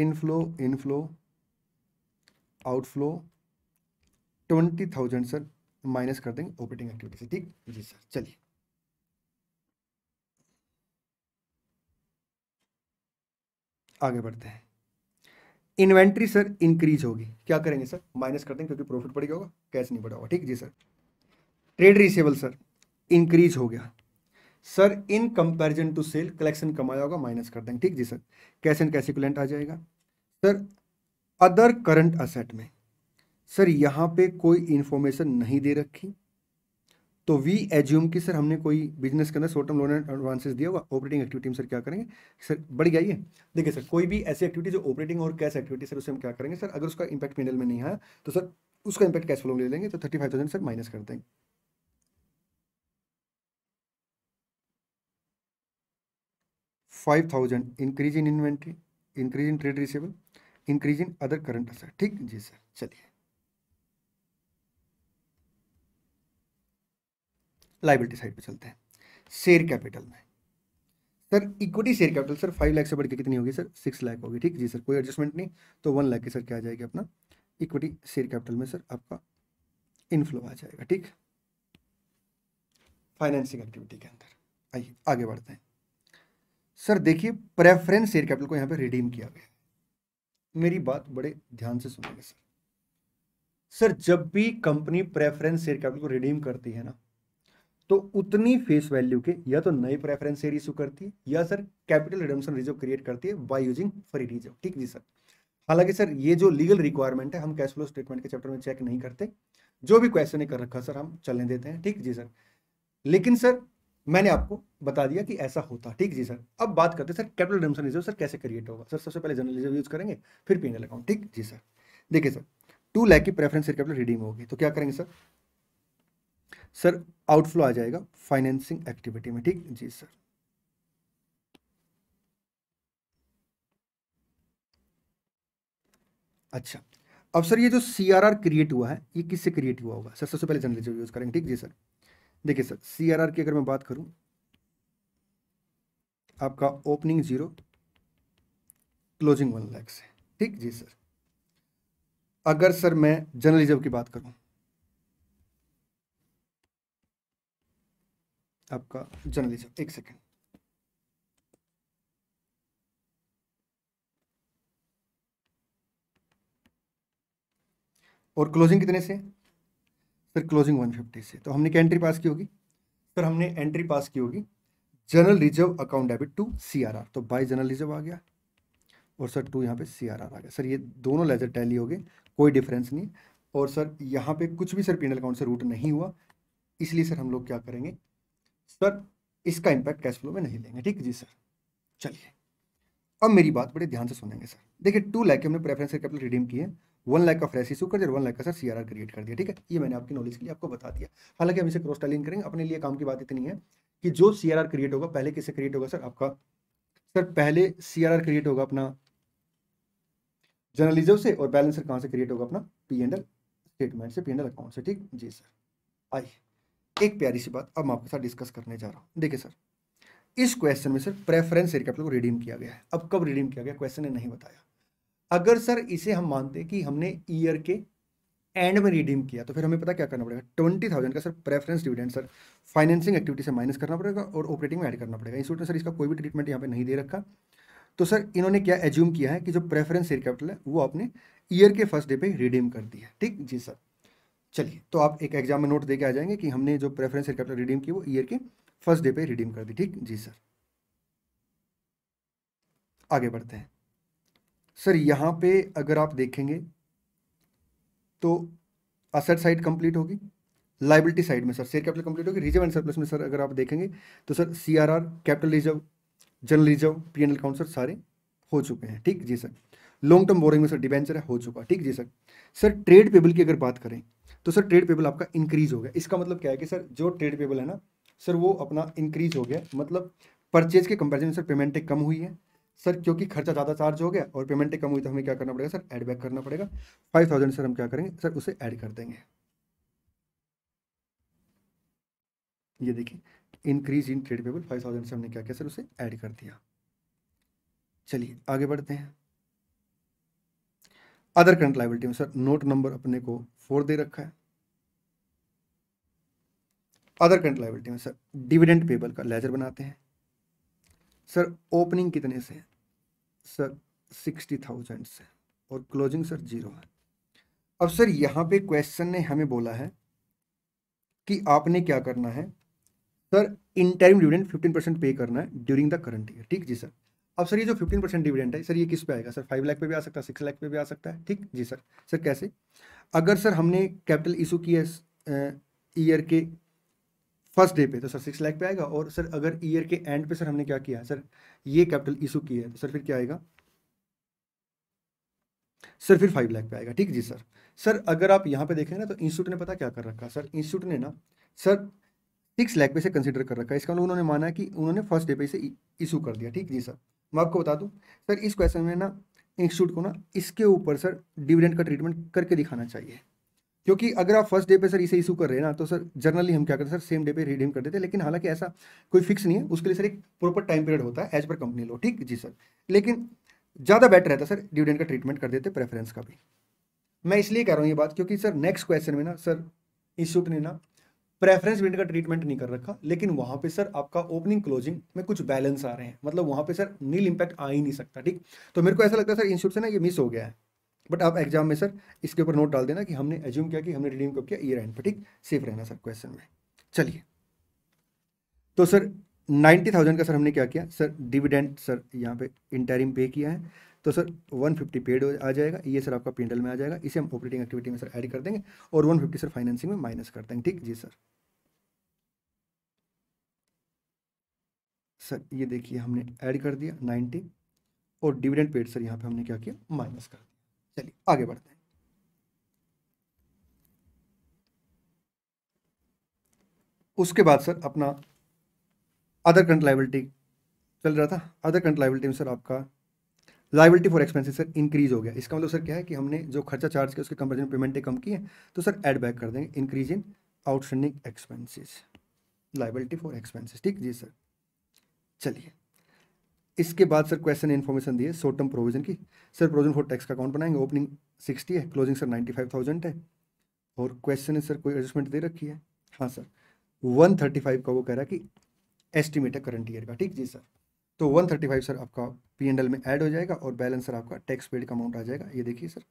inflow inflow outflow twenty thousand sir minus कर देंगे ऑपरेटिंग एक्टिविटी से ठीक जी सर चलिए आगे बढ़ते हैं इन्वेंट्री सर इंक्रीज होगी क्या करेंगे सर माइनस कर देंगे क्योंकि प्रॉफिट बढ़ गया होगा कैश नहीं बढ़ा होगा ठीक जी sir trade receivable sir increase हो गया सर in comparison to sale collection कमाया होगा माइनस कर देंगे ठीक जी sir cash and cash equivalent आ जाएगा सर अदर करंट असेट में सर यहाँ पे कोई इंफॉर्मेशन नहीं दे रखी तो वी एज्यूम कि सर हमने कोई बिजनेस के अंदर short term loan and advances दिया हुआ ऑपरेटिंग एक्टिविटी में सर क्या करेंगे सर बढ़ गया ये देखिए सर कोई भी ऐसी एक्टिविटी जो ऑपरेटिंग और कैश एक्टिविटी सर उसे हम क्या करेंगे सर अगर उसका इंपैक्ट पेनल में नहीं आया तो सर उसका इंपैक्ट कैश फ्लो में ले लेंगे तो थर्टी फाइव सर माइनस कर देंगे five thousand increase in inventory increase in trade receivable increase in other current asset ठीक जी सर चलिए लाइबिलिटी साइड पे चलते हैं शेयर कैपिटल में sir equity share capital sir five lakh से बढ़ के कितनी होगी सर सिक्स लाख होगी ठीक जी सर कोई एडजस्टमेंट नहीं तो वन लाख की सर क्या आ जाएगी अपना इक्विटी शेयर कैपिटल में सर आपका इनफ्लो आ जाएगा ठीक फाइनेंसिंग एक्टिविटी के अंदर आइए आगे बढ़ते हैं सर देखिए प्रेफरेंस शेयर कैपिटल को यहाँ पे रिडीम किया गया मेरी बात बड़े ध्यान से सुनेंगे सर सर जब भी कंपनी प्रेफरेंस शेयर कैपिटल को रिडीम करती है ना तो उतनी फेस वैल्यू के या तो नई प्रेफरेंस शेयर इशू करती है या sir capital redemption reserve create करती है बाय यूजिंग फ्री रिजर्व ठीक जी सर हालांकि सर ये जो लीगल रिक्वायरमेंट है हम कैश फ्लो स्टेटमेंट के चैप्टर में चेक नहीं करते जो भी क्वेश्चन कर रखा सर हम चलने देते हैं ठीक जी सर लेकिन सर मैंने आपको बता दिया कि ऐसा होता ठीक जी सर अब बात करते हैं sir capital redemption reserve sir कैसे क्रिएट होगा सर सबसे पहले जनरल रिजर्व यूज करेंगे फिर पी अकाउंट ठीक जी सर देखिए सर टू लैक की प्रेफरेंस कैपिटल रिडीम होगी तो क्या करेंगे सर सर आउटफ्लो आ जाएगा फाइनेंसिंग एक्टिविटी में ठीक जी सर अच्छा अब सर ये जो सी आर आर क्रिएट हुआ है ये किससे क्रिएट हुआ होगा सर सबसे पहले जनरल यूज करेंगे ठीक जी सर देखिए सर सी आर आर की अगर मैं बात करूं आपका opening zero closing one lakhs है ठीक जी सर अगर सर मैं जर्नलिज्म की बात करूं आपका जर्नलिज्म एक सेकेंड और क्लोजिंग कितने से सर क्लोजिंग 150 से तो हमने क्या एंट्री पास की होगी सर हमने एंट्री पास की होगी general reserve account debit to CRR तो बाय जनरल रिजर्व आ गया और सर टू यहाँ पे सीआरआर आ गया सर ये दोनों लेजर टैली हो गए कोई डिफरेंस नहीं और सर यहाँ पे कुछ भी सर पीनल अकाउंट से रूट नहीं हुआ इसलिए सर हम लोग क्या करेंगे सर इसका इंपैक्ट कैश फ्लो में नहीं लेंगे ठीक है जी सर चलिए अब मेरी बात बड़े ध्यान से सुनेंगे सर देखिए टू लैक हमने प्रेफरेंस के कैपिटल रिडीम किए वन लाख का फ्रेश इशू कर दिया वन लाख का सर सी क्रिएट कर दिया ठीक है ये मैंने आपकी नॉलेज के लिए आपको बता दिया हालांकि हम इसे क्रॉस टैलिंग करेंगे अपने लिए काम की बात इतनी है कि जो सी क्रिएट होगा पहले किससे क्रिएट होगा सर आपका सर पहले सी क्रिएट होगा अपना जर्नलिज्म से और बैलेंसर कहाँ से क्रिएट होगा अपना पी एंड एल स्टेटमेंट से पी एंड एल अकाउंट से ठीक जी सर आइए एक प्यारी सी बात अब मैं आपके साथ डिस्कस करने जा रहा हूँ देखिए सर इस क्वेश्चन में सर प्रेफरेंस एयर कैपिटल को रिडीम किया गया है अब कब रिडीम किया गया क्वेश्चन ने नहीं बताया अगर सर इसे हम मानते कि हमने ईयर के एंड में रिडीम किया तो फिर हमें पता क्या करना पड़ेगा ट्वेंटी थाउजेंड का sir preference dividend sir financing activity से माइनस करना पड़ेगा और ऑपरेटिंग में ऐड करना पड़ेगा इंस्टीट्यूट ने सर इसका कोई भी ट्रीटमेंट यहाँ पर नहीं दे रखा तो सर इन्होंने क्या एज्यूम किया है कि जो प्रेफरेंस एयर कैपिटल है वो आपने ईयर के फर्स्ट डे पे रिडीम कर दी है ठीक जी सर चलिए तो आप एक एग्जाम में नोट देके आ जाएंगे कि हमने जो प्रेफरेंस एयर कैपिटल रिडीम की वो ईयर के फर्स्ट डे पे रिडीम कर दी ठीक जी सर आगे बढ़ते हैं सर यहाँ पे अगर आप देखेंगे तो असेट साइड कंप्लीट होगी लाइबिलिटी साइड में सर शेयर कैपिटल कंप्लीट होगी रिजर्व एंड सरप्लस में सर अगर आप देखेंगे तो sir C R R capital reserve general reserve P N L account sir सारे हो चुके हैं ठीक जी सर लॉन्ग टर्म बोरिंग में सर डिबेंचर है हो चुका ठीक जी सर सर ट्रेड पेबल की अगर बात करें तो सर ट्रेड पेबल आपका इंक्रीज हो गया इसका मतलब क्या है कि सर जो ट्रेड पेबल है ना सर वो अपना इंक्रीज हो गया मतलब परचेज के कंपेरिजन में सर पेमेंटें कम हुई है सर क्योंकि खर्चा ज़्यादा चार्ज हो गया और पेमेंटें कम हुई तो हमें क्या करना पड़ेगा सर एड बैक करना पड़ेगा फाइव थाउजेंड सर हम क्या करेंगे सर उसे ऐड कर देंगे ये देखिए increase in trade payable five thousand से हमने क्या किया सर उसे ऐड कर दिया चलिए आगे बढ़ते हैं अदर करंट लाइबिलिटी में सर नोट नंबर अपने को फोर दे रखा है अदर करंट लाइबिलिटी में सर डिविडेंट पेबल का लेजर बनाते हैं सर ओपनिंग कितने से है सर सिक्सटी थाउजेंड से और क्लोजिंग सर जीरो है अब सर यहाँ पे क्वेश्चन ने हमें बोला है कि आपने क्या करना है sir interim dividend fifteen percent pay करना है ड्यूरिंग द करंट ईयर ठीक जी सर अब सर ये जो फिफ्टीन परसेंट डिविडेंट है सर ये किस पे आएगा सर फाइव लाख पे भी आ सकता है सिक्स लाख पे भी आ सकता है ठीक जी सर सर कैसे अगर सर हमने कैपिटल इशू किया ईयर के फर्स्ट डे पे तो सर सिक्स लाख पे आएगा और सर अगर ईयर के एंड पे सर हमने क्या किया सर ये कैपिटल इशू किया है तो सर फिर क्या आएगा सर फिर फाइव लाख पे आएगा ठीक जी सर सर अगर आप यहाँ पे देखें ना तो इंस्टीट्यूट ने पता क्या कर रखा सर इंस्टीट्यूट ने ना सर सिक्स लाख पे से कंसिडर कर रखा है इसका मतलब उन्होंने माना कि उन्होंने फर्स्ट डे पे से इशू कर दिया ठीक जी सर मैं आपको बता दूँ सर इस क्वेश्चन में ना इंस्टीट्यूट को ना इसके ऊपर सर डिविडेंड का ट्रीटमेंट करके दिखाना चाहिए क्योंकि अगर आप फर्स्ट डे पे सर इसे इशू कर रहे हैं ना तो सर जनरली हम क्या करते हैं सर सेम डे पे रिडीम कर देते हैं लेकिन हालांकि ऐसा कोई फिक्स नहीं है उसके लिए सर एक प्रॉपर टाइम पीरियड होता है एज पर कंपनी लो ठीक जी सर लेकिन ज़्यादा बेटर रहता है सर डिविडेंड का ट्रीटमेंट कर देते प्रेफरेंस का भी मैं इसलिए कह रहा हूँ ये बात क्योंकि सर नेक्स्ट क्वेश्चन में ना सर इंस्टीट्यूट ने ना प्रेफरेंस विंड का ट्रीटमेंट नहीं कर रखा लेकिन वहां पे सर आपका ओपनिंग क्लोजिंग में कुछ बैलेंस आ रहे हैं मतलब वहां पे सर नील इंपैक्ट आ ही नहीं सकता ठीक तो मेरे को ऐसा लगता है सर इंस्टीट्यूट से ना ये मिस हो गया है बट आप एग्जाम में सर इसके ऊपर नोट डाल देना कि हमने एज्यूम किया कि हमने रिडीम कब किया ईयर एंड पर ठीक सेफ रहना सर क्वेश्चन में चलिए तो सर नाइन्टी थाउजेंड का सर हमने क्या किया सर डिविडेंड सर यहाँ पे इंटरिम पे किया है तो सर 150 पेड आ जाएगा ये सर आपका पेंडल में आ जाएगा इसे हम ऑपरेटिंग एक्टिविटी में सर ऐड कर देंगे और 150 सर फाइनेंसिंग में माइनस कर देंगे ठीक जी सर सर ये देखिए हमने ऐड कर दिया 90 और डिविडेंड पेड सर यहाँ पे हमने क्या किया माइनस कर दिया चलिए आगे बढ़ते हैं उसके बाद सर अपना अदर करंट लाइबिलिटी चल रहा था अदर करंट लाइबिलिटी में सर आपका liability for expenses sir increase हो गया इसका मतलब सर क्या है कि हमने जो खर्चा चार्ज किया उसके कंपेरिजन में पेमेंटें कम की हैं तो सर एड बैक कर देंगे increase in outstanding expenses liability for expenses ठीक जी सर चलिए इसके बाद सर क्वेश्चन इन्फॉर्मेशन दिए शॉर्ट टर्म प्रोविजन की सर प्रोविजन फॉर टैक्स का अकाउंट बनाएंगे ओपनिंग सिक्सटी है closing sir ninety five thousand है और क्वेश्चन सर कोई एडजस्टमेंट दे रखी है हाँ सर वन थर्टी फाइव का वो कह रहा है कि एस्टिमेट है करंट ईयर का ठीक जी सर तो 135 सर आपका पी एंड एल में ऐड हो जाएगा और बैलेंस सर आपका टैक्स पेड का अमाउंट आ जाएगा ये देखिए sir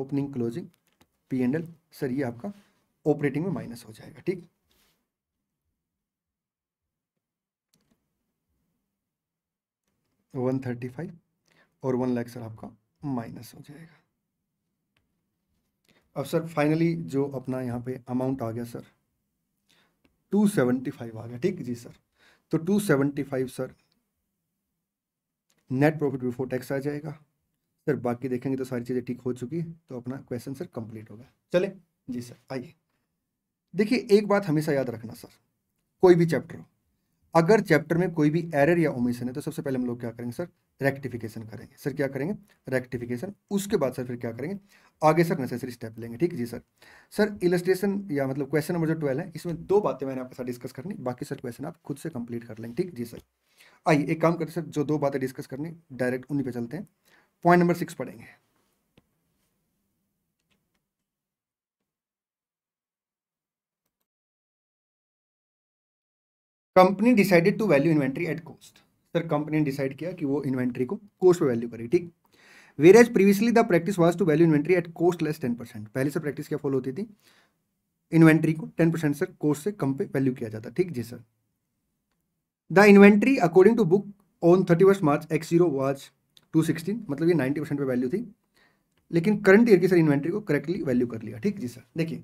opening closing P and L sir ये आपका ऑपरेटिंग में माइनस हो जाएगा ठीक वन थर्टी फाइव और वन लाख सर आपका माइनस हो जाएगा अब सर फाइनली जो अपना यहाँ पे अमाउंट आ गया सर टू सेवेंटी फाइव आ गया ठीक जी सर तो two seventy five sir net profit before tax आ जाएगा सर बाकी देखेंगे तो सारी चीज़ें ठीक हो चुकी है तो अपना क्वेश्चन सर कंप्लीट होगा चले जी सर आइए देखिए एक बात हमेशा याद रखना सर कोई भी चैप्टर हो अगर चैप्टर में कोई भी एरर या ओमिशन है तो सबसे पहले हम लोग क्या करेंगे सर रेक्टिफिकेशन करेंगे सर क्या करेंगे रेक्टिफिकेशन उसके बाद सर फिर क्या करेंगे आगे सर नेसेसरी स्टेप लेंगे ठीक है जी सर सर इलस्ट्रेशन या मतलब क्वेश्चन नंबर जो ट्वेल्व है इसमें दो बातें मैंने आपके साथ डिस्कस करनी बाकी सर क्वेश्चन आप खुद से कंप्लीट कर लेंगे ठीक जी सर आइए एक काम करते सर जो दो बातें डिस्कस करनी डायरेक्ट उन्हीं पे चलते हैं पॉइंट नंबर सिक्स पढ़ेंगे company decided to value inventory at cost sir company ने डिसाइड किया कि वो इन्वेंट्री को कॉस्ट पे वैल्यू करेगी ठीक whereas previously the practice was to value inventory at cost less ten percent पहले से प्रैक्टिस क्या फॉलो होती थी इन्वेंट्री को टेन परसेंट सर कॉस्ट से कम पे वैल्यू किया जाता ठीक जी sir the inventory according to book on thirty first March X zero was two sixteen मतलब ये नाइन्टी परसेंट पे वैल्यू थी लेकिन करंट ईयर की सर इन्वेंट्री को करेक्टली वैल्यू कर लिया ठीक जी सर देखिए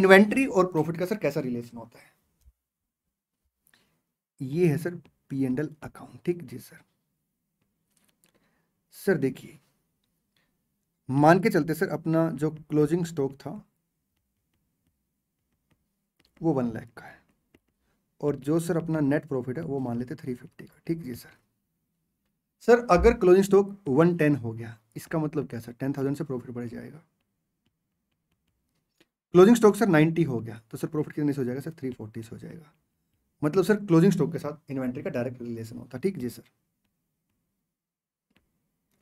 इन्वेंट्री और प्रॉफिट का सर कैसा रिलेशन होता है ये है sir P and L account ठीक जी सर सर देखिए मान के चलते सर अपना जो क्लोजिंग स्टॉक था वो वन लाख का है और जो सर अपना नेट प्रॉफिट है वो मान लेते थ्री फिफ्टी का ठीक जी सर सर अगर क्लोजिंग स्टॉक वन टेन हो गया इसका मतलब क्या सर टेन थाउजेंड से प्रॉफिट बढ़ जाएगा क्लोजिंग स्टॉक सर नाइन्टी हो गया तो सर प्रॉफिट कितने से हो जाएगा सर थ्री फोर्टी से हो जाएगा मतलब सर क्लोजिंग स्टॉक के साथ इन्वेंट्री का डायरेक्ट रिलेशन होता ठीक जी सर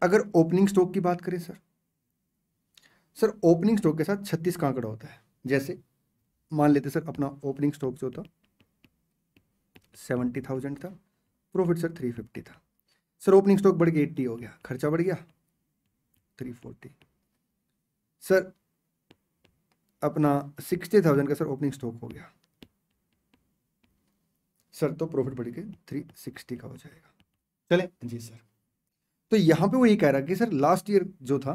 अगर ओपनिंग स्टॉक की बात करें सर सर ओपनिंग स्टॉक के साथ छत्तीस का आंकड़ा होता है जैसे मान लेते सर अपना ओपनिंग स्टॉक जो होता सेवेंटी थाउजेंड था प्रॉफिट सर थ्री फिफ्टी था सर ओपनिंग स्टॉक बढ़ गया एट्टी हो गया खर्चा बढ़ गया थ्री फोर्टी सर अपना सिक्सटी थाउजेंड का सर ओपनिंग स्टॉक हो गया सर तो प्रॉफिट बढ़ के थ्री सिक्सटी का हो जाएगा चले जी सर तो यहाँ पे वो ये कह रहा कि सर लास्ट ईयर जो था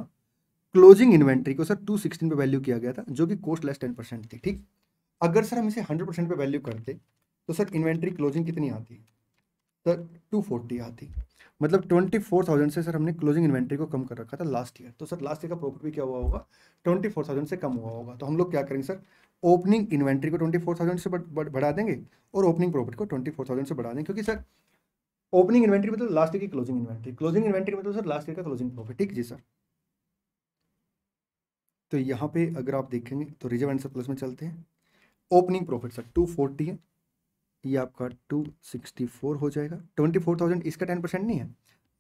क्लोजिंग इन्वेंट्री को सर टू सिक्सटीन पे वैल्यू किया गया था जो कि कॉस्ट लेस टेन परसेंट थी ठीक अगर सर हम इसे हंड्रेड परसेंट पे वैल्यू करते तो सर इन्वेंट्री क्लोजिंग कितनी आती सर टू फोर्टी आती मतलब ट्वेंटी फोर थाउजेंड से सर हमने क्लोजिंग इन्वेंट्री को कम कर रखा था लास्ट ईयर तो सर लास्ट ईयर का प्रॉफिट भी क्या हुआ होगा ट्वेंटी फोर थाउजेंड से कम हुआ होगा तो हम लोग क्या करेंगे सर ओपनिंग इन्वेंट्री को ट्वेंटी फोर थाउजेंड से बढ़ा देंगे और ओपनिंग प्रॉफिट को ट्वेंटी फोर थाउजेंड से बढ़ा देंगे क्योंकि सर ओपनिंग इन्वेंट्री मतलब लास्ट ईयर की क्लोजिंग इन्वेंट्री क्लोजिंग इन्वेंट्री मतलब सर लास्ट ईयर का क्लोजिंग प्रॉफिट ठीक जी सर तो यहाँ पे अगर आप देखेंगे तो रिजर्व एंड सरप्लस में चलते हैं opening profit sir two forty है ये आपका टू सिक्सटी फोर हो जाएगा ट्वेंटी फोर थाउजेंड इसका टेन परसेंट नहीं है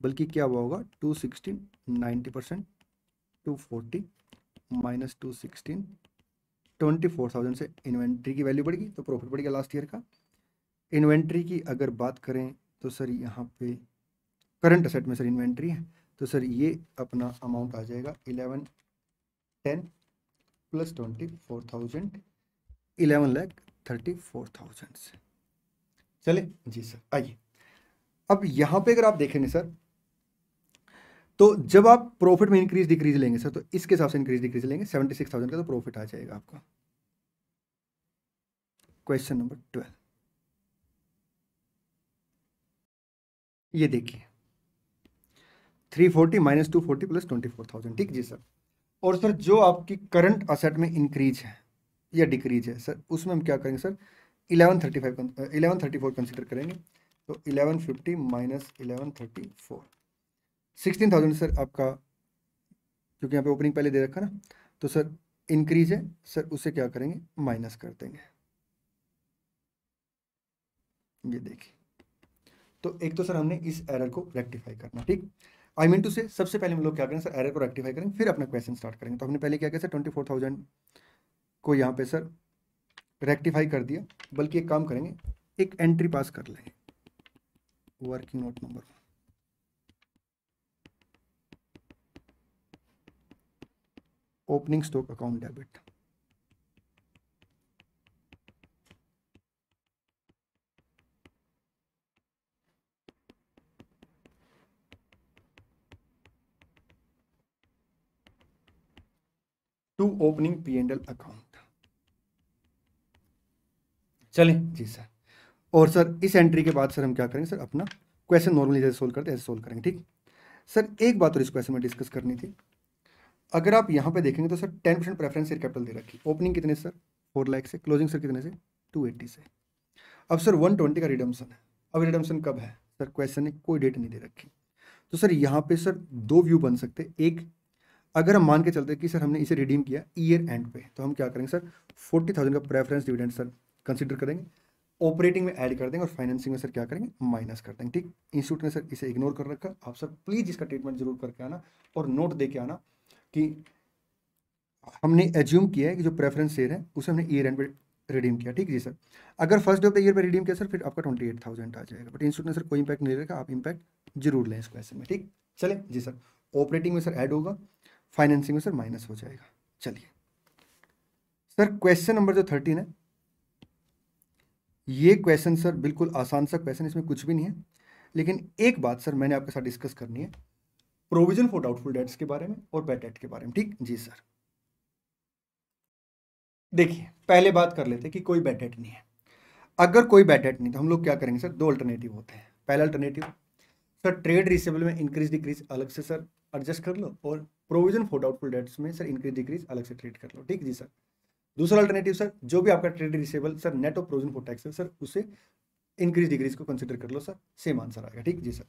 बल्कि क्या हुआ होगा two sixteen ninety percent two forty minus two sixteen twenty four thousand से इन्वेंट्री की वैल्यू बढ़ेगी तो प्रॉफिट बढ़ेगा लास्ट ईयर का इन्वेंट्री की अगर बात करें तो सर यहाँ पे करंट असेट में सर इन्वेंट्री है तो सर ये अपना अमाउंट आ जाएगा eleven ten plus twenty four thousand eleven lakh thirty four thousand से चले जी सर आइए अब यहां पे अगर आप देखेंगे सर तो जब आप प्रॉफिट में इंक्रीज डिक्रीज लेंगे सर तो इसके हिसाब से इंक्रीज डिक्रीज लेंगे सेवेंटी सिक्स थाउजेंड का तो प्रॉफिट आ जाएगा आपका क्वेश्चन नंबर ट्वेल्व ये देखिए three forty minus two forty plus twenty four thousand ठीक जी सर और सर जो आपकी करंट असेट में इंक्रीज है या डिक्रीज है सर उसमें हम क्या करेंगे sir eleven thirty five eleven thirty four consider करेंगे तो eleven fifty minus eleven thirty four sixteen thousand sir आपका क्योंकि यहाँ पे ओपनिंग पहले दे रखा ना तो सर इंक्रीज है सर उसे क्या करेंगे माइनस कर देंगे ये देखिए तो एक तो सर हमने इस एरर को रेक्टिफाई करना ठीक आई मीन टू से सबसे पहले हम लोग क्या करें सर एरर को रेक्टिफाई करेंगे फिर अपना क्वेश्चन स्टार्ट करेंगे तो हमने पहले क्या किया सर ट्वेंटी फोर थाउजेंड को यहाँ पे सर रेक्टिफाई कर दिया बल्कि एक काम करेंगे एक एंट्री पास कर लेंगे working note number opening stock account debit to opening P and L account चलें जी सर और सर इस एंट्री के बाद सर हम क्या करेंगे सर अपना क्वेश्चन नॉर्मली जैसे सोल्व करते हैं ऐसे सोल्व करेंगे ठीक सर एक बात और इस क्वेश्चन में डिस्कस करनी थी अगर आप यहाँ पे देखेंगे तो sir ten percent preference share capital दे रखी ओपनिंग कितने सर फोर लाख से क्लोजिंग सर कितने से टू एट्टी से अब सर वन ट्वेंटी का रिडम्सन है अब रिडम्सन कब है सर क्वेश्चन ने कोई डेट नहीं दे रखी तो सर यहाँ पे सर दो व्यू बन सकते एक अगर हम मान के चलते कि सर हमने इसे रिडीम किया ईयर एंड पे तो हम क्या करेंगे सर फोर्टी थाउजेंड का प्रेफरेंस डिविडेंड सर कंसिडर करेंगे ऑपरेटिंग में ऐड कर देंगे और फाइनेंसिंग में सर क्या करेंगे माइनस कर देंगे ठीक इंस्टीट्यूट ने सर इसे इग्नोर कर रखा आप सर प्लीज़ इसका ट्रीटमेंट जरूर करके आना और नोट दे के आना कि हमने एज्यूम किया है कि जो प्रेफरेंस शेयर है उसे हमने ईयर एंड पे रिडीम किया ठीक जी सर अगर first day of the year पर रिडीम किया सर फिर आपका ट्वेंटी एट थाउजेंड आ जाएगा बट इंस्टीट्यूट ने सर कोई इंपैक्ट नहीं रहेगा आप इंपैक्ट जरूर लें इस क्वेश्चन में ठीक चले जी सर ऑपरेटिंग में सर ऐड होगा फाइनेंसिंग में सर माइनस हो जाएगा चलिए सर क्वेश्चन नंबर जो थर्टीन है ये क्वेश्चन सर बिल्कुल आसान सा क्वेश्चन इसमें कुछ भी नहीं है लेकिन एक बात सर मैंने आपके साथ डिस्कस करनी है प्रोविजन फॉर डाउटफुल डेट्स के बारे में और बैड डेट के बारे में ठीक जी सर देखिए पहले बात कर लेते हैं कि कोई बैड डेट नहीं है अगर कोई बैड डेट नहीं तो हम लोग क्या करेंगे सर दो अल्टरनेटिव होते हैं पहला अल्टरनेटिव सर ट्रेड रिसेबल में इंक्रीज डिक्रीज अलग से सर एडजस्ट कर लो और प्रोविजन फॉर डाउटफुल डेट्स में सर इंक्रीज डिक्रीज अलग से ट्रेड कर लो ठीक जी सर दूसरा अल्टरनेटिव सर जो भी आपका trade receivable sir net of provision for है सर उसे इंक्रीज डिग्रीज को कंसिडर कर लो सर सेम आंसर आएगा ठीक जी सर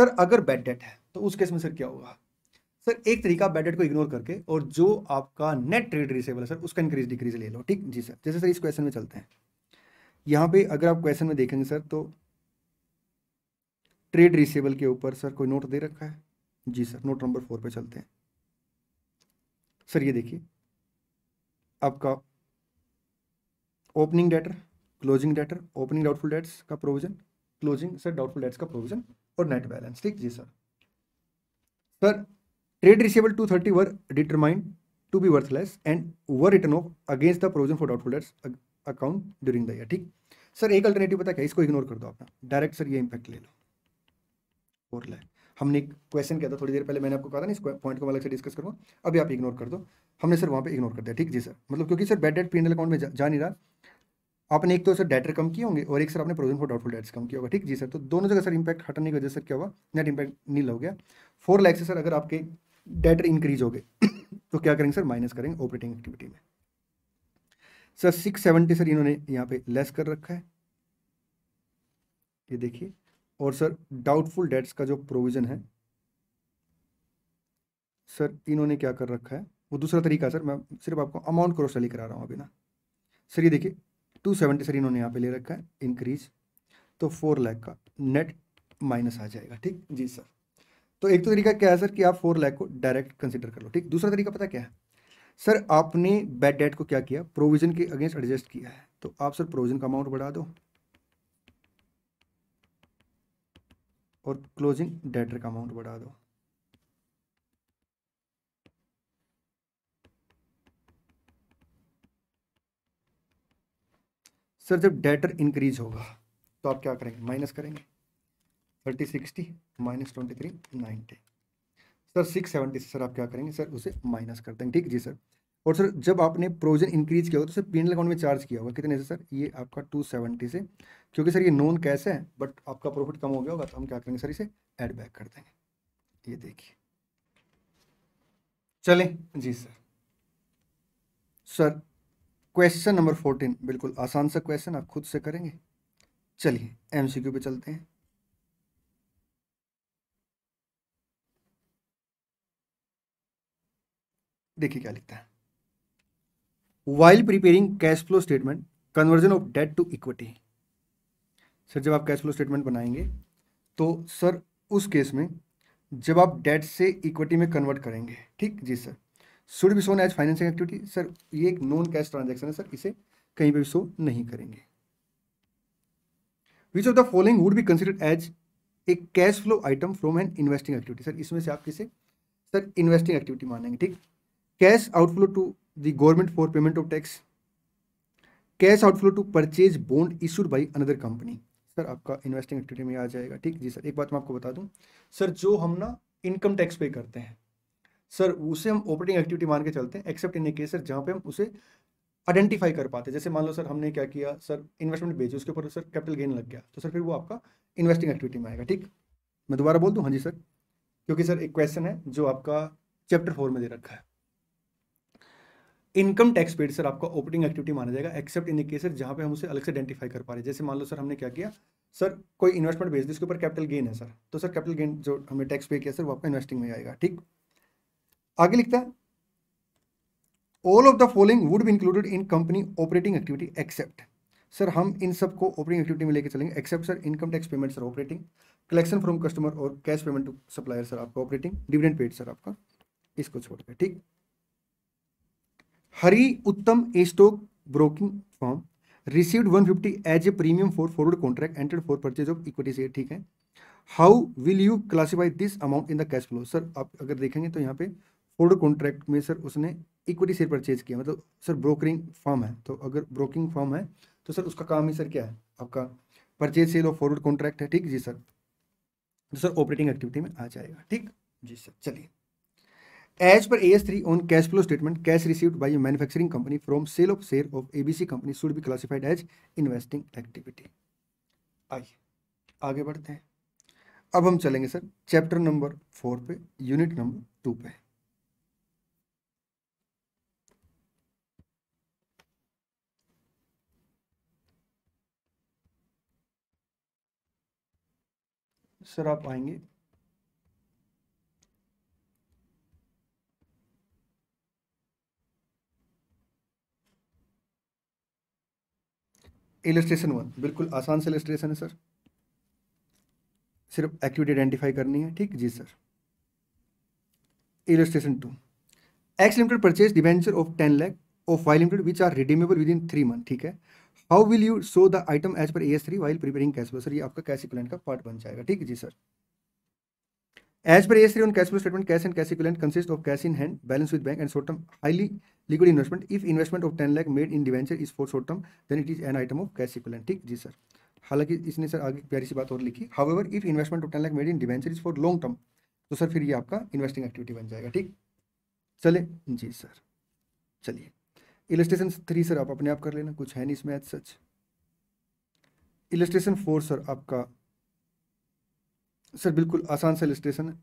सर अगर बैड डेट है तो उस केस में सर क्या होगा सर एक तरीका बैड डेट को इग्नोर करके और जो आपका नेट ट्रेड रिसेबल है सर उसका इंक्रीज डिक्रीज ले लो ठीक जी सर जैसे सर इस क्वेश्चन में चलते हैं यहाँ पे अगर आप क्वेश्चन में देखेंगे सर तो ट्रेड रिसेबल के ऊपर सर कोई नोट दे रखा है जी सर नोट नंबर फोर पे चलते हैं सर ये देखिए आपका opening debtor closing debtor opening doubtful debts का provision closing sir doubtful debts का प्रोविजन और नेट बैलेंस ठीक जी sir sir trade receivable two thirty were determined to be worthless and were written off against the provision for doubtful debts account during the year ठीक sir एक alternative पता क्या इसको ignore कर दो अपना डायरेक्ट सर ये इंपैक्ट ले लो और लाइन हमने क्वेश्चन किया था थोड़ी देर पहले मैंने आपको कहा था ना इस पॉइंट को मैं अलग से डिस्कस करूँ अभी आप इग्नोर कर दो हमने सर वहाँ पे इग्नोर कर दिया ठीक जी सर मतलब क्योंकि sir bad debt P account में जा, जा नहीं रहा आपने एक तो सर डेटर कम किए होंगे और एक सर आपने प्रोविजन फॉर डाउटफुल डेट्स कम किया होगा ठीक जी सर तो दोनों जगह सर इंपैक्ट हटने की वजह से क्या हुआ नेट इंपैक्ट नील हो गया फोर लैक्स से सर अगर आपके डेटर इंक्रीज हो गए तो क्या करेंगे सर माइनस करेंगे ऑपरेटिंग एक्टिविटी में सर सिक्स सेवेंटी सर इन्होंने यहाँ पे लेस कर रखा है ये देखिए और सर डाउटफुल डेट्स का जो प्रोविज़न है सर इन्होंने क्या कर रखा है वो दूसरा तरीका सर मैं सिर्फ आपको अमाउंट क्रॉस वाली करा रहा हूँ अभी ना सर ये देखिए टू सेवेंटी सर इन्होंने यहाँ पे ले रखा है इंक्रीज तो फोर लाख का नेट माइनस आ जाएगा ठीक जी सर तो एक तो तरीका क्या है सर कि आप फोर लाख को डायरेक्ट कंसिडर कर लो ठीक दूसरा तरीका पता क्या है सर आपने बैड डेट को क्या किया प्रोविज़न के अगेंस्ट एडजस्ट किया है तो आप सर प्रोविज़न का अमाउंट बढ़ा दो और क्लोजिंग डेटर का अमाउंट बढ़ा दो सर जब डेटर इंक्रीज होगा तो आप क्या करेंगे माइनस करेंगे thirty sixty minus twenty three ninety sir six seventy sir आप क्या करेंगे सर उसे माइनस कर देंगे ठीक जी सर और सर जब आपने प्रोजन इंक्रीज किया हो तो सर पीनल अकाउंट में चार्ज किया होगा कितने से सर ये आपका टू सेवेंटी से क्योंकि सर ये नॉन कैश है बट आपका प्रॉफिट कम हो गया होगा तो हम क्या करेंगे सर इसे ऐड बैक कर देंगे ये देखिए चलें जी sir sir question number fourteen बिल्कुल आसान सा क्वेश्चन आप खुद से करेंगे चलिए क्यू पे चलते हैं देखिए क्या लिखता है while preparing cash flow statement conversion of debt to equity sir जब आप कैश फ्लो स्टेटमेंट बनाएंगे तो सर उस केस में जब आप डेट से इक्विटी में कन्वर्ट करेंगे ठीक जी sir should be shown as financial activity sir ये एक नॉन कैश ट्रांजेक्शन है सर इसे कहीं पर भी शो नहीं करेंगे which of the following would be considered as a cash flow item from an investing activity sir इसमें से आप किसे सर इन्वेस्टिंग एक्टिविटी मानेंगे ठीक cash outflow to the government for payment of tax cash outflow to purchase bond issued by another company sir आपका investing activity में आ जाएगा ठीक जी सर एक बात मैं आपको बता दूं सर जो हम ना इनकम टैक्स पे करते हैं सर उसे हम ऑपरेटिंग एक्टिविटी मान के चलते हैं except in a case sir जहाँ पे हम उसे आइडेंटिफाई कर पाते हैं जैसे मान लो सर हमने क्या किया सर इन्वेस्टमेंट भेजे उसके ऊपर सर कैपिटल गेन लग गया तो सर फिर वो आपका इन्वेस्टिंग एक्टिविटी में आएगा ठीक मैं दोबारा बोल दूँ हाँ जी सर क्योंकि सर एक क्वेश्चन है जो आपका चैप्टर फोर में दे रखा है इनकम टैक्स पेड सर आपका ओपनिंग एक्टिविटी माना जाएगा एक्सेप्ट इन केस सर जहाँ पे हम उसे अलग से आइडेंटिफाई कर पा रहे हैं जैसे मान लो सर हमने क्या किया सर कोई इन्वेस्टमेंट बेस जिसके ऊपर कैपिटल गेन है सर तो सर कैपिटल गेन जो हमने टैक्स पे किया सर वो आपका इन्वेस्टिंग में आएगा ठीक आगे लिखता है all of the following would be included in company operating activity except sir हम इन सब को ऑपरेटिंग एक्टिविटी में लेकर चलेंगे except sir income tax payment sir operating collection from customer और cash payment to supplier sir आपका ऑपरेटिंग डिविडेंड पेड सर आपका इसको छोड़ के ठीक Hari Uttam a stock broking firm received 150 as a premium for forward contract entered for purchase of equity share ठीक है how will you classify this amount in the cash flow sir आप अगर देखेंगे तो यहाँ पे फॉरवर्ड कॉन्ट्रैक्ट में सर उसने इक्विटी शेयर परचेज किया मतलब सर ब्रोकरिंग फॉर्म है तो अगर ब्रोकिंग फॉर्म है तो सर उसका काम ही सर क्या है आपका परचेज सेल और फॉरवर्ड कॉन्ट्रैक्ट है ठीक जी सर तो सर ऑपरेटिंग एक्टिविटी में आ जाएगा ठीक जी सर चलिए as per S three on cash flow statement cash received by manufacturing company from sale of sale of A B C company should be classified as investing activity आइए आगे बढ़ते हैं अब हम चलेंगे सर चैप्टर नंबर फोर पे unit number two पे sir आप आएंगे इलस्ट्रेशन वन बिल्कुल आसान से इलस्ट्रेशन है सर सिर्फ एक्टिविटी आइडेंटिफाई करनी है ठीक जी sir illustration two X limited purchase debenture of ten lakh of Y limited which are redeemable within three month ठीक है how will you show the item as per A S three while preparing cash sir ये आपका कैसी plan का part बन जाएगा ठीक है जी सर एज पर एस रेन cash flow statement cash and cash equivalent consist of cash in hand balance with bank and short term highly liquid investment if investment of ten lakh made in debenture is for short term then it is an item of cash equivalent ठीक जी sir हालांकि इसने sir आगे प्यारी सी बात और लिखी however if investment of ten lakh made in debenture is for long term तो सर फिर ये आपका इन्वेस्टिंग एक्टिविटी बन जाएगा ठीक चले जी सर चलिए इलस्ट्रेशन थ्री सर आप अपने आप कर लेना कुछ है नहीं इसमें as such illustration four sir आपका सर बिल्कुल आसान सा इलस्ट्रेशन है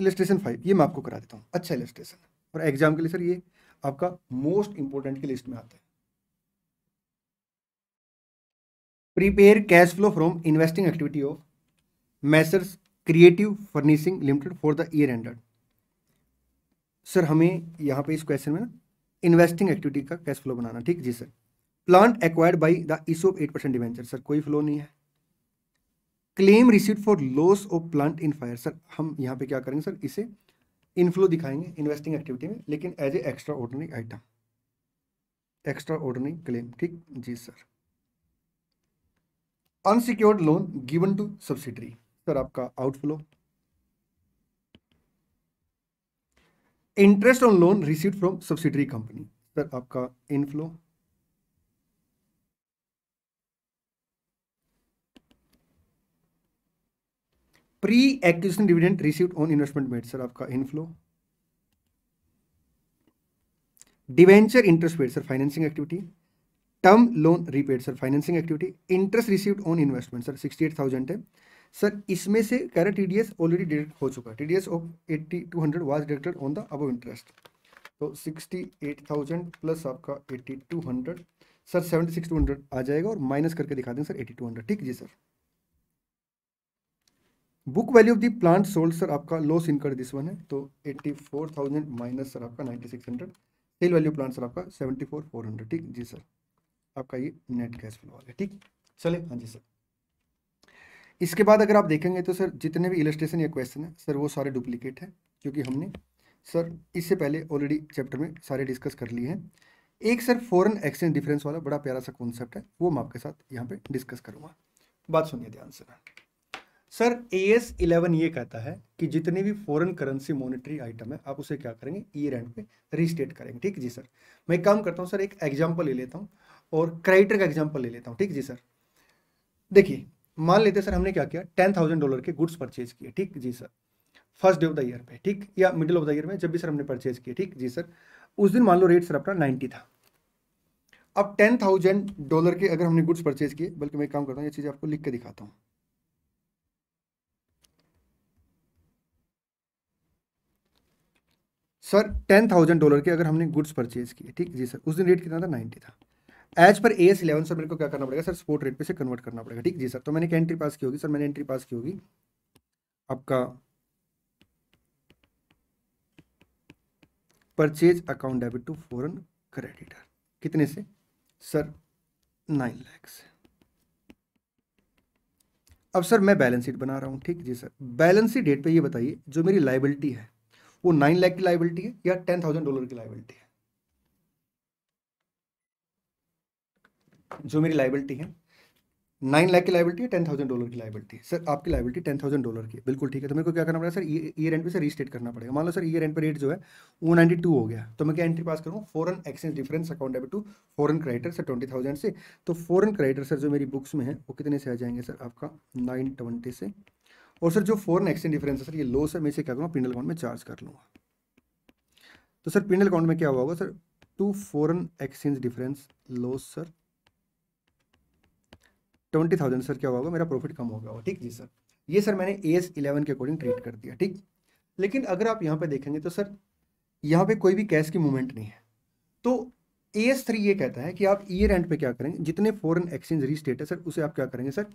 इलस्ट्रेशन फाइव ये मैं आपको करा देता हूँ अच्छा इलस्ट्रेशन और एग्जाम के लिए सर ये आपका मोस्ट इंपॉर्टेंट की लिस्ट में आता है prepare cash flow from investing activity of Messrs Creative Furnishing Limited for the year ended sir हमें यहाँ पे इस क्वेश्चन में ना इन्वेस्टिंग एक्टिविटी का कैश फ्लो बनाना ठीक जी sir plant acquired by the issue of eight percent debenture sir कोई फ्लो नहीं है claim receive for loss of plant in fire sir हम यहाँ पे क्या करेंगे सर इसे इनफ्लो दिखाएंगे इन्वेस्टिंग एक्टिविटी में लेकिन as a extraordinary item extraordinary claim ठीक जी sir unsecured loan given to subsidiary sir आपका outflow interest on loan receive from subsidiary company sir आपका inflow pre acquisition dividend receive on investment made sir आपका inflow debenture interest paid sir financing activity term loan repaid sir financing activity interest received on investment sir sixty eight thousand है sir इसमें से कह रहे T D S already deduct हो चुका है T D S of eighty two hundred was deducted on the अब interest तो सिक्सटी एट थाउजेंड प्लस आपका eighty two hundred sir seventy six two hundred आ जाएगा और माइनस करके दिखा दें सर एट्टी टू हंड्रेड ठीक जी sir book value of the plant sold sir आपका लॉस इनकर दिस वन है तो eighty four thousand minus sir आपका ninety six hundred sale value plant sir आपका सेवेंटी फोर फोर हंड्रेड ठीक जी sir आपका ये नेट कैश फ्लो वाला है ठीक चले हाँ जी सर इसके बाद अगर आप देखेंगे तो सर जितने भी इलेस्ट्रेशन या क्वेश्चन है सर वो सारे डुप्लीकेट हैं क्योंकि हमने सर इससे पहले ऑलरेडी चैप्टर में सारे डिस्कस कर लिए हैं एक सर फॉरन एक्सचेंज डिफरेंस वाला बड़ा प्यारा सा कॉन्सेप्ट है वो मैं आपके साथ यहाँ पे डिस्कस करूँगा बात सुनिए ध्यान से सर ए एस इलेवन ये कहता है कि जितने भी फॉरेन करेंसी मॉनेटरी आइटम है आप उसे क्या करेंगे ईयर एंड पे रिस्टेट करेंगे ठीक जी सर मैं काम करता हूँ सर एक एग्जाम्पल ले लेता हूँ और क्राइटर का एग्जाम्पल ले लेता हूँ ठीक जी सर देखिए मान लेते सर हमने क्या किया टेन थाउजेंड डॉलर के गुड्स परचेज किए ठीक जी sir first day of the year पे ठीक या मिडिल ऑफ द ईयर में जब भी सर हमने परचेज किए ठीक जी सर उस दिन मान लो रेट सर अपना नाइन्टी था अब टेन थाउजेंड डॉलर के अगर हमने गुड्स परचेज किए बल्कि मैं काम करता हूँ ये चीज़ आपको लिख के दिखाता हूँ सर टेन थाउजेंड डॉलर के अगर हमने गुड्स परचेज किए ठीक जी सर उस दिन रेट कितना था नाइन्टी था as per A S eleven sir मेरे को क्या करना पड़ेगा सर स्पोर्ट रेट पे से कन्वर्ट करना पड़ेगा ठीक जी सर तो मैंने क्या एंट्री पास की होगी सर मैंने एंट्री पास की होगी आपका purchase account debit to foreign creditor कितने से सर नाइन लैक्स अब सर मैं बैलेंस शीट बना रहा हूँ ठीक जी सर बैलेंस डेट पे ये बताइए जो मेरी लाइबिलिटी है वो नाइन लाख की लाइबिलिटी है या टेन थाउजेंड डॉलर की लाइबिलिटी है जो मेरी लाइबिलिटी है नाइन लाख की लाइबिलिटी है टेन थाउजेंड डॉलर की लाइबिलिटी सर आपकी लाइबिलिटी टेन थाउजेंड डॉलर की है बिल्कुल ठीक है तो मेरे को क्या करना पड़ेगा सर ईयर एंड पे सर रीस्टेट करना पड़ेगा मान लो सर ईयर एंड पे रेट जो है वो नाइनटी टू हो गया तो मैं क्या एंट्री पास करूँ foreign exchange difference account debit to foreign creditor sir twenty thousand से तो फॉरन क्रेडिटर सर जो मेरी बुक्स में है वो कितने से आ जाएंगे सर आपका नाइन ट्वेंटी से और सर जो फॉरन एक्सचेंज डिफरेंस है सर ये लो सर मैं इसे क्या करूँगा पिंडल अकाउंट में चार्ज कर लूँगा तो सर पिंडल अकाउंट में क्या हुआ होगा sir to foreign exchange difference लो सर ट्वेंटी थाउजेंड सर क्या होगा मेरा प्रॉफिट कम हो गया होगा ठीक जी सर ये सर मैंने ए एस इलेवन के अकॉर्डिंग ट्रीट कर दिया ठीक लेकिन अगर आप यहाँ पे देखेंगे तो सर यहाँ पे कोई भी कैश की मूवमेंट नहीं है तो ए एस थ्री ये कहता है कि आप ईयर एंड पे क्या करेंगे जितने फॉरन एक्सचेंज रिस्टेट है सर उसे आप क्या करेंगे सर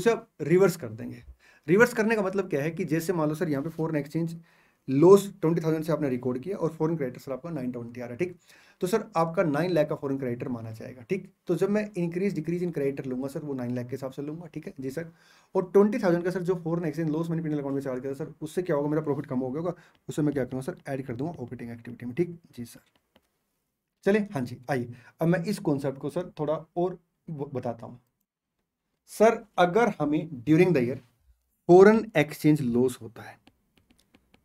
उसे आप रिवर्स कर देंगे रिवर्स करने का मतलब क्या है कि जैसे मान लो सर यहाँ पे foreign exchange loss twenty thousand से आपने रिकॉर्ड किया और फॉरन क्रेडिटर सर आपका नाइन ट्वेंटी आ रहा है ठीक तो सर आपका नाइन लाख का फॉरन क्रेडिटर माना जाएगा ठीक तो जब मैं इंक्रीज डिक्रीज इन क्रेडिटर लूंगा सर वो नाइन लाख के हिसाब से लूंगा ठीक है जी सर और ट्वेंटी थाउजेंड का सर जो फॉरन एक्सचेंज लोस मैंने पेनल अकाउंट में चार्ज किया सर उससे क्या होगा मेरा प्रॉफिट कम हो गया होगा उससे मैं क्या करूँगा सर एड कर दूंगा ऑपरेटिंग एक्टिविटी में ठीक जी सर चले हाँ जी आइए अब मैं इस कॉन्सेप्ट को सर थोड़ा और बताता हूँ सर अगर हमें during the year foreign exchange loss होता है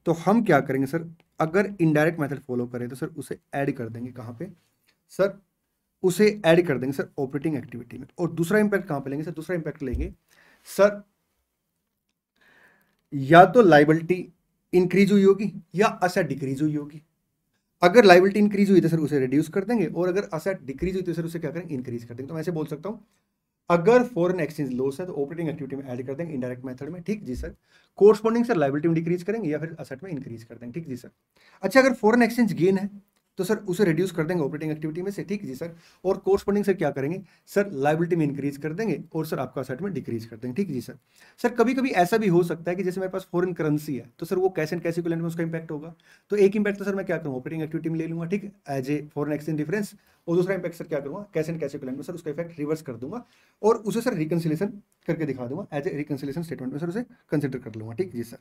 तो हम क्या करेंगे सर अगर इनडायरेक्ट मेथड फॉलो करें तो सर उसे ऐड कर देंगे कहाँ पे सर उसे ऐड कर देंगे सर ऑपरेटिंग एक्टिविटी में और दूसरा इंपैक्ट कहाँ पे लेंगे सर दूसरा इंपैक्ट लेंगे सर या तो लाइबिलिटी इंक्रीज हुई होगी या असेट डिक्रीज हुई होगी अगर लाइबिलिटी इंक्रीज हुई तो सर उसे रिड्यूस कर देंगे और अगर असेट डिक्रीज हुई तो सर उसे क्या करेंगे इंक्रीज कर देंगे तो मैं ऐसे बोल सकता हूँ अगर फॉरन एक्सचेंज लॉस है तो ऑपरेटिंग एक्टिविटी में ऐड कर देंगे इंडायरेक्ट मेथड में ठीक जी सर कोर्सपॉन्डिंग सर लाइबिलिटी में डिक्रीज करेंगे या फिर असट में इंक्रीज कर देंगे ठीक जी सर अच्छा अगर फॉरन एक्सचेंज गेन है तो सर उसे रिड्यूस कर देंगे ऑपरेटिंग एक्टिविटी में से ठीक है जी सर और कोर्सपोडिंग सर क्या करेंगे सर लाइबिलिटी में इंक्रीज कर देंगे और सर आपका असेट में डिक्रीज कर देंगे ठीक है जी सर सर कभी कभी ऐसा भी हो सकता है कि जैसे मेरे पास फॉरन करेंसी है तो सर वो कैसे एंड कैसे में उसका इंपैक्ट होगा तो एक इंपैक्ट तो सर मैं क्या करूँगा ऑपरेटिंग एक्टिविटी में ले लूँगा ठीक है as a foreign exchange difference और दूसरा इंपैक्ट सर क्या करूँगा कैसे एंड कैसे में सर उसका इफेक्ट रिवर्स कर दूंगा और उसे सर रिकन्सिलेशन करके दिखा दूंगा एज ए रिकन्सिलेशन स्टेटमेंट में सर उसे कंसिडर कर लूँगा ठीक है जी सर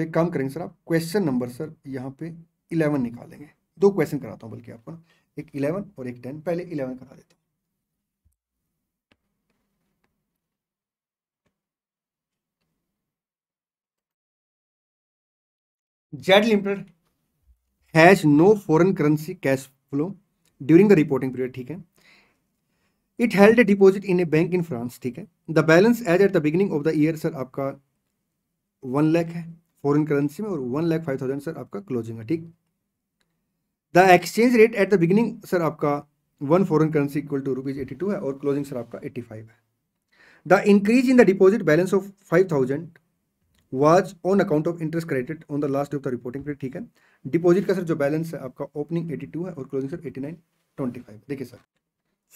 तो एक काम करेंगे सर आप क्वेश्चन नंबर सर यहाँ पे इलेवन निकालेंगे दो क्वेश्चन कराता हूँ बल्कि आपको एक इलेवन और एक टेन पहले इलेवन करा देता हूँ Z limited has no foreign currency cash flow during the reporting period ठीक है it held a deposit in a bank in France ठीक है the balance as at the beginning of the year sir आपका one lakh है foreign currency में और one lakh five thousand sir आपका closing है ठीक the exchange rate at the beginning sir आपका one foreign currency equal to rupees eighty two है और क्लोजिंग सर आपका एट्टी फाइव है the increase in the deposit balance of five thousand was on account of interest credit on the last of the reporting period ठीक है deposit का sir जो balance है आपका ओपनिंग एटी टू है और closing sir eighty nine twenty five देखिए sir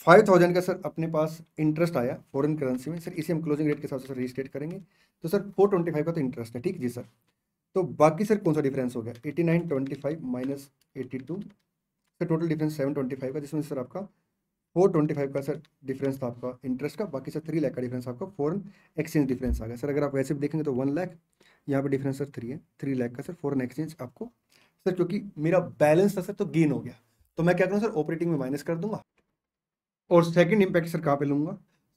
five thousand का सर अपने पास इंटरेस्ट आया फॉरेन करेंसी में सर इसे हम क्लोजिंग रेट के हिसाब से सर रिस्टेट करेंगे तो सर फोर ट्वेंटी फाइव का तो इंटरेस्ट है ठीक जी सर तो बाकी सर कौन सा डिफरेंस हो गया eighty nine twenty five minus eighty two sir total difference seven twenty five का जिसमें सर आपका फोर ट्वेंटी फाइव का सर डिफरेंस था आपका इंटरेस्ट का बाकी सर थ्री लाख का डिफरेंस आपका फॉरन एक्सचेंज डिफरेंस आ गया सर अगर आप वैसे भी देखेंगे तो वन लाख यहाँ पर डिफरेंस सर थ्री है थ्री लाख का सर फॉरन एक्सचेंज आपको सर क्योंकि मेरा बैलेंस था सर तो गेन हो गया तो मैं क्या करूँ सर ऑपरेटिंग में माइनस कर दूंगा और सेकंड इम्पैक्ट सर कहाँ पे लूंगा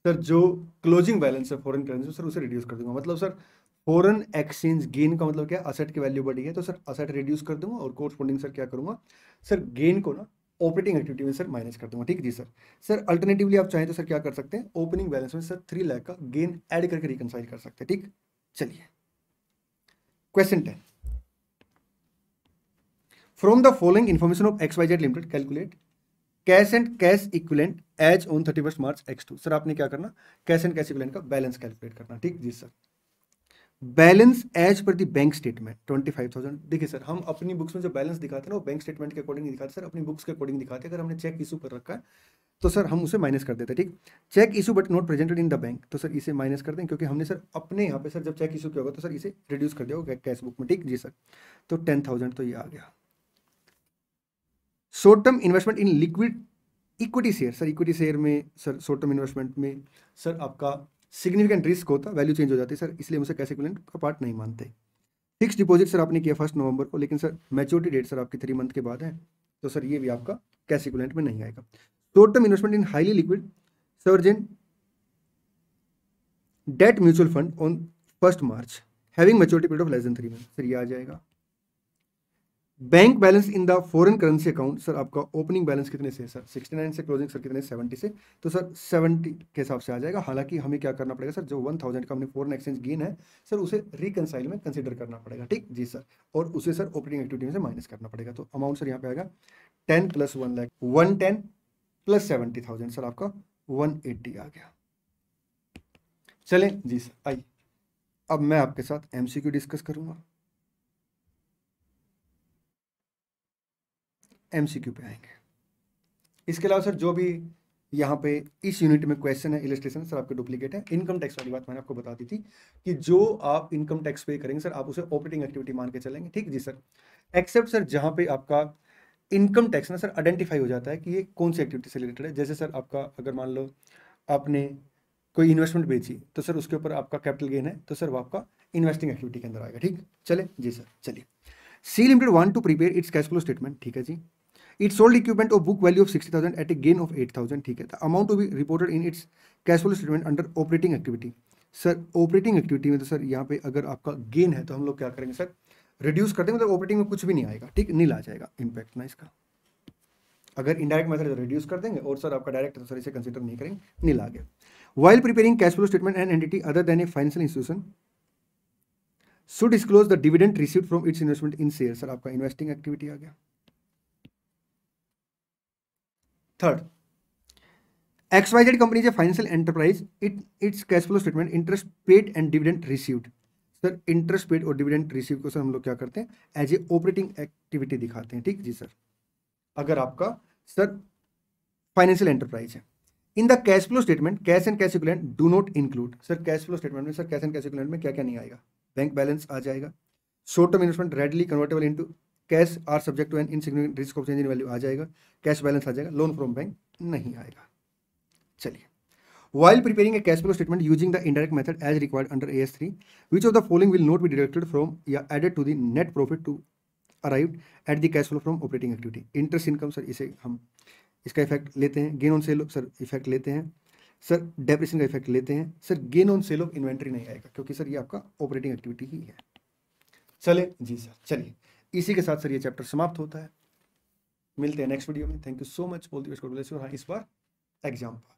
सर जो क्लोजिंग बैलेंस है फॉरेन करेंसी सर उसे रिड्यूस कर दूंगा मतलब सर फॉरेन एक्सचेंज गेन का मतलब क्या असेट की वैल्यू बढ़ी है तो सर असेट रिड्यूस कर दूंगा और कोर्सपोंडिंग सर क्या करूंगा सर गेन को ना ऑपरेटिंग एक्टिविटी में सर माइनस कर दूंगा ठीक जी सर सर अल्टरनेटिवली आप चाहें तो सर क्या कर सकते हैं ओपनिंग बैलेंस में सर थ्री लैख का गेन एड करके रिकनसाइल कर सकते हैं ठीक चलिए question ten from the following information of X Y Z limited calculate cash and cash equivalent as on thirty first March X two sir आपने क्या करना कैश एंड कैश इक्विलेंट का बैलेंस कैलकुलेट करना ठीक जी सर बैलेंस एज पर the bank statement twenty five thousand देखिए sir हम अपनी बुक्स में जो बैलेंस दिखाते हैं ना वो बैंक स्टेटमेंट के अकॉर्डिंग दिखाते हैं सर अपनी बुक्स के अकॉर्डिंग दिखाते हैं अगर हमने चेक इशू कर रखा है तो सर हम उसे माइनस कर देते हैं ठीक cheque issue but not presented in the bank तो सर इसे माइनस कर दें क्योंकि हमने सर अपने यहाँ पे सर जब चेक इशू किया होगा तो सर इसे रिड्यूस कर दिया होगा कैश बुक में ठीक जी सर तो टेन थाउजेंड तो ये आ गया short term investment in liquid equity share sir equity share में सर शॉर्ट टर्म इन्वेस्टमेंट में सर आपका सिग्निफिकेंट रिस्क होता वैल्यू चेंज हो जाती है सर इसलिए मुझे कैसे क्लेंट का पार्ट नहीं मानते फिक्स डिपॉजिट सर आपने किया फर्स्ट नवंबर को लेकिन सर मेच्योरिटी डेट सर आपकी थ्री मंथ के बाद है तो सर ये भी आपका कैसे क्लेंट में नहीं आएगा short term investment in highly liquid sergeant debt mutual fund on first March having maturity period of less than three month sir ये आ जाएगा bank balance in the foreign currency account sir आपका ओपनिंग बैलेंस कितने से है sir 69 से closing sir कितने 70 से तो सर 70 के हिसाब से आ जाएगा हालांकि हमें क्या करना पड़ेगा सर जो 1000 का हमने फॉरेन एक्सचेंज गेन है सर उसे रिकनसाइल में कंसिडर करना पड़ेगा ठीक जी सर और उसे सर ओपनिंग एक्टिविटी में से माइनस करना पड़ेगा तो अमाउंट सर यहाँ पे आएगा ten plus one lakh one ten plus seventy thousand sir आपका वन एट्टी आ गया चले जी सर आइए अब मैं आपके साथ एमसीक्यू डिस्कस करूंगा एमसीक्यू पे आएंगे इसके अलावा सर जो भी यहाँ पे इस यूनिट में क्वेश्चन है इलेस्ट्रेशन सर आपके डुप्लीकेट है इनकम टैक्स वाली बात मैंने आपको बता दी थी कि जो आप इनकम टैक्स पे करेंगे सर आप उसे ऑपरेटिंग एक्टिविटी मान के चलेंगे ठीक जी सर एक्सेप्ट सर जहाँ पे आपका इनकम टैक्स ना सर आइडेंटिफाई हो जाता है कि ये कौन सी एक्टिविटी से रिलेटेड है जैसे सर आपका अगर मान लो आपने कोई इन्वेस्टमेंट बेची तो सर उसके ऊपर आपका कैपिटल गेन है तो सर वो आपका इन्वेस्टिंग एक्टिविटी के अंदर आएगा ठीक चले जी सर चलिए C limited one two prepare its cash flow statement ठीक है जी it sold equipment of book value of sixty thousand at a gain of eight thousand ठीक है amount to be reported in its cash flow statement under operating activity sir operating activity में तो sir यहाँ पे अगर आपका gain है तो हम लोग क्या करेंगे सर रिड्यूस कर देंगे मतलब ऑपरेटिंग में कुछ भी नहीं आएगा ठीक नील आ जाएगा इम्पैक्ट ना इसका अगर इंडायरेक्ट मेथड तो रिड्यूस कर देंगे और सर आपका डायरेक्ट सर तो इसे कंसिडर नहीं करेंगे नील आ गया while preparing cash flow statement and entity other than a financial institution should disclose the dividend receive from its investment in share sir आपका इन्वेस्टिंग एक्टिविटी आ गया third X Y Z company financial enterprise it its cash flow statement interest paid and dividend received sir interest paid और dividend receive को sir हम लोग क्या करते हैं एज ए ऑपरेटिंग एक्टिविटी दिखाते हैं ठीक जी सर अगर आपका सर फाइनेंशियल एंटरप्राइज है in the cash flow statement cash and cash equivalent do not include sir cash flow statement में sir cash and cash equivalent में क्या क्या नहीं आएगा बैंक बैलेंस आ जाएगा short term investment readily convertible into cash are subject to an insignificant risk of change in value आ जाएगा कैश बैलेंस आ जाएगा लोन फ्रॉम बैंक नहीं आएगा चलिए while preparing a cash flow statement using the indirect method as required under A S three which of the following will not be deducted from या added to the net profit to arrive at the cash flow from operating activity interest income sir इसे हम इसका effect लेते हैं gain on sale of sir effect लेते हैं sir depression का effect लेते हैं sir gain on sale of inventory नहीं आएगा क्योंकि सर ये आपका ऑपरेटिंग एक्टिविटी ही है चले जी सर चलिए इसी के साथ सर ये चैप्टर समाप्त होता है मिलते हैं नेक्स्ट वीडियो में thank you so much all the हाँ इस बार एग्जाम पास